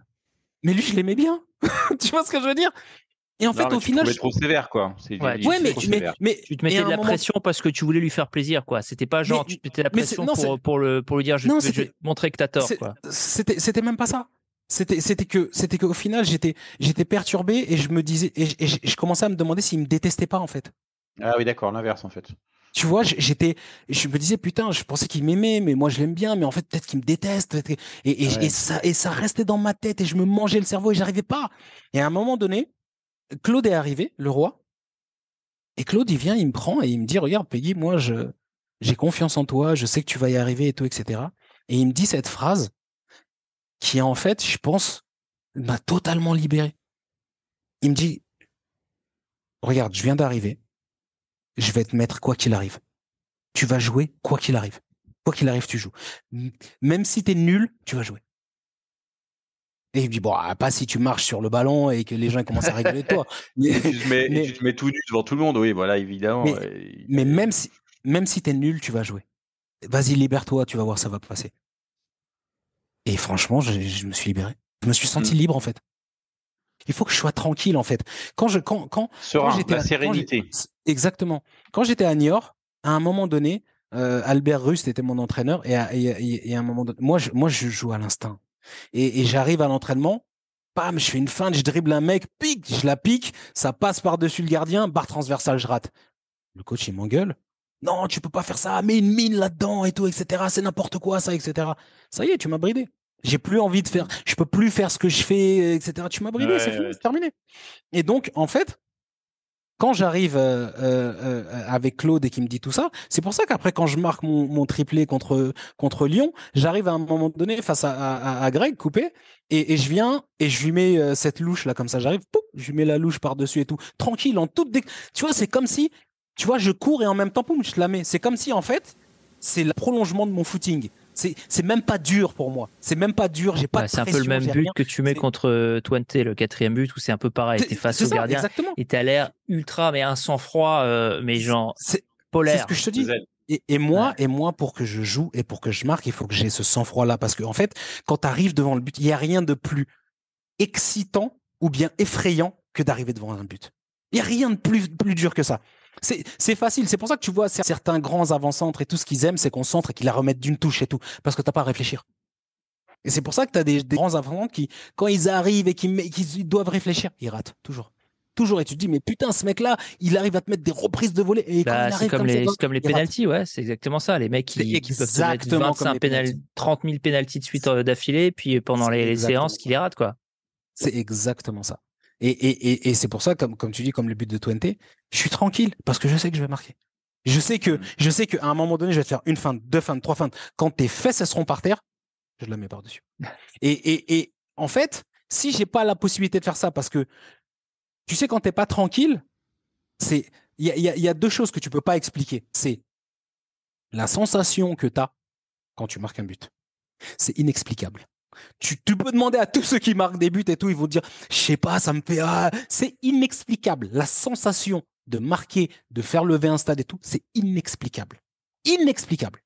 mais lui, je l'aimais bien. tu vois ce que je veux dire et en fait, au final, je... trop sévère, quoi. Ouais, mais, tu te mettais de la pression parce que tu voulais lui faire plaisir, quoi. C'était pas genre tu te mettais la pression pour, lui dire je, te montrer que t'as tort, C'était même pas ça. C'était c'était que c'était qu'au final j'étais j'étais perturbé et je me disais et, et je commençais à me demander s'il me détestait pas en fait. Ah oui, d'accord, l'inverse en fait. Tu vois, j'étais, je me disais putain, je pensais qu'il m'aimait, mais moi je l'aime bien, mais en fait peut-être qu'il me déteste. Et, ça, restait dans ma tête et je me mangeais le cerveau et j'arrivais pas. Et à un moment donné, Claude est arrivé, le roi. Et Claude, il vient, il me prend et il me dit, regarde Peggy, moi je j'ai confiance en toi, je sais que tu vas y arriver et tout, etc. Et il me dit cette phrase qui en fait, je pense, m'a totalement libéré. Il me dit, regarde, je viens d'arriver je vais te mettre quoi qu'il arrive. Tu vas jouer quoi qu'il arrive. Quoi qu'il arrive, tu joues. Même si tu es nul, tu vas jouer. Et il dit, bon, ah, pas si tu marches sur le ballon et que les gens commencent à rigoler de toi. Mais, tu, te mets, tout nu devant tout le monde, oui, voilà, évidemment. Mais, même si, même si tu es nul, tu vas jouer. Vas-y, libère-toi, tu vas voir, ça va passer. Et franchement, je, me suis libéré. Je me suis senti mm. libre, en fait il faut que je sois tranquille en fait. Quand je j'étais sérénité. exactement. Quand j'étais à Niort, à un moment donné, euh, Albert Rust était mon entraîneur et à, un moment donné, moi je, moi je joue à l'instinct et, j'arrive à l'entraînement. Pam, je fais une feinte, je dribble un mec, pique, je la pique, ça passe par-dessus le gardien, barre transversale, je rate. Le coach, il m'engueule non, tu peux pas faire ça, mets une mine là-dedans et tout, etc. C'est n'importe quoi, ça, etc. Ça y est, tu m'as bridé. J'ai plus envie de faire, je peux plus faire ce que je fais, etc. Tu m'as brisé, c'est fini, c'est terminé. Et donc, en fait, quand j'arrive euh, euh, euh, avec Claude et qui me dit tout ça, c'est pour ça qu'après quand je marque mon, triplé contre contre Lyon, j'arrive à un moment donné face à, Greg coupé et, je viens et je lui mets cette louche là comme ça, j'arrive, pouf, je lui mets la louche par dessus et tout, tranquille en toute. Dé... Tu vois, c'est comme si, tu vois, je cours et en même temps poum, je te la mets. C'est comme si en fait, c'est le prolongement de mon footing. C'est même pas dur pour moi. C'est même pas dur. J'ai pas bah, C'est un peu le même but que tu mets contre euh, Twente, le quatrième but, où c'est un peu pareil. T'es face au gardien exactement. et t'as l'air ultra, mais un sang-froid, euh, mais genre polaire. C'est ce que je te dis. Et, moi, et moi, pour que je joue et pour que je marque, il faut que j'ai ce sang-froid-là. Parce que, en fait, quand tu arrives devant le but, il n'y a rien de plus excitant ou bien effrayant que d'arriver devant un but. Il n'y a rien de plus dur que ça. C'est facile, c'est pour ça que tu vois certains grands avant-centres et tout ce qu'ils aiment, c'est qu'on centre et qu'ils la remettent d'une touche et tout, parce que t'as pas à réfléchir. Et c'est pour ça que tu as des, grands avant centres qui, quand ils arrivent et qu'ils doivent réfléchir, ils ratent, toujours. Toujours. Et tu te dis, mais putain, ce mec-là, il arrive à te mettre des reprises de volée. Bah, c'est comme, les, comme pénalties, ouais, c'est exactement ça. Les mecs qui, qui peuvent te mettre 30 000 pénalties de suite euh, d'affilée, puis pendant les, séances, qui les ratent, quoi. C'est exactement ça. Et, c'est pour ça, comme, tu dis, comme le but de Twente, je suis tranquille parce que je sais que je vais marquer. Je sais que, mmh. je sais qu'à un moment donné, je vais te faire une fin deux feintes, trois feintes. Quand tes fesses, seront par terre, je la mets par-dessus. Et, et, en fait, si n'ai pas la possibilité de faire ça, parce que tu sais, quand t'es pas tranquille, c'est, il y a, y a deux choses que tu ne peux pas expliquer. C'est la sensation que tu as quand tu marques un but. C'est inexplicable. Tu, peux demander à tous ceux qui marquent des buts et tout, ils vont te dire, je sais pas, ça me fait, ah. c'est inexplicable. La sensation de marquer, de faire lever un stade et tout, c'est inexplicable. Inexplicable.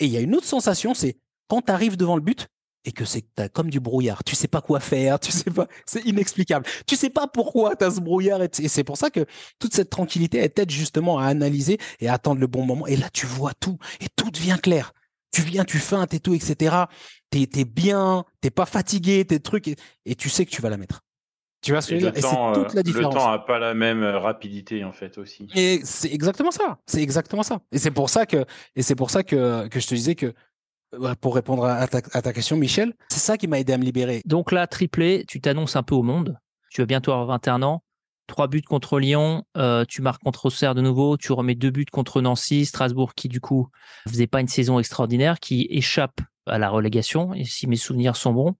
Et il y a une autre sensation, c'est quand tu arrives devant le but et que c'est comme du brouillard, tu sais pas quoi faire, tu sais pas, c'est inexplicable. Tu sais pas pourquoi tu as ce brouillard et, c'est pour ça que toute cette tranquillité elle t'aide justement à analyser et à attendre le bon moment et là tu vois tout et tout devient clair. Tu viens, tu feintes et tout, etc t'es bien, t'es pas fatigué, t'es truc, et, tu sais que tu vas la mettre. Tu vois ce dire Et c'est toute euh, la différence. Le temps a pas la même euh, rapidité en fait aussi. Et c'est exactement ça. C'est exactement ça. Et c'est pour ça que et c'est pour ça que, que je te disais que bah, pour répondre à ta, question, Michel, c'est ça qui m'a aidé à me libérer. Donc là, triplé, tu t'annonces un peu au monde. Tu vas bientôt avoir 21 ans. Trois buts contre Lyon, euh, tu marques contre Auxerre de nouveau, tu remets deux buts contre Nancy, Strasbourg qui du coup faisait pas une saison extraordinaire, qui échappe à la relégation, si mes souvenirs sont bons.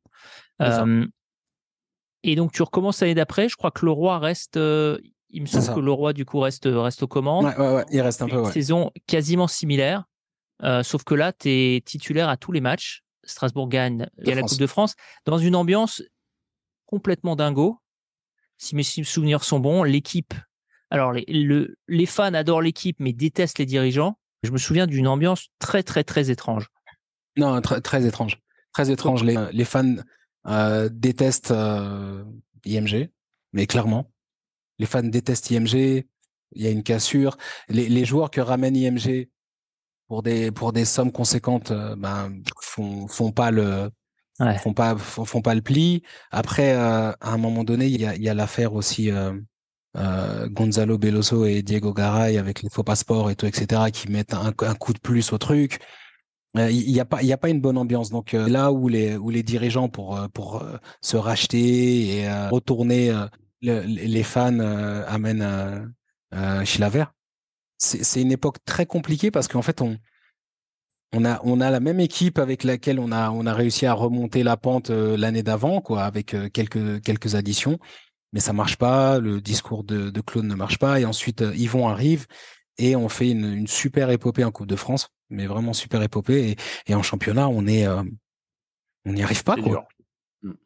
et donc tu recommences l'année d'après. Je crois que le roi reste. il me semble que le roi du coup reste reste aux commandes. Ouais, ouais, il reste un peu. Une saison quasiment similaire, sauf que là tu es titulaire à tous les matchs. Strasbourg gagne et à la Coupe de France dans une ambiance complètement dingo. Si mes souvenirs sont bons, l'équipe. Alors les fans adorent l'équipe mais détestent les dirigeants. Je me souviens d'une ambiance très très très étrange. Non, très étrange. Très étrange. Les, euh, les fans euh, détestent euh, IMG, mais clairement. Les fans détestent IMG, il y a une cassure. Les, les joueurs que ramène IMG pour des, pour des sommes conséquentes ben, font, font pas le, font pas font, pas le pli. Après, à un moment donné, il y a, y a l'affaire aussi euh, Gonzalo Beloso et Diego Garay avec les faux passeports et tout, etc., qui mettent un, un coup de plus au truc. Euh, il n'y a pas il y a pas une bonne ambiance donc euh, là où les où les dirigeants pour euh, pour se racheter et retourner les fans amènent chez c'est une époque très compliquée parce qu'en fait on on a, on a la même équipe avec laquelle on a, on a réussi à remonter la pente l'année d'avant, quoi, avec quelques, quelques additions. Mais ça marche pas, le discours de, de Claude ne marche pas. Et ensuite, Yvon arrive et on fait une, une super épopée en Coupe de France mais vraiment super épopée. Et, en championnat, on est, on n'y arrive pas, quoi.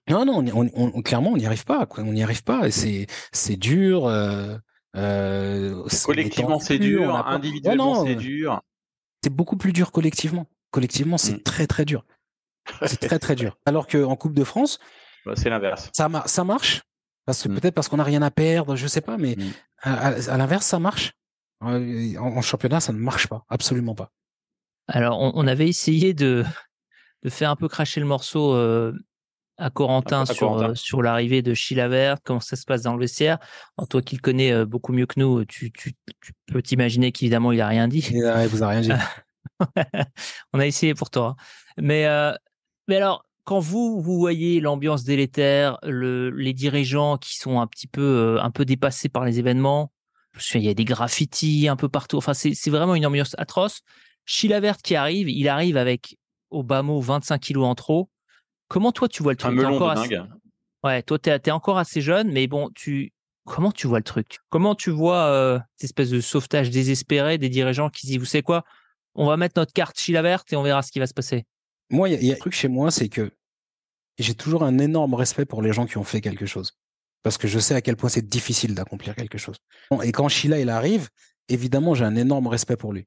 Non, non, clairement, on n'y arrive pas, On n'y arrive pas. C'est, c'est dur. Euh, euh, collectivement, c'est dur. Individuellement, c'est euh, dur. C'est beaucoup plus dur collectivement. Collectivement, c'est mmh. très, très dur. C'est très, très dur. Alors qu'en Coupe de France, bah, c'est l'inverse. Ça, ça marche. Mmh. peut-être parce qu'on n'a rien à perdre, je sais pas, mais mmh. à, l'inverse, ça marche. en championnat, ça ne marche pas, absolument pas. Alors, on, avait essayé de, faire un peu cracher le morceau à Corentin, sur, l'arrivée de Chilavert, comment ça se passe dans le vestiaire. En toi qui le connais beaucoup mieux que nous, tu, peux t'imaginer qu'évidemment, il n'a rien dit. Il, ne vous a rien dit. on a essayé pour toi. Hein. Mais, alors, quand vous, vous voyez l'ambiance délétère, les dirigeants qui sont un petit peu, peu dépassés par les événements, il y a des graffitis un peu partout. Enfin, c'est vraiment une ambiance atroce. Chilavert qui arrive, il arrive avec au bas mot 25 kilos en trop. Comment toi tu vois le truc Un melon Ouais, toi t'es es, encore assez jeune, mais bon, tu comment tu vois le truc Comment tu vois euh, cette espèce de sauvetage désespéré des dirigeants qui disent vous savez quoi On va mettre notre carte Chilavert et on verra ce qui va se passer. Moi, il y, a un truc chez moi, c'est que j'ai toujours un énorme respect pour les gens qui ont fait quelque chose. Parce que je sais à quel point c'est difficile d'accomplir quelque chose. Et quand Chila il arrive, évidemment, j'ai un énorme respect pour lui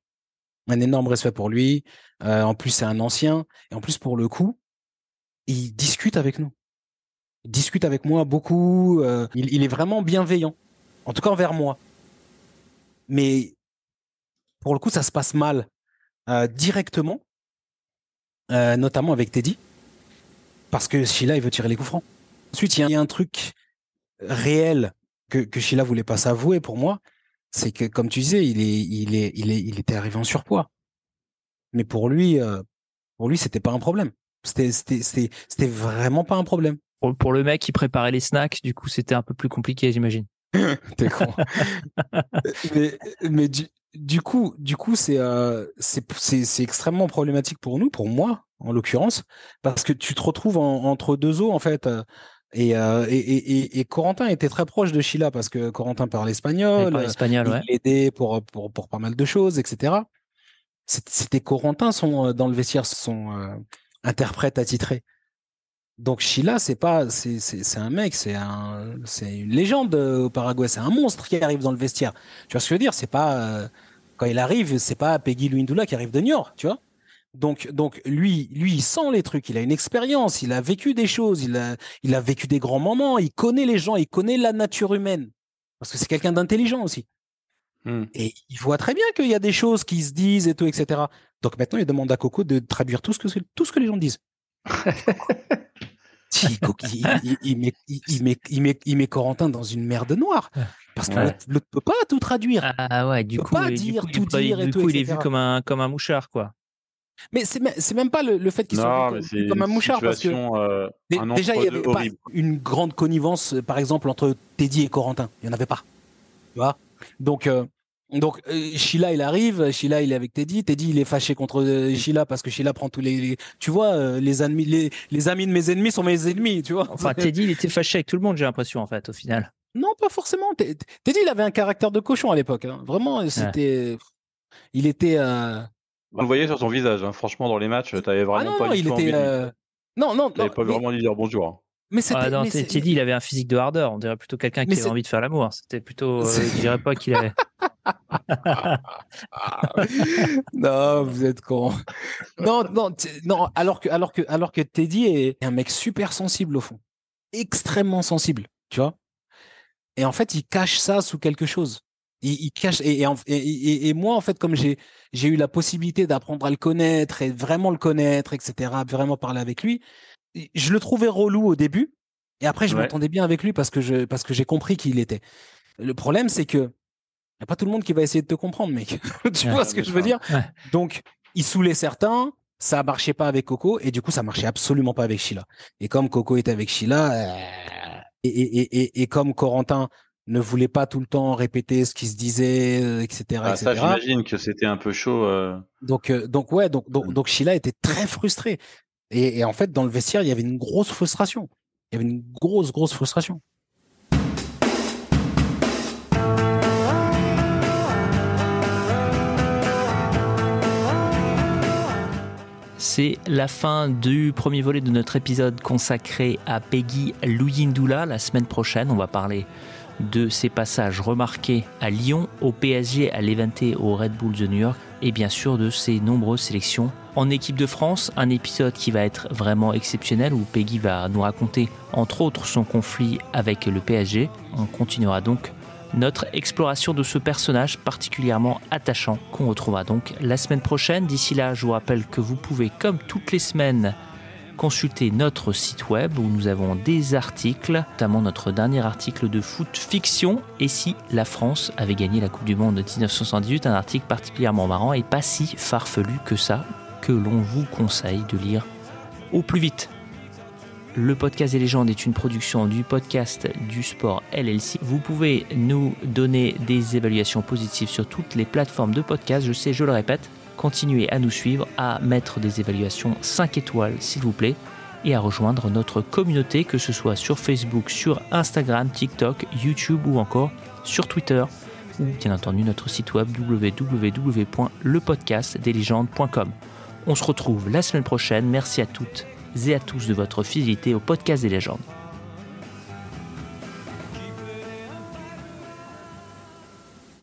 un énorme respect pour lui. en plus, c'est un ancien. Et en plus, pour le coup, il discute avec nous. Il discute avec moi beaucoup. il, est vraiment bienveillant. En tout cas, envers moi. Mais pour le coup, ça se passe mal directement, notamment avec Teddy. Parce que Sheila, il veut tirer les coups francs. Ensuite, il y, a un truc réel que, que Sheila voulait pas s'avouer pour moi c'est que, comme tu disais, il, est, il, est, il, est, il était arrivé en surpoids. Mais pour lui, euh, pour lui, c'était pas un problème. C'était vraiment pas un problème. Pour, le mec qui préparait les snacks, du coup, c'était un peu plus compliqué, j'imagine. T'es con. mais, du, coup, du coup, euh, c'est extrêmement problématique pour nous, pour moi, en l'occurrence, parce que tu te retrouves entre deux eaux, en fait. Euh, euh, et, et, Corentin était très proche de Sheila parce que Corentin parle espagnol, euh, il l'aidait pour, pour, pas mal de choses, etc. C'était Corentin euh, dans le vestiaire, son interprète attitré. Donc Sheila, c'est pas, c'est un mec, c'est un, c'est une légende au Paraguay, c'est un monstre qui arrive dans le vestiaire. Tu vois ce que je veux dire C'est pas quand il arrive, c'est pas Peggy Luindula qui arrive de York, tu vois donc, donc lui, lui, il sent les trucs, il a une expérience, il a vécu des choses, il a, il a vécu des grands moments, il connaît les gens, il connaît la nature humaine. Parce que c'est quelqu'un d'intelligent aussi. Hmm. Et il voit très bien qu'il y a des choses qui se disent et tout, etc. Donc maintenant, il demande à Coco de traduire tout ce que, tout ce que les gens disent. il, met, Corentin dans une merde noire. Ah. Parce que l'autre ne peut pas tout traduire. Ah ouais, du coup, euh, dire, du tout dire du et coup, il est vu comme un, comme un mouchard, quoi. Mais c'est même, même pas le, fait qu'ils soient comme un mouchard parce que euh, déjà il n'y avait pas une grande connivence euh, par exemple entre Teddy et Corentin, il n'y en avait pas. Tu vois Donc euh, donc Sheila il arrive, Sheila il est avec Teddy, Teddy il est fâché contre Sheila parce que Sheila prend tous les, tu vois les ennemis les, les, amis de mes ennemis sont mes ennemis, tu vois. Enfin Teddy il était fâché avec tout le monde, j'ai l'impression en fait au final. Non, pas forcément. Teddy il avait un caractère de cochon à l'époque, hein. vraiment c'était il était bah, on le voyait sur son visage, hein. franchement, dans les matchs, t'avais vraiment ah non, pas non, il était, euh, Non, non, T'avais pas vraiment envie de dire bonjour. Hein. Mais c'était. Ah Teddy, il avait un physique de hardeur. On dirait plutôt quelqu'un qui avait envie de faire l'amour. C'était plutôt. Euh, je dirais pas qu'il avait. non, vous êtes con. Non, non, non. Alors que, alors que, alors que Teddy est un mec super sensible au fond, extrêmement sensible, tu vois. Et en fait, il cache ça sous quelque chose cache et, moi en fait comme j'ai j'ai eu la possibilité d'apprendre à le connaître et vraiment le connaître etc vraiment parler avec lui je le trouvais relou au début et après je m'entendais bien avec lui parce que je parce que j'ai compris qui il était le problème c'est que y a pas tout le monde qui va essayer de te comprendre mec tu vois ce que je veux dire donc il saoulait certains ça marchait pas avec Coco et du coup ça marchait absolument pas avec Sheila et comme Coco était avec Sheila euh, et, et, et, et, comme Corentin ne voulait pas tout le temps répéter ce qui se disait, euh, etc. Ah, ça, j'imagine que c'était un peu chaud. Euh. Donc, euh, donc ouais, donc, hmm. donc, Sheila était très frustrée. Et, en fait, dans le vestiaire, il y avait une grosse frustration. Il y avait une grosse, grosse frustration. C'est la fin du premier volet de notre épisode consacré à Peggy Louyindoula La semaine prochaine, on va parler de ses passages remarqués à Lyon, au PSG, à l'Eventé, au Red Bull de New York et bien sûr de ses nombreuses sélections. En équipe de France, un épisode qui va être vraiment exceptionnel où Peggy va nous raconter entre autres son conflit avec le PSG. On continuera donc notre exploration de ce personnage particulièrement attachant qu'on retrouvera donc la semaine prochaine. D'ici là, je vous rappelle que vous pouvez, comme toutes les semaines, Consultez notre site web où nous avons des articles, notamment notre dernier article de foot fiction et si la France avait gagné la Coupe du Monde de 1978, un article particulièrement marrant et pas si farfelu que ça que l'on vous conseille de lire au plus vite. Le podcast des légendes est une production du podcast du sport LLC. Vous pouvez nous donner des évaluations positives sur toutes les plateformes de podcast. Je sais, je le répète, continuez à nous suivre, à mettre des évaluations 5 étoiles s'il vous plaît, et à rejoindre notre communauté, que ce soit sur Facebook, sur Instagram, TikTok, YouTube ou encore sur Twitter, ou bien entendu notre site web www.lepodcastdeslegendes.com. On se retrouve la semaine prochaine, merci à toutes et à tous de votre fidélité au podcast des légendes.